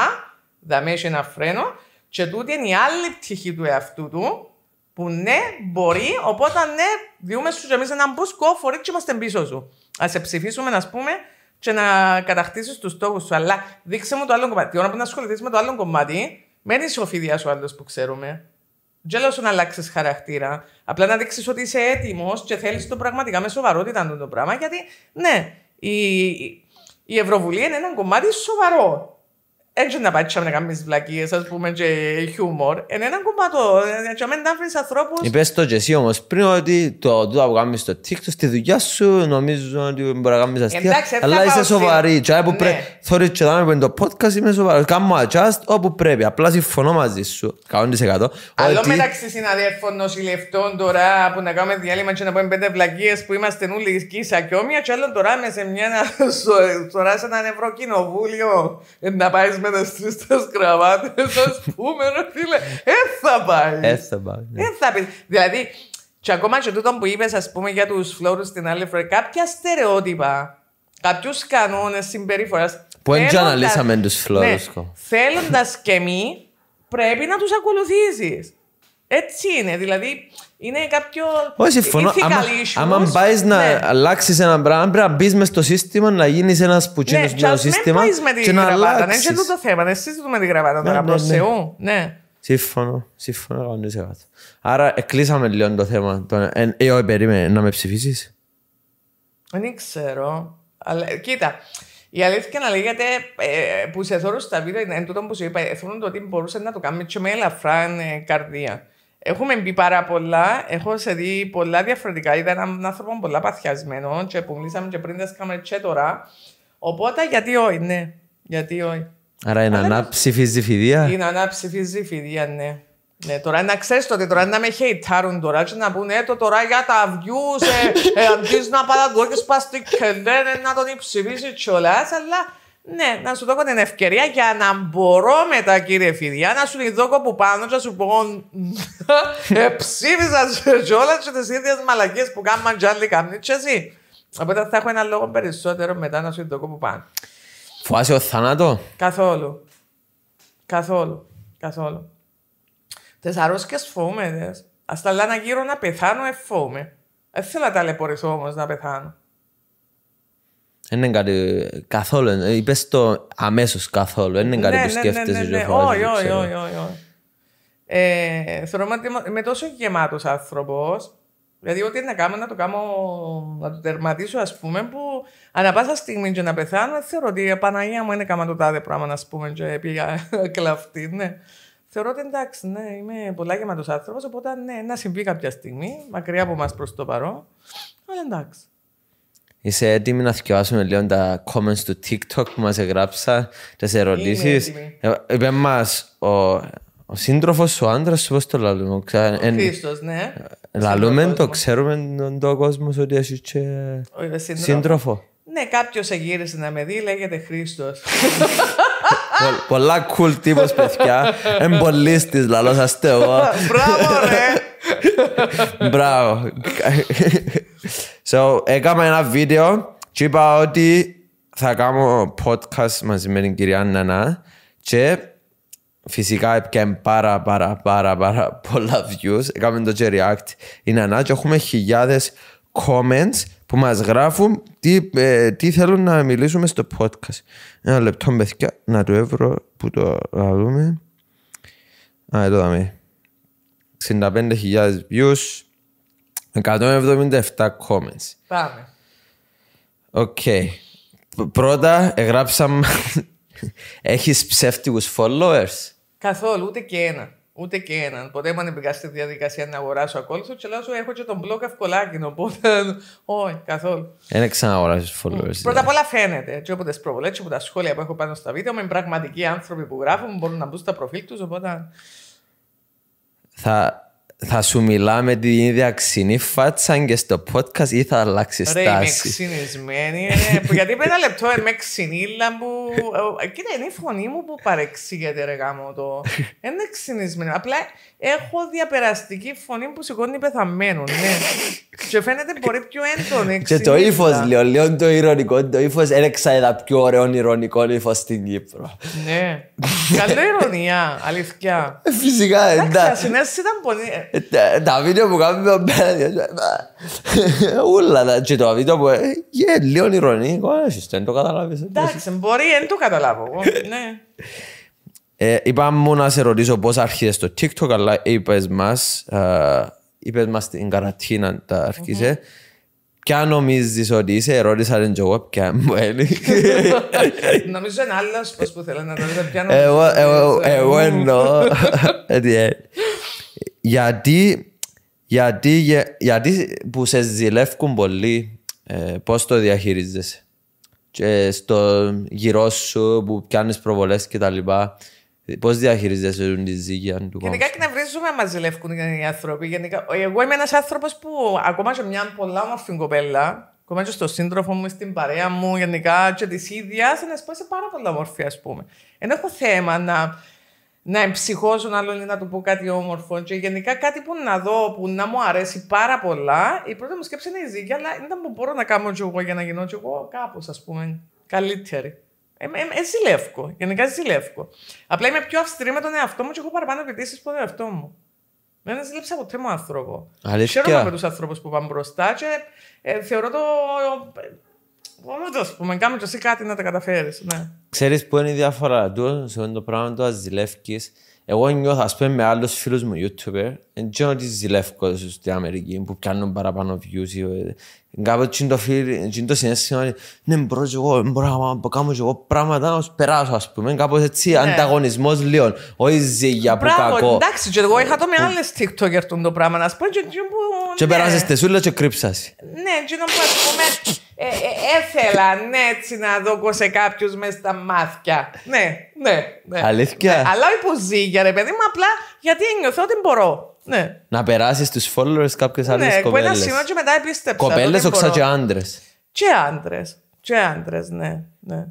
θα με έχει ένα φρένο και τούτη είναι η άλλη πτυχή του εαυτού του που ναι, μπορεί, οπότε ναι, διούμε σου και εμείς ένα μπουσκό φορεί και είμαστε πίσω σου. Ας σε ψηφίσουμε, α πούμε, και να κατακτήσεις τους στόχους σου. Αλλά δείξε μου το άλλο κομμάτι. Την ώρα που να ασχοληθείς με το άλλο κομμάτι, Μένει ο φίδια ο άλλος που ξέρουμε. Τζέλος να αλλάξεις χαρακτήρα. Απλά να δείξεις ότι είσαι έτοιμος και θέλεις το πραγματικά με σοβαρότητα το πράγμα. Γιατί, ναι, η, η Ευρωβουλή είναι ένα κομμάτι σοβαρό έτσι να πάτσαμε να κάνει βλακίες, ας πούμε, και χιούμορ. Είναι ένα κομμάτι, ε, Για αμέσως να βρεις ανθρώπους. Είπες το Τζεσί όμως πριν ότι το τούτο που κάνει στο TikTok, στη δουλειά σου, νομίζω ότι μπορεί να κάνεις αστεία. αλλά είσαι σοβαρή. Και που πρέπει, ναι. θωρείς και δάμε το podcast, είμαι σοβαρή. Κάνω adjust όπου πρέπει. Απλά συμφωνώ μαζί σου, Κάνω τη 100%. Αλλό μεταξύ συναδέλφων νοσηλευτών τώρα που να κάνουμε διάλειμμα και να πούμε πέντε βλακίες που είμαστε νουλή σκίσα και όμοια και άλλο τώρα με σε μια, τώρα σε ένα ευρωκοινοβούλιο να πάεις με τι τρει κραβάτε, α πούμε, ρε φίλε, έθα ε, πάει. Έθα ε, πάει. Ναι. Ε, θα πει. Δηλαδή, και ακόμα και τούτο που είπες, ας πούμε, για τους φλόρου στην άλλη φορά, κάποια στερεότυπα, κάποιους κανόνες συμπεριφοράς. Που δεν αναλύσαμε τους φλόρου. Ναι, Θέλοντας και μη, πρέπει να τους ακολουθήσεις. Έτσι είναι. Δηλαδή, είναι κάποιο. Όχι, συμφωνώ. Άμα πάει να ναι. αλλάξεις ένα πράγμα, πρέπει να μπεις μες στο σύστημα, να γίνεις ένας πουτσίνο ναι, στο σύστημα. Με την γραβάτα. Δεν Ναι, είναι το θέμα. Δεν ναι, ξέρω συζητούμε την γραβάτα ναι, τώρα προ Θεού. Ναι. Σύμφωνο, σύμφωνο κανονικά. Άρα κλείσαμε λίγο το θέμα. Ε, όχι, περίμενε να με ψηφίσεις. Δεν ξέρω. Αλλά κοίτα, η αλήθεια να λέγεται ε, που σε θόρους στα βίντεο, είναι τούτο που σου είπα, ε, θέλω το ότι μπορούσε να το κάνει με ελαφρά ε, καρδία. Έχουμε μπει πάρα πολλά. Έχω σε δει πολλά διαφορετικά. Είδα έναν άνθρωπο πολλά παθιασμένο και που μιλήσαμε και πριν τα και τώρα. Οπότε γιατί όχι, ναι. Γιατί όχι. Άρα είναι ανάψηφη ναι. ζηφιδία. Είναι ανάψηφη ζηφιδία, ναι. Ναι, τώρα να ξέρεις ότι τώρα να με χεϊτάρουν τώρα και να πούνε «Ε, το τώρα για τα views, ε, ε, αντί να παραγωγείς πας και ε, λένε να τον υψηφίσει κιόλας, αλλά ναι, να σου δώσω την ευκαιρία για να μπορώ μετά, κύριε Φιδιά, να σου ειδώ από πάνω να σου πω. ε, ψήφισα σε όλα τις ίδιες μαλακίες που κάνουμε τζάλι καμνίτσε. Οπότε θα έχω ένα λόγο περισσότερο μετά να σου ειδώ από πάνω. Φοβάσαι ο θάνατο. Καθόλου. Καθόλου. Καθόλου. Τες αρρώσκε φοβούμαι. Ας τα λένε γύρω να πεθάνω, εφόμε. Δεν θέλω να ταλαιπωρηθώ όμως να πεθάνω. Δεν είναι κάτι καθόλου. Είπες το αμέσως καθόλου. Ναι, ναι, ναι, δεν είναι κάτι που σκέφτεσαι. Όχι, όχι, όχι. Ε, θεωρώ ότι είμαι τόσο γεμάτος άνθρωπος. Δηλαδή, ό,τι να κάνω, να το κάνω, να το τερματίσω, ας πούμε, που ανά πάσα στιγμή και να πεθάνω, θεωρώ ότι η Παναγία μου είναι κάμα το τάδε πράγμα, να πούμε, και πήγα κλαφτή, ναι. Θεωρώ ότι εντάξει, ναι, είμαι πολλά γεμάτος άνθρωπος, οπότε ναι, να συμβεί κάποια στιγμή, μακριά από εμά προς το παρόν, αλλά εντάξει. Είσαι έτοιμη να θυκιάσουμε λίγο τα comments του TikTok που μας έγραψα, τις ερωτήσεις. Ε, είπε μας ο, ο σύντροφος σου, ο άντρας σου, πώς το λαλούμε. Ο Χρήστος, ναι. Λαλούμε το, ξέρουμε τον κόσμος ότι είσαι και σύντροφο. Ναι, κάποιος εγύρισε να με δει, λέγεται Χρήστος. Πολλά cool τύπος παιδιά. Εμπολί τη λαλό, εγώ Μπράβο, ρε. Μπράβο. So, έκανα ένα βίντεο και είπα ότι θα κάνω podcast μαζί με την κυρία Νανά και φυσικά έπαιξε πάρα πάρα πάρα πάρα πολλά views. Έκαμε το και react η Νανά και έχουμε χιλιάδες comments που μας γράφουν τι, ε, τι θέλουν να μιλήσουμε στο podcast. Ένα λεπτό παιδιά να το έβρω που το δούμε. Α, εδώ δάμε. 65.000 views. 177 comments. Πάμε. Οκ. Πρώτα, εγράψαμε... Έχεις ψεύτικού followers? Καθόλου, ούτε και ένα. Ούτε και έναν. Ποτέ μου μπήκα στη διαδικασία να αγοράσω ακόλουθο, και λέω έχω και τον blog αυκολάκινο. Οπότε. Όχι, καθόλου. Ένα ξαναγοράζει followers. Πρώτα δηλαδή. απ' όλα φαίνεται. Έτσι όπως τι προβολέ, από τα σχόλια που έχω πάνω στα βίντεο, με πραγματικοί άνθρωποι που γράφουν μπορούν να μπουν στα προφίλ τους. Οπότε. Θα θα σου μιλά με την ίδια ξινή φάτσα και στο podcast ή θα αλλάξεις στάση. Ρε, είμαι ξυνισμένη. γιατί πέντε λεπτό είμαι ξινή, που... Ε, ε, κοίτα, είναι η θα αλλαξει ταση ρε ειμαι ξινισμενη γιατι πεντε λεπτο ειμαι ξινη που κοιτα ειναι η φωνη μου που παρεξήγεται, ρε γάμο το. Ε, είναι ξινισμένη, Απλά Έχω διαπεραστική φωνή που σηκώνει πεθαμένο, ναι. και φαίνεται πολύ πιο έντονη. Και το ύφος, λέω, λέω το ηρωνικό, το ύφος έλεξα ένα πιο ωραίο ηρωνικό ύφος στην Κύπρο. ναι. Καλή ηρωνία, αλήθεια. Ε, φυσικά, εντάξει. Τα ήταν πολύ. Ε, τα βίντεο που κάνουμε πέρα. Ε, ούλα, και το βίντεο που. Γε, λίγο ηρωνικό, εσύ δεν το καταλάβεις. Εντάξει, μπορεί, δεν το καταλάβω. Ναι. Ε, είπα μου να σε ρωτήσω πώς άρχισε το TikTok, αλλά είπες μας, α, ε, είπες μας την καρατίνα τα άρχισε. Mm-hmm. Ποια νομίζεις ότι είσαι, ρώτησα την και ποια μου Νομίζω είναι άλλος πως που θέλω να το ρωτήσω ποια Εγώ εννοώ. Ε, γιατί, που σε ζηλεύκουν πολύ, ε, πώς το διαχειρίζεσαι. Και στο γυρό σου που πιάνεις προβολές και τα λοιπά. Πώς διαχειρίζεσαι τη ζυγία του κόσμου. Γενικά και να βρίσκουμε να μαζί οι άνθρωποι. Γενικά, εγώ είμαι ένας άνθρωπος που ακόμα και μια πολλά όμορφη κοπέλα, ακόμα και στον σύντροφο μου, στην παρέα μου, γενικά και της ίδιας, είναι σε πάρα πολλά όμορφη, ας πούμε. Ενώ έχω θέμα να, να εμψυχώσω άλλον ή να του πω κάτι όμορφο. Και γενικά κάτι που να δω που να μου αρέσει πάρα πολλά, η πρώτη μου σκέψη είναι η ζύγια, αλλά είναι που μπορώ να κάνω κι εγώ για να γίνω κι εγώ κάπως, ας πούμε, καλύτερη. Ε, ε, ε, Γενικά Απλά είμαι πιο αυστηρή με τον εαυτό μου και έχω παραπάνω απαιτήσεις από τον εαυτό μου. Δεν ζήλεψα ποτέ μου άνθρωπο. Αλήθεια. Χαίρομαι με τους ανθρώπους που πάμε μπροστά και ε, θεωρώ το. Ε, Όντω, που πούμε, κάνω κι εσύ κάτι να τα καταφέρεις. Ναι. Ξέρεις που είναι η διαφορά του σε αυτό το πράγμα του αζηλεύκη. Εγώ νιώθω, ας πούμε, με άλλους φίλους μου YouTuber δεν ότι ζηλεύω στην Αμερική που πιάνουν παραπάνω views. Κάποτε το, το συνέστημα ναι, μπορώ και εγώ, μπορώ να κάνω και εγώ πράγματα να περάσω, ας πούμε. Κάπως έτσι, ναι. ανταγωνισμός λίγο. Όχι ζήγια που Μπράβο, κακό. εντάξει, και εγώ είχα το με άλλες TikToker του το πράγμα, να πούμε, πω. Και, και, που, και ναι. περάσες τεσούλα και κρύψας. Ναι, και να πω, ας πούμε, ε, ε έθελα, ναι, έτσι να δω σε κάποιους μες στα μάτια. Ναι, ναι, ναι. Αλήθεια. Ναι, αλλά υποζήγια, ρε παιδί μου, απλά γιατί νιωθώ ότι μπορώ. Ναι. Να περάσεις τους followers κάποιες άλλες ναι, κοπέλε. Ναι, σημείο και μετά επίστεψα. Κοπέλε, οξά και άντρες. Και άντρες. Και άντρες, ναι. ναι.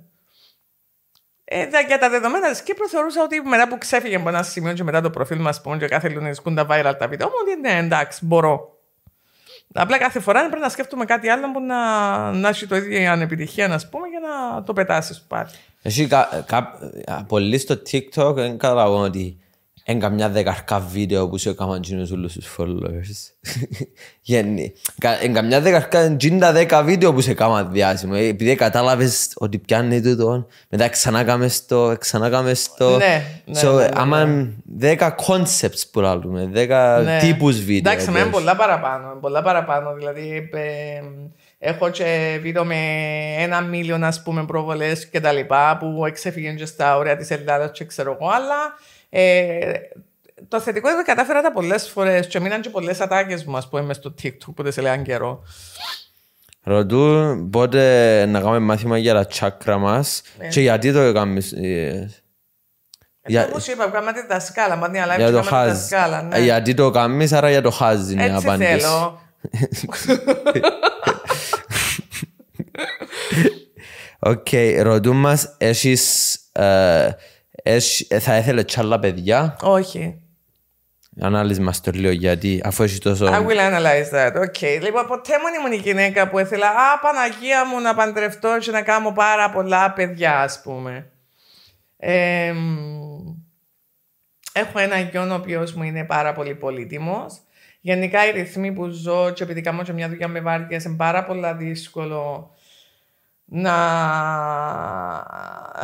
Ε, για τα δεδομένα της Κύπρου θεωρούσα ότι μετά που ξέφυγε από ένα σημείο και μετά το προφίλ μας πούμε και κάθε ελληνικό τα viral τα βίντεο μου, ότι ναι, εντάξει, μπορώ. Απλά κάθε φορά πρέπει να σκέφτομαι κάτι άλλο που να, να έχει το ίδιο ανεπιτυχία, να πούμε, για να το πετάσεις πάλι. Εσύ, κα, κα, πολύ στο TikTok δεν καταλαβαίνω ότι Εν καμιά δεκαρκά βίντεο που σου έκαναν τσίνους όλους τους followers. Γέννη. Εν καμιά δεκαρκά τσίντα δέκα βίντεο που σε έκαναν διάσημο. Ε, επειδή κατάλαβες ότι πιάνει τούτο, μετά ξανά κάμες το, ξανά κάμες στο. Ναι, ναι, so, ναι, ναι, άμα ναι. δέκα concepts που λάβουμε, δέκα ναι. τύπους βίντεο. Εντάξει, με πολλά παραπάνω, πολλά παραπάνω. Δηλαδή, έχω και βίντεο με ένα μίλιο, ας πούμε, προβολές και τα λοιπά, που εξεφυγούν και στα ωραία της Ελλάδας και ξέρω εγώ, αλλά... Ε, το θετικό είναι ότι κατάφερα τα πολλές φορές και μείναν και πολλές ατάκες μου, ας πούμε, στο TikTok που δεν σε λέει καιρό. Ρωτού πότε να κάνουμε μάθημα για τα τσάκρα μας ναι. και γιατί το έκαμε. Ε, ε, Όπως είπα, κάνουμε τη δασκάλα. Μα την αλλάζει το χάζ. Δασκάλα, ναι. Ε, γιατί το κάνεις, άρα για το χάζει είναι η απάντηση. Θέλω. Οκ, ρωτού μας, έχεις ε, θα ήθελε τσάλα παιδιά. Όχι. Ανάλυση μας το λέω γιατί, αφού έχει τόσο. I will analyze that. Okay. Λοιπόν, ποτέ μου ήμουν η γυναίκα που ήθελα Α, Παναγία μου να παντρευτώ και να κάνω πάρα πολλά παιδιά, ας πούμε. έχω ένα γιο ο οποίος μου είναι πάρα πολύ πολύτιμος. Γενικά οι ρυθμοί που ζω και επειδή κάνω μια δουλειά με βάρκες, είναι πάρα πολύ δύσκολο να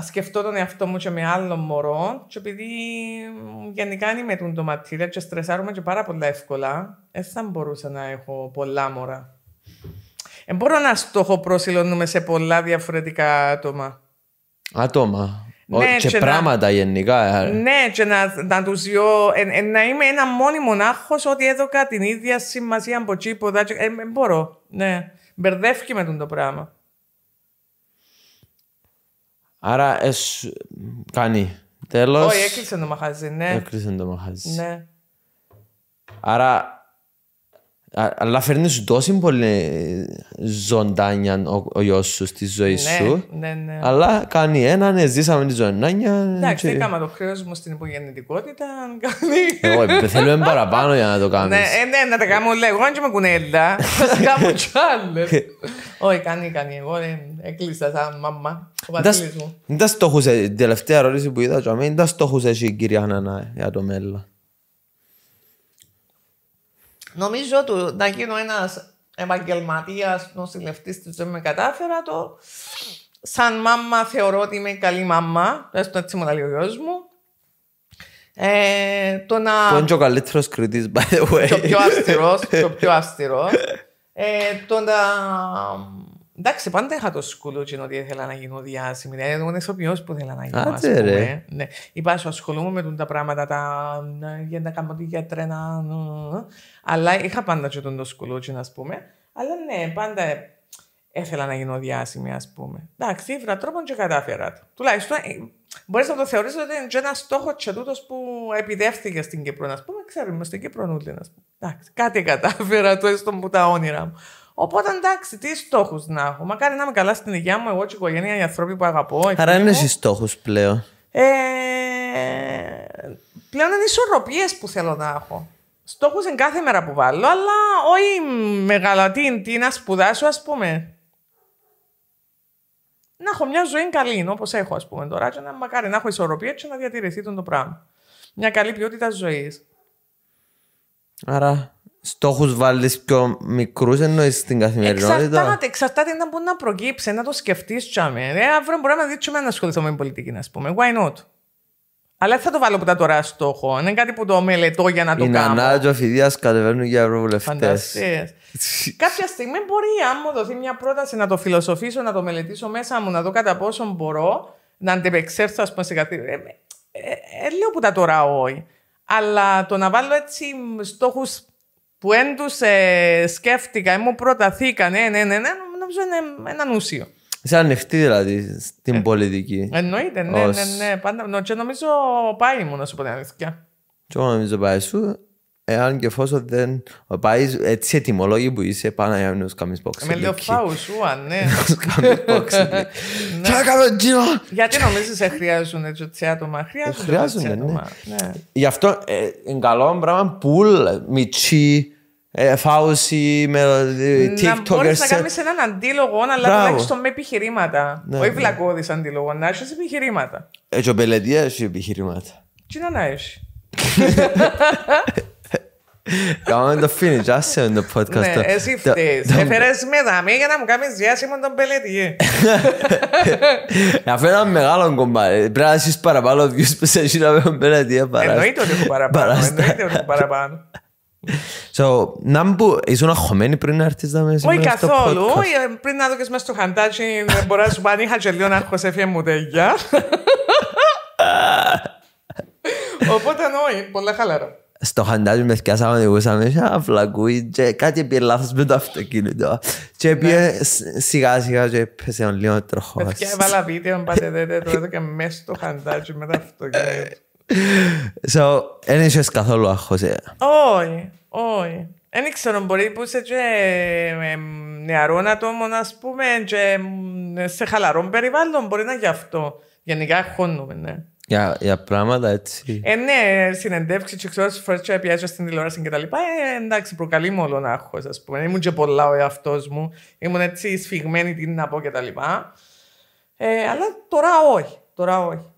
σκεφτώ τον εαυτό μου και με άλλον μωρό και επειδή γενικά είμαι τον ντοματίδα και στρεσάρουμε και πάρα πολλά εύκολα, δεν θα μπορούσα να έχω πολλά μωρά. Δεν μπορώ να στόχο προσιλώνουμε σε πολλά διαφορετικά άτομα. Άτομα. Ναι, και, και πράγματα να... γενικά. Ε. Ναι, και να, να τους ε, ε, να είμαι ένα μόνοι μονάχος ότι έδωκα την ίδια σημασία από τσίποδα. Δεν μπορώ. Ναι. Μπερδεύει με τον το πράγμα. Άρα εσ... κάνει. Τέλος. Όχι, έκλεισε το μαχαζί, ναι. Έκλεισε το μαχαζί. Ναι. Άρα αλλά φέρνει σου τόσο πολύ ζωντάνια ο, ο γιος σου στη ζωή ναι, σου. Ναι, ναι. Αλλά κάνει έναν, ε, ζήσαμε τη ζωντάνια. Εντάξει, και... έκανα το χρέος μου στην υπογεννητικότητα. Κάνει. Εγώ ε, θέλουμε παραπάνω για να το κάνω. ναι, ε, ναι, να τα κάνω όλα. Εγώ δεν είμαι κουνέλα. Θα κάνω τσάλε. Όχι, κάνει, κάνει. Εγώ έκλεισα σαν μαμά. Δεν στόχουσες. Την Τελευταία ερώτηση που είδα, δεν τα στόχουσες η κυρία Νανά για το μέλλον. Νομίζω ότι να γίνω ένας επαγγελματίας νοσηλευτής της δεν με κατάφερα το. Σαν μάμα θεωρώ ότι είμαι καλή μάμα, έστω έτσι μου λέει ο γιος μου. Ε, το να... Που είναι ο καλύτερος κριτής, by the way. Το πιο αυστηρός, το πιο Ε, το να Εντάξει, πάντα είχα το σκουλούτσιν ότι ήθελα να γίνω διάσημη. Δηλαδή, ήμουν ηθοποιός που ήθελα να γίνω. Άντε, ρε. Ναι. Είπα, σου ασχολούμαι με τα πράγματα, τα για να κάνω την να... Αλλά είχα πάντα και τον το σκουλούτσιν, ας πούμε. Αλλά ναι, πάντα ήθελα να γίνω διάσημη, ας πούμε. Εντάξει, ήβρα τρόπον και κατάφερα το. Τουλάχιστον ε, μπορείς να το θεωρήσει ότι είναι ένα στόχο τσετούτο που επιδεύτηκε στην Κύπρο, ας πούμε. Ξέρουμε στην Κύπρο, ας πούμε. κάτι κατάφερα το έστω που τα όνειρά μου. Οπότε εντάξει, τι στόχους να έχω. Μακάρι να είμαι καλά στην υγεία μου, εγώ, και η οικογένεια, οι άνθρωποι που αγαπώ. Άρα είναι εσύ στόχους πλέον. Ε, πλέον είναι ισορροπίες που θέλω να έχω. Στόχους είναι κάθε μέρα που βάλω, αλλά όχι μεγάλα. Τι, τι να σπουδάσω, ας πούμε. Να έχω μια ζωή καλή, όπως έχω, ας πούμε τώρα. Και να, μακάρι να έχω ισορροπία και να διατηρηθεί το πράγμα. Μια καλή ποιότητα ζωής. Άρα στόχους βάλεις πιο μικρούς εννοείς στην καθημερινότητα. Εξαρτάται, εξαρτάται να μπορεί να προκύψει, να το σκεφτείς. Ε, αύριο μπορεί να δείξουμε να ασχοληθώ με πολιτική, να πούμε. Why not? Αλλά δεν θα το βάλω τα τώρα στόχο. Είναι κάτι που το μελετώ για να το κάνω. Είναι ανάγκη αφιδεία κατεβαίνουν για ευρωβουλευτές. Κάποια στιγμή μπορεί, αν μου δοθεί μια πρόταση, να το φιλοσοφήσω, να το μελετήσω μέσα μου, να δω κατά πόσο μπορώ να αντεπεξέλθω, ας πούμε, σε κάτι. Ε, ε, ε, λέω τώρα όχι. Αλλά το να βάλω έτσι στόχους που δεν τους ε, σκέφτηκα, μου προταθήκαν, ναι, ε, ναι, ναι, ναι, νομίζω είναι ένα νούσιο. Είσαι ανοιχτή δηλαδή στην ε, πολιτική. Εννοείται, ναι, ναι, ναι, πάντα, και νομίζω πάει μου να σου πω την αλήθεια. Και εγώ νομίζω πάει σου εάν και εφόσον δεν πάει έτσι ετοιμολόγη που είσαι πάνω για να κάνεις boxing. Με λέω φάου σου, ναι. Να κάνω Τι Τζίνο! Γιατί νομίζεις σε χρειάζουν έτσι άτομα. Χρειάζονται άτομα. Ναι. Ναι. Γι' αυτό είναι καλό πράγμα που μητσί, ε, φάουση, με TikTok. Ε, να μπορείς να ε. κάνεις έναν αντίλογο, αλλά τουλάχιστον με επιχειρήματα. Ναι, Όχι βλακώδη αντίλογο, να έχεις επιχειρήματα. Έτσι ο Μπελετίας έχει επιχειρήματα. Τι να έχει. Κάμε το finish, άσε με το podcast. Ναι, εσύ φταίς. Έφερες με δαμή για να μου κάνεις διάσημο τον πελέτη. φέρω ένα μεγάλο κομμάτι. Ε, πρέπει να έχεις παραπάνω views που σε έχει να τον πελέτη. Ε, εννοείται ότι έχω παραπάνω. Εννοείται ότι έχω παραπάνω. So, να πω, ήσουν αγχωμένη πριν να έρθεις να με Όχι καθόλου, ε, πριν να δω και μέσα στο χαντάτσι μπορώ να σου πάνε είχα και λίγο να έχω σε μου τέγια Οπότε όχι, πολλά χαλαρά στο χαντάζι με θυκιάσαμε οδηγούσαμε και αφλακούει και κάτι έπιε λάθος με το αυτοκίνητο και έπιε ναι. σιγά σιγά και έπαιζε ο λίγο τροχός. Παιδιά έβαλα βίντεο πατεδέτε το έδωκα μέσα στο χαντάζι με το αυτοκίνητο. So, δεν είσαι καθόλου άγχος. Ε. Όχι, όχι. Δεν ξέρω, μπορεί που είσαι και ε, νεαρό άτομο, ας πούμε, και ε, σε χαλαρό περιβάλλον, μπορεί να γι' αυτό. Γενικά χώνουμε, ναι. Για, για πράγματα έτσι. Ε, ναι, συνεντεύξει και ξέρω, φορέ στην τηλεόραση και τα λοιπά. Ε, εντάξει, προκαλεί μόνο να έχω, ας πούμε. Ήμουν και πολλά ο εαυτός μου. Ήμουν έτσι σφιγμένη τι να πω και τα λοιπά. Ε, αλλά τώρα όχι. Τώρα όχι.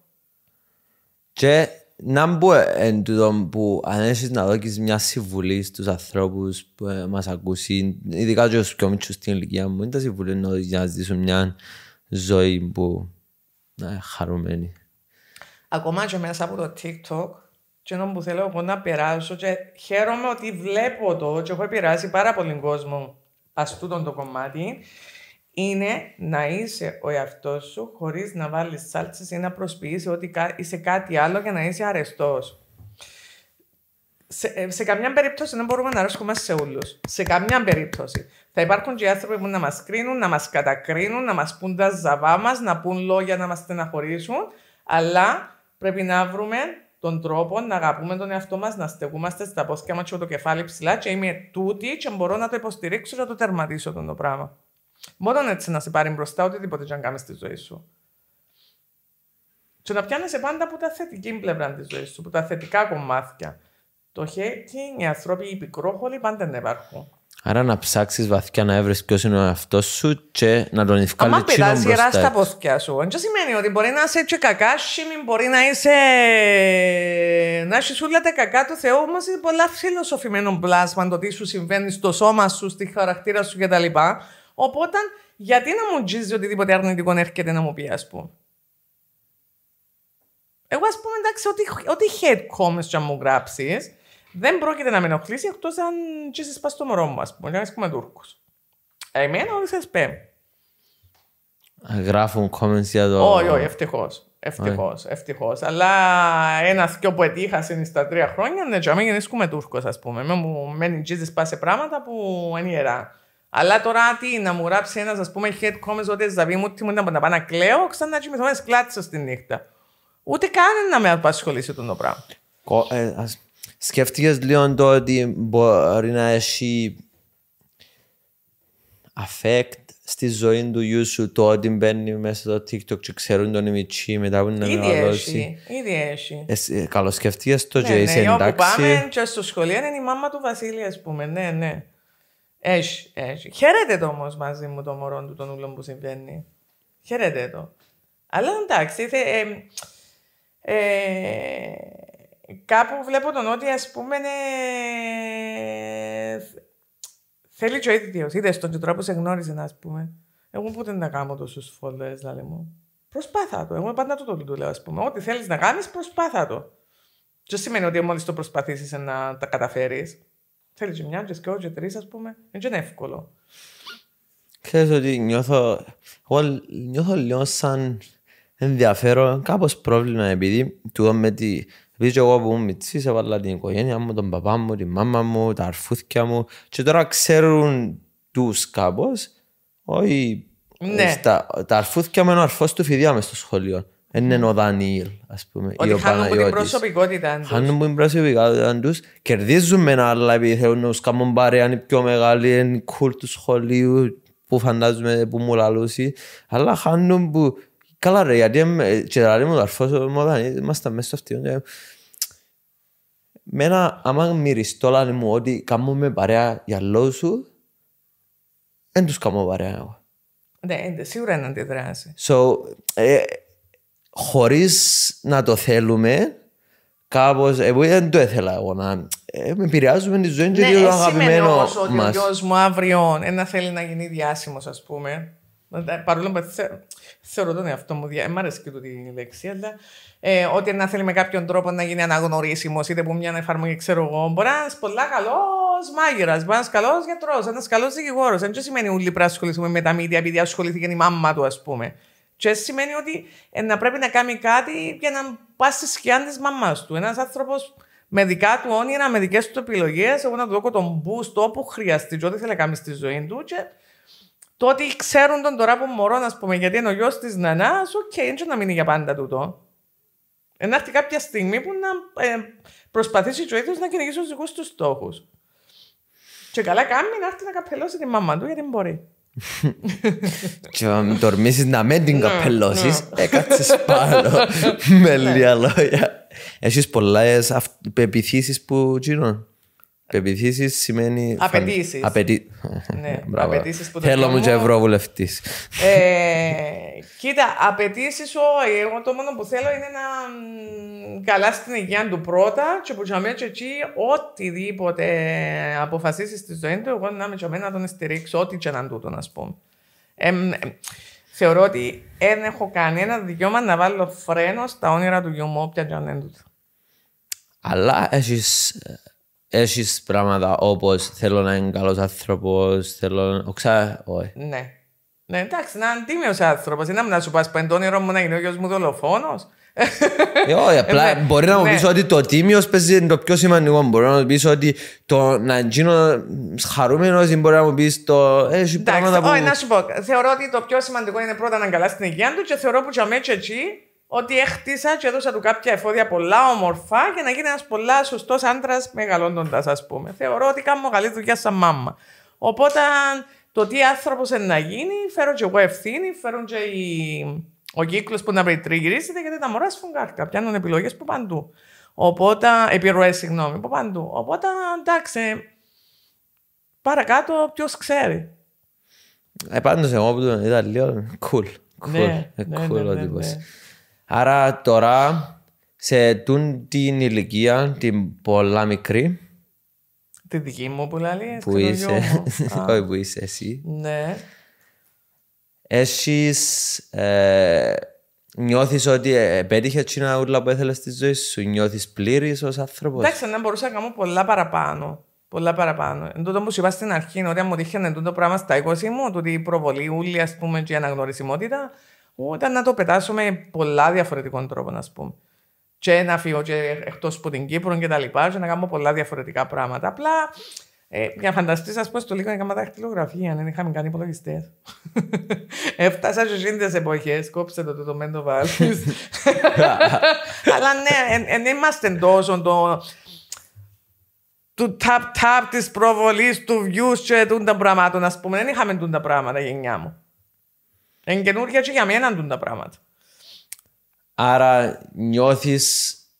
Και να μπω ε, εν τούτο που αν έχεις να δώκεις μια συμβουλή στους ανθρώπους που ε, μας ακούσουν, ειδικά και πιο μίτσους στην ηλικία μου, είναι τα συμβουλή να να ζήσουν μια ζωή που να είναι χαρούμενη ακόμα και μέσα από το TikTok και ενώ που θέλω εγώ να περάσω και χαίρομαι ότι βλέπω το και έχω επηρεάσει πάρα πολύ κόσμο αυτό το κομμάτι είναι να είσαι ο εαυτός σου χωρίς να βάλεις σάλτσες ή να προσποιείς ότι είσαι κάτι άλλο για να είσαι αρεστός. Σε, ε, σε καμιά περίπτωση δεν μπορούμε να αρέσουμε σε όλους. Σε καμιά περίπτωση. Θα υπάρχουν και άνθρωποι που να μας κρίνουν, να μας κατακρίνουν, να μας πούν τα ζαβά μας, να πούν λόγια να μας στεναχωρήσουν, αλλά πρέπει να βρούμε τον τρόπο να αγαπούμε τον εαυτό μας, να στεγούμαστε στα πόσκια μας και το κεφάλι ψηλά. Και είμαι τούτη και μπορώ να το υποστηρίξω να το τερματίσω τον το πράγμα. Μόνο έτσι να σε πάρει μπροστά οτιδήποτε και να κάνεις στη ζωή σου. Και να πιάνεσαι πάντα από τα θετική πλευρά της ζωής σου, από τα θετικά κομμάτια. Το hating, οι άνθρωποι, οι πικρόχολοι πάντα δεν υπάρχουν. Άρα να ψάξεις βαθιά να βρει ποιος είναι ο εαυτός σου και να τον ευκάλει Αν πετάς γερά στα ποθιά σου, δεν σημαίνει ότι μπορεί να είσαι και κακάσιμη, μπορεί να είσαι. να έχει όλα τα κακά του Θεού, όμως είναι πολλά φιλοσοφημένο πλάσμα το τι σου συμβαίνει στο σώμα σου, στη χαρακτήρα σου κτλ. Οπότε, γιατί να μου τζίζει οτιδήποτε αρνητικό έρχεται να μου πει, ας πούμε. Εγώ, ας πούμε, εντάξει, ό,τι, ό,τι hate να μου γράψεις, δεν πρόκειται να με ενοχλήσει εκτός αν τσίσει πα στο μωρό μου, ας πούμε, να είσαι Τούρκο. Ε, εμένα όλοι σας σπέμ. Γράφουν comments για το. Όχι, όχι, ευτυχώς. Ευτυχώς, ευτυχώς. Αλλά ένας και όπου έτυχα στα τρία χρόνια, ναι, τζαμί γεννήσκουμε Τούρκο, ας πούμε. Με μου μένει τζίζε πα σε πράγματα που είναι ιερά. Αλλά τώρα τι, να μου γράψει ένας, ας πούμε, head comments ότι ζαβή μου, τι μου ήταν να πάω να κλαίω, ξανά τσιμηθώ να σκλάτσω στη νύχτα. Ούτε καν να με απασχολήσει το πράγμα. Ε, σκέφτηκες λίγο το ότι μπορεί να έχει affect στη ζωή του γιου σου το ότι μπαίνει μέσα στο TikTok και ξέρουν τον ημιτσί μετά που είναι μεγαλώσει. Ήδη έχει, ήδη έχει. Ε, Καλώς σκεφτείες το ναι, και ναι, εντάξει. Όπου πάμε και στο σχολείο είναι η μάμα του Βασίλη ας πούμε, ναι, ναι. Έχει, έχει. Χαίρεται το όμως μαζί μου το μωρό του τον ούλον που συμβαίνει. Χαίρεται το. Αλλά εντάξει, θε, ε, ε κάπου βλέπω τον ότι ας πούμε είναι... Θέλει και ο ίδιος, είδες τον τρόπο σε γνώριζε να πούμε. Εγώ πότε να κάνω τόσους φόλες, δηλαδή μου. Προσπάθα το. Εγώ πάντα το του λέω, ας πούμε. Ό,τι θέλεις να κάνεις, προσπάθα το. Τι σημαίνει ότι μόλις το προσπαθήσεις να τα καταφέρεις. Θέλει και μια, και ο και τρεις, ας πούμε. Είναι εύκολο. Ξέρεις ότι νιώθω... Εγώ νιώθω λίγο σαν ενδιαφέρον, κάπως πρόβλημα, επειδή του με τη επειδή εγώ που μου μητσείς έβαλα την οικογένεια μου, τον παπά μου, την μάμα μου, τα αρφούθκια μου και τώρα ξέρουν τους κάπως, όχι ναι. Ε, στα, τα αρφούθκια μου είναι ο αρφός του φιδιά μες στο σχολείο. Είναι ο Δανίλ, ας πούμε, Ότι χάνουν ο χάνουν την προσωπικότητα τους. Χάνουν την προσωπικότητα τους, κερδίζουν με ένα άλλα επειδή θέλουν να τους κάνουν παρέα, είναι πιο μεγάλη, είναι cool του σχολείου, που φαντάζομαι που μου λαλούσει, αλλά χάνουν που Καλά ρε, γιατί ε, και τα μου αρφώσω, όταν ήμασταν μέσα στο αυτοί. Ε, Μένα, άμα μυριστώ λένε μου ότι κάνουμε παρέα για λόγους σου, δεν τους κάνω παρέα εγώ. Ναι, σίγουρα είναι αντιδράση. So, ε, χωρίς να το θέλουμε, κάπως, εγώ δεν το ήθελα εγώ να... Ε, με επηρεάζουμε τη ζωή και ναι, το αγαπημένο όμως ότι ο γιος μου αύριο ένα ε, θέλει να γίνει διάσημος, ας πούμε. Παρόλο που θεωρώ τον εαυτό μου. Μ' αρέσει και τούτη η λέξη, αλλά ε, ότι να θέλει με κάποιον τρόπο να γίνει αναγνωρίσιμος, είτε από μια εφαρμογή, ξέρω εγώ. Μπορεί να είναι πολλά καλός μάγειρας, μπορεί να είσαι καλός γιατρός, ένας καλός δικηγόρος. Δεν σημαίνει ότι πρέπει να ασχοληθούμε με τα μίδια επειδή ασχολήθηκε η μάμα του, ας πούμε. Και σημαίνει ότι ε, να πρέπει να κάνει κάτι για να πας στη σκιά της μαμά του. Ένας άνθρωπος με δικά του όνειρα, με δικές του επιλογές. Εγώ να του δώ τον boost όπου χρειαστεί, ό,τι θέλει να κάνει στη ζωή του. Και το ότι ξέρουν τον τώρα που μωρό, πούμε, γιατί είναι ο γιος της Νανάς, οκ, okay, έτσι να μείνει για πάντα τούτο. Να έρθει κάποια στιγμή που να ε, προσπαθήσει η ζωή να κυνηγήσει τους δικούς τους στόχους. Και καλά κάνει να έρθει να καπελώσει τη μαμά του γιατί μπορεί. και αν τορμήσεις να με την ναι, καπελώσεις ναι. έκατσες πάνω με λίγα λόγια έχεις πολλές πεπιθήσεις που γίνουν Πεπιθήσει σημαίνει. Απαιτήσει. Απαιτήσει. Ναι, απαιτήσεις που το Θέλω μου και ευρωβουλευτής. Ε, κοίτα, απαιτήσεις όχι. Εγώ το μόνο που θέλω είναι να καλά στην υγεία του πρώτα και που τζαμί και εκεί οτιδήποτε αποφασίσεις στη ζωή του, εγώ να είμαι τζαμί να τον στηρίξω, ό,τι και να τούτο, να πούμε. Ε, θεωρώ ότι δεν έχω κανένα δικαίωμα να βάλω φρένο στα όνειρα του γιου μου, όποια τζαμί Αλλά έχεις ε, έχει πράγματα όπως θέλω να είναι καλός άνθρωπος, θέλω να... Οξά, Όχι. Ναι. Ναι, εντάξει, να είναι τίμιος άνθρωπος. Είναι να σου πα πέντε όνειρο μου να γίνει ο γιος μου δολοφόνος. Ε, όχι, απλά ε, μπορεί να μου ναι. πεις ότι το τίμιος παίζει είναι το πιο σημαντικό. Μπορεί να μου πεις ότι το να γίνω χαρούμενος ή μπορεί να μου πεις το. Ε, έχει πράγματα που. Όχι, να σου πω. Θεωρώ ότι το πιο σημαντικό είναι πρώτα να καλά την υγεία του και θεωρώ που για μέτια εκεί ότι έχτισα και έδωσα του κάποια εφόδια πολλά όμορφα για να γίνει ένας πολλά σωστός άντρας μεγαλώνοντας, ας πούμε. Θεωρώ ότι κάνω καλή δουλειά σαν μάμα. Οπότε το τι άνθρωπος είναι να γίνει, φέρω και εγώ ευθύνη, φέρω και ο κύκλος που να περιτριγυρίζεται, γιατί τα μωρά κάρτα, πιάνουν επιλογές που παντού. Οπότε, επιρροές, συγγνώμη, από παντού. Οπότε, εντάξει, παρακάτω ποιος ξέρει. Ε, πάντως εγώ που τον λίγο, cool. Cool, cool ναι, ε, ναι, ναι Άρα τώρα σε τούν την ηλικία, την πολλά μικρή. Τη δική μου που λέει. Που είσαι. Όχι που είσαι εσύ. Ναι. Εσύ Ε, νιώθεις ότι ε, πέτυχε την ούλα που ήθελε στη ζωή σου. νιώθεις πλήρης ως άνθρωπος. Εντάξει, να μπορούσα να κάνω πολλά παραπάνω. Πολλά παραπάνω. Εν τότε που σου είπα στην αρχή, αν μου τύχανε το πράγμα στα 20 μου, η προβολή ούλη, ας πούμε, και αναγνωρισιμότητα, όταν να το πετάσουμε με πολλά διαφορετικών τρόπων, α πούμε. Και να φύγω και εκτός από την Κύπρο και τα λοιπά, και να κάνω πολλά διαφορετικά πράγματα. Απλά ε, για φανταστείς, ας πούμε, στο λίγο τα χτυλογραφία, αν είχαμε κάνει υπολογιστές. Έφτασα σε σύντες εποχές, κόψε το το μέντο βάλεις. Αλλά ναι, δεν είμαστε τόσο το. του tap-tap της προβολής του views και των πραγμάτων, ας πούμε. Δεν είχαμε τα πράγματα γενιά μου. Είναι καινούργια και για μένα τα πράγματα. Άρα νιώθεις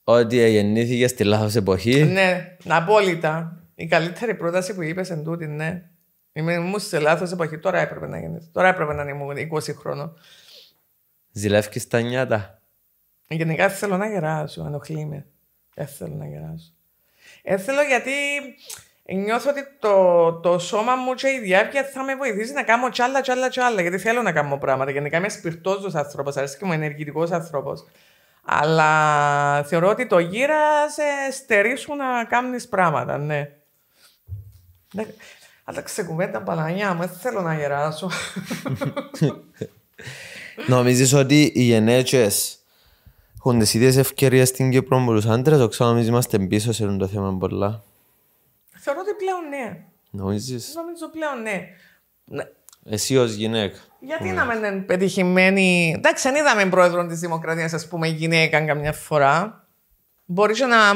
ότι γεννήθηκες στη λάθος εποχή. Ναι, απόλυτα. Η καλύτερη πρόταση που είπες εν τούτη, ναι. Ήμουν σε λάθος εποχή. Τώρα έπρεπε να γίνει. Τώρα έπρεπε να ήμουν 20 χρόνο. Ζηλεύει τα νιάτα. Γενικά θέλω να γεράσω. Ενοχλεί με. Δεν να γεράσω. Ε, Έθελα γιατί νιώθω ότι το, το σώμα μου και η διάρκεια θα με βοηθήσει να κάνω τσάλα, τσάλα, τσάλα. Γιατί θέλω να κάνω πράγματα. Γενικά είμαι σπιρτόζος άνθρωπος, αρέσει και είμαι ενεργητικός άνθρωπος. Αλλά θεωρώ ότι το γύρα σε στερεί να κάνεις πράγματα, ναι. ναι. Αλλά ξεκουβέντα παλανιά μου, δεν θέλω να γεράσω. Νομίζεις ότι οι γενέτσες έχουν τις ίδιες ευκαιρίες στην Κύπρο με τους άντρες, ο ξανά είμαστε πίσω σε το θέμα πολλά. Θεωρώ ότι πλέον ναι. Νομίζεις? Νομίζω πλέον ναι. ναι. Εσύ ως γυναίκα. Γιατί να είναι πετυχημένη. Εντάξει, αν είδαμε πρόεδρο της Δημοκρατίας, ας πούμε, γυναίκα καμιά φορά. Μπορεί να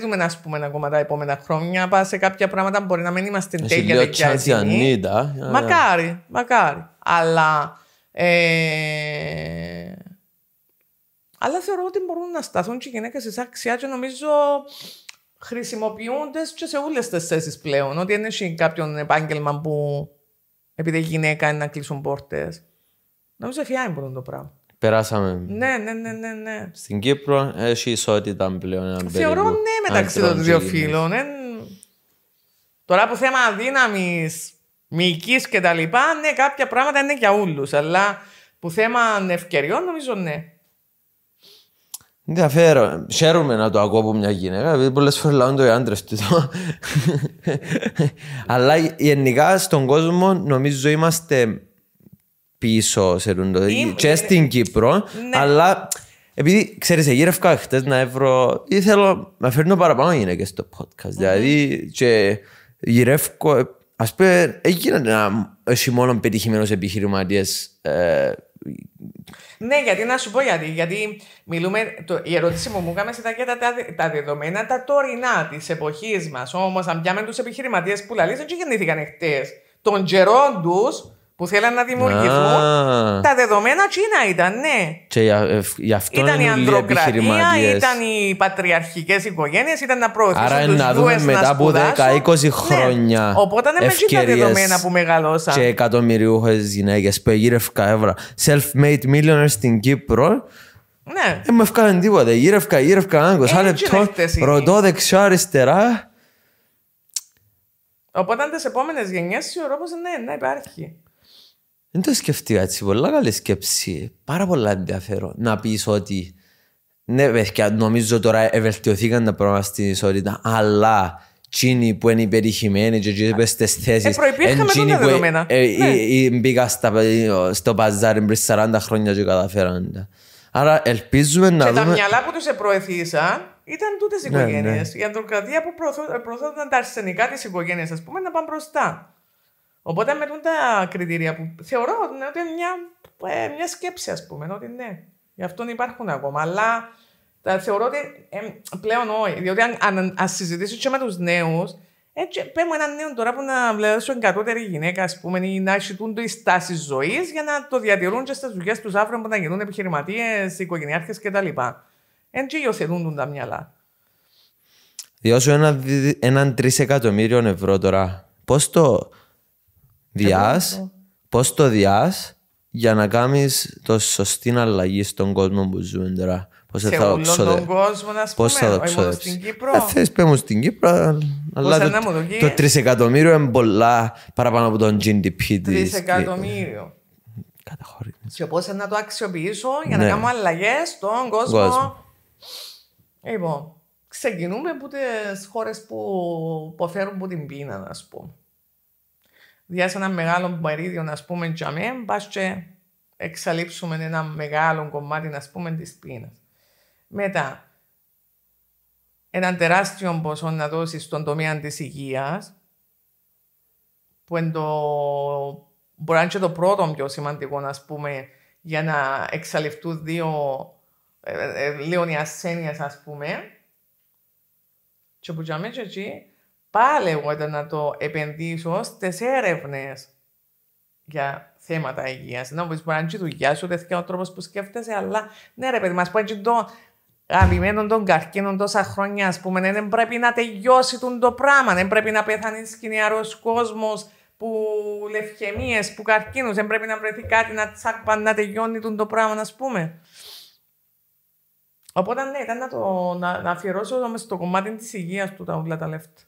δούμε, ας πούμε, ακόμα τα επόμενα χρόνια. Πάμε σε κάποια πράγματα μπορεί να μην είμαστε τέλεια και έτσι. Μακάρι, μακάρι. Αλλά. Ε... Αλλά θεωρώ ότι μπορούν να σταθούν και οι γυναίκες σε αξιά και νομίζω χρησιμοποιούνται και σε όλες τις θέσεις πλέον. Ότι δεν έχει κάποιον επάγγελμα που επειδή γυναίκα είναι να κλείσουν πόρτες. Νομίζω φιάει από το πράγμα. Περάσαμε. Ναι, ναι, ναι, ναι, ναι. Στην Κύπρο έχει ισότητα πλέον. Θεωρώ ναι μεταξύ των δύο φίλων. τώρα που θέμα δύναμη, μυϊκή κτλ. Ναι, κάποια πράγματα είναι για όλους. Αλλά που θέμα ευκαιριών νομίζω ναι. Ενδιαφέρον. Χαίρομαι να το ακούω από μια γυναίκα, επειδή πολλές φορές λέω το οι άντρες του. Αλλά γενικά στον κόσμο νομίζω είμαστε πίσω σε ρούντο. Και στην Κύπρο, ναι. αλλά επειδή ξέρεις, γυρεύκα χτες να εύρω. Ήθελα να φέρνω παραπάνω γυναίκες στο podcast. Ναι. Δηλαδή, και γυρεύω. Ας πούμε, έγιναν ένα όχι μόνο πετυχημένος επιχειρηματίας ε, ναι, γιατί να σου πω γιατί. Γιατί μιλούμε, το, η ερώτηση που μου έκανες ήταν για τα, τα, δεδομένα τα τωρινά της εποχής μας. Όμως, αν πιάμε τους επιχειρηματίες που λαλίζουν, δεν γεννήθηκαν εχθές. Των καιρών τους που θέλαν να δημιουργηθούν, ah. τα δεδομένα Κίνα ήταν, ναι. Και για, ε, για αυτό ήταν η ανδροκρατία, ήταν οι πατριαρχικές οικογένειες, ήταν να προωθήσουν Άρα τους να δούμε μετά από 10-20 ναι. χρόνια. Ναι. Οπότε δεν με τα δεδομένα που μεγαλώσαν. Και εκατομμυριούχες γυναίκες που γύρευκα εύρα. Self-made millionaires στην Κύπρο. Ναι. Δεν μου έφυγαν τίποτα. Γύρευκα, γύρευκα Άλλε ε, τότε. Ρωτώ δεξιά αριστερά. Οπότε αν τις επόμενες γενιές θεωρώ πω ναι, να υπάρχει. Δεν το σκεφτεί έτσι. Πολλά καλή σκέψη. Πάρα πολλά ενδιαφέρον. Να πεις ότι ναι, βέβαια, νομίζω τώρα ευελτιωθήκαν τα πράγματα στην ισότητα, αλλά τσίνοι που είναι υπερηχημένοι και τσίνοι που είναι στις θέσεις. Ε, προϋπήρχαμε τότε δεδομένα. Ε, ναι. Ε, ε, μπήκα στα, στο παζάρι πριν 40 χρόνια και καταφέραν. Άρα ελπίζουμε να και δούμε... Και τα μυαλά που τους προεθήσαν ήταν τούτες οι ναι, οικογένειες. Ναι, ναι. Η ανδροκρατία που προωθούνταν τα αρσενικά της οικογένειας, ας πούμε, να πάνε μπροστά. Οπότε με τα κριτήρια που θεωρώ ότι είναι μια, ε, μια σκέψη, ας πούμε, ότι ναι, γι' αυτόν υπάρχουν ακόμα. Αλλά τα θεωρώ ότι ε, πλέον όχι. Διότι αν, αν, συζητήσω και με τους νέους, έτσι ε, παίρνω έναν νέο τώρα που να βλέπει εγκατότερη γυναίκα, ας πούμε, ή να έχει τούντο στάση ζωής για να το διατηρούν και στις δουλειές τους αύριο που να γίνουν επιχειρηματίες, οικογενειάρχες κτλ. Έτσι ε, υιοθετούν τα μυαλά. Διώσω έναν τρισεκατομμύριο ευρώ τώρα. Πώς το, διάς, πώς το διάς για να κάνεις το σωστή αλλαγή στον κόσμο που ζούμε τώρα. Πώς θα το ξοδέψει. Πώς θα το ξοδέψει. Δεν θε πέμε στην Κύπρο, αλλά το, το τρισεκατομμύριο είναι πολλά παραπάνω από τον GDP της. Τρισεκατομμύριο. Καταχωρείτε. Και πώς να το αξιοποιήσω για να ναι. κάνω αλλαγές στον κόσμο. Λοιπόν, ξεκινούμε από τις χώρες που υποφέρουν από την πείνα, ας πούμε σε ένα μεγάλο μπαρίδιο, να πούμε, τζαμέ, πας και εξαλείψουμε ένα μεγάλο κομμάτι, να πούμε, της πείνας. Μετά, ένα τεράστιο ποσό να δώσεις στον τομέα της υγείας, που είναι το, μπορεί να είναι και το πρώτο πιο σημαντικό, να πούμε, για να εξαλειφθούν δύο ε, ε, ε λίγο οι ασθένειες, ας πούμε. Και που τζαμί πάλι εγώ ήταν να το επενδύσω στι έρευνες για θέματα υγείας. πει: μπορεί να είναι η δουλειά σου, δεν ο τρόπος που σκέφτεσαι, αλλά ναι, ρε παιδί, μας έτσι το αγαπημένο των καρκίνων τόσα χρόνια, ας πούμε, ναι, δεν πρέπει να τελειώσει το πράγμα, δεν πρέπει να πεθάνει σκηνιαρός κόσμος που λευκαιμίε, που καρκίνου, δεν πρέπει να βρεθεί κάτι να τσάκπα να τελειώνει το πράγμα, ας πούμε. Οπότε ναι, ήταν να, το, να, αφιερώσω στο κομμάτι της υγείας του τα όλα τα λεφτά.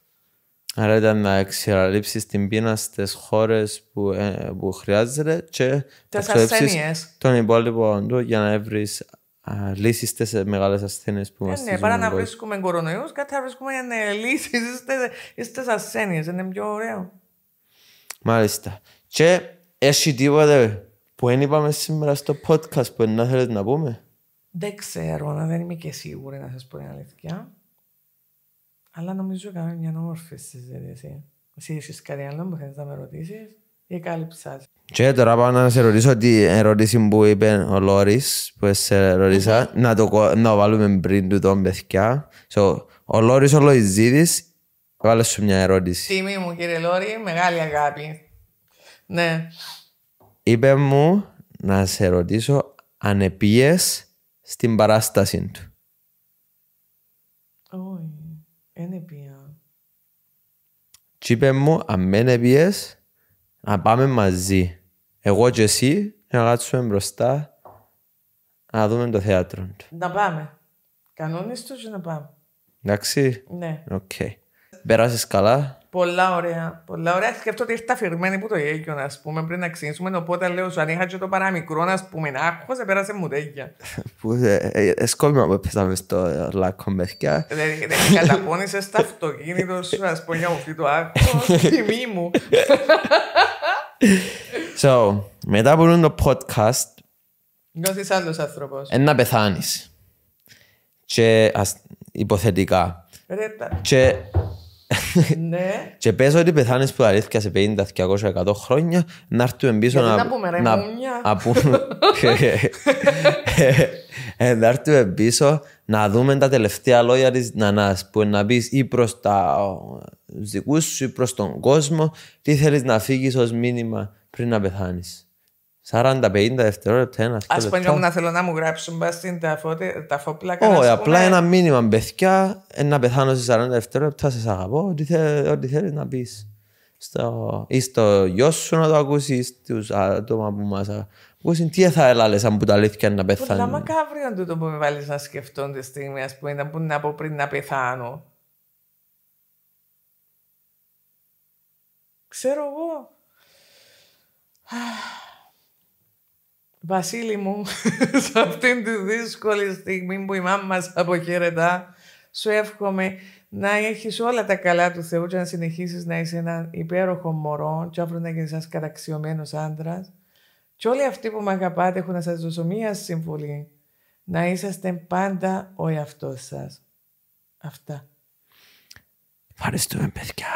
Άρα ήταν να εξεραλείψεις την πείνα στις χώρες που, ε, που χρειάζεται και να τον υπόλοιπο του για να βρεις λύσεις στις μεγάλες ασθένειες που ε, μας Ναι, παρά να βρίσκουμε κορονοϊούς, κάτι θα βρίσκουμε για να λύσει στι ασθένειες. Είναι πιο ωραίο. Μάλιστα. Και έχει τίποτα που δεν είπαμε σήμερα στο podcast που δεν θέλετε να πούμε. Δεν ξέρω, δεν είμαι και σίγουρη να σας πω την αλήθεια. Αλλά νομίζω κάνω μια όμορφη συζήτηση. Εσύ είσαι κάτι άλλο που θέλει να με ρωτήσεις ή κάλυψα. Και τώρα πάω να σε ρωτήσω την ερώτηση που είπε ο Λόρις, που σε ρωτήσα ναι. να το βάλουμε πριν του τον παιδιά. So, ο Λόρις, ο Λοϊζίδης, Βάλε σου μια ερώτηση. Τιμή μου κύριε Λόρι, μεγάλη αγάπη. Ναι. Είπε μου να σε ρωτήσω αν επίες στην παράσταση του. Εν Τι είπε μου, αν με πιες, να πάμε μαζί. Εγώ και εσύ να κάτσουμε μπροστά να δούμε το θέατρο Να πάμε. Κανόνες και να πάμε. Εντάξει. Ναι. Οκ. Okay. Περάσεις καλά. Πολλά ωραία. Πολλά ωραία. Σκέφτομαι ότι ήρθα αφηρημένη που το έγινε, ας πούμε, πριν να ξεκινήσουμε. Οπότε λέω, αν είχα και το παραμικρό, α πούμε, να σε πέρασε μου τέγια. Εσκόλμα που ε, ε, ε, πέσαμε στο λάκκο μερικά. Δεν καταπώνησε το αυτοκίνητο σου, ας πούμε, για μου το άγχο, τιμή μου. So, μετά που το podcast. Νιώθεις άλλος άνθρωπος. Ένα πεθάνεις. Και υποθετικά. Και ναι. Και παίζω ότι πεθάνεις που αρέθηκα σε 50-200 χρόνια να έρθουμε πίσω να. πούμε, ε, να... έρθουμε πίσω να δούμε τα τελευταία λόγια της Νανάς που να πεις ή προς τα δικούς σου ή προς τον κόσμο τι θέλεις να φύγεις ως μήνυμα πριν να πεθάνεις. 40-50 δευτερόλεπτα, ένα Ας πούμε να θέλω να μου γράψουν μπας στην ταφόπλακα. Όχι, απλά ένα μήνυμα μπεθιά, Ένα πεθάνω σε 40 δευτερόλεπτα, σε αγαπώ, ό,τι θέλεις, να πεις. Στο, ή στο γιο σου να το ακούσει, ή στους άτομα που μας ακούσει, τι θα έλαλες αν που τα αλήθεια να πεθάνω. Πολλά είναι τούτο που με βάλεις να σκεφτώ τη στιγμή, ας πούμε, να πούνε από πριν να πεθάνω. Ξέρω εγώ. Βασίλη μου, σε αυτήν τη δύσκολη στιγμή που η μάμα μας αποχαιρετά, σου εύχομαι να έχεις όλα τα καλά του Θεού και να συνεχίσεις να είσαι ένα υπέροχο μωρό και αύριο να γίνεις ένας καταξιωμένος άντρας. Και όλοι αυτοί που με αγαπάτε έχουν να σας δώσω μία συμβουλή. Να είσαστε πάντα ο εαυτός σας. Αυτά. Ευχαριστούμε παιδιά.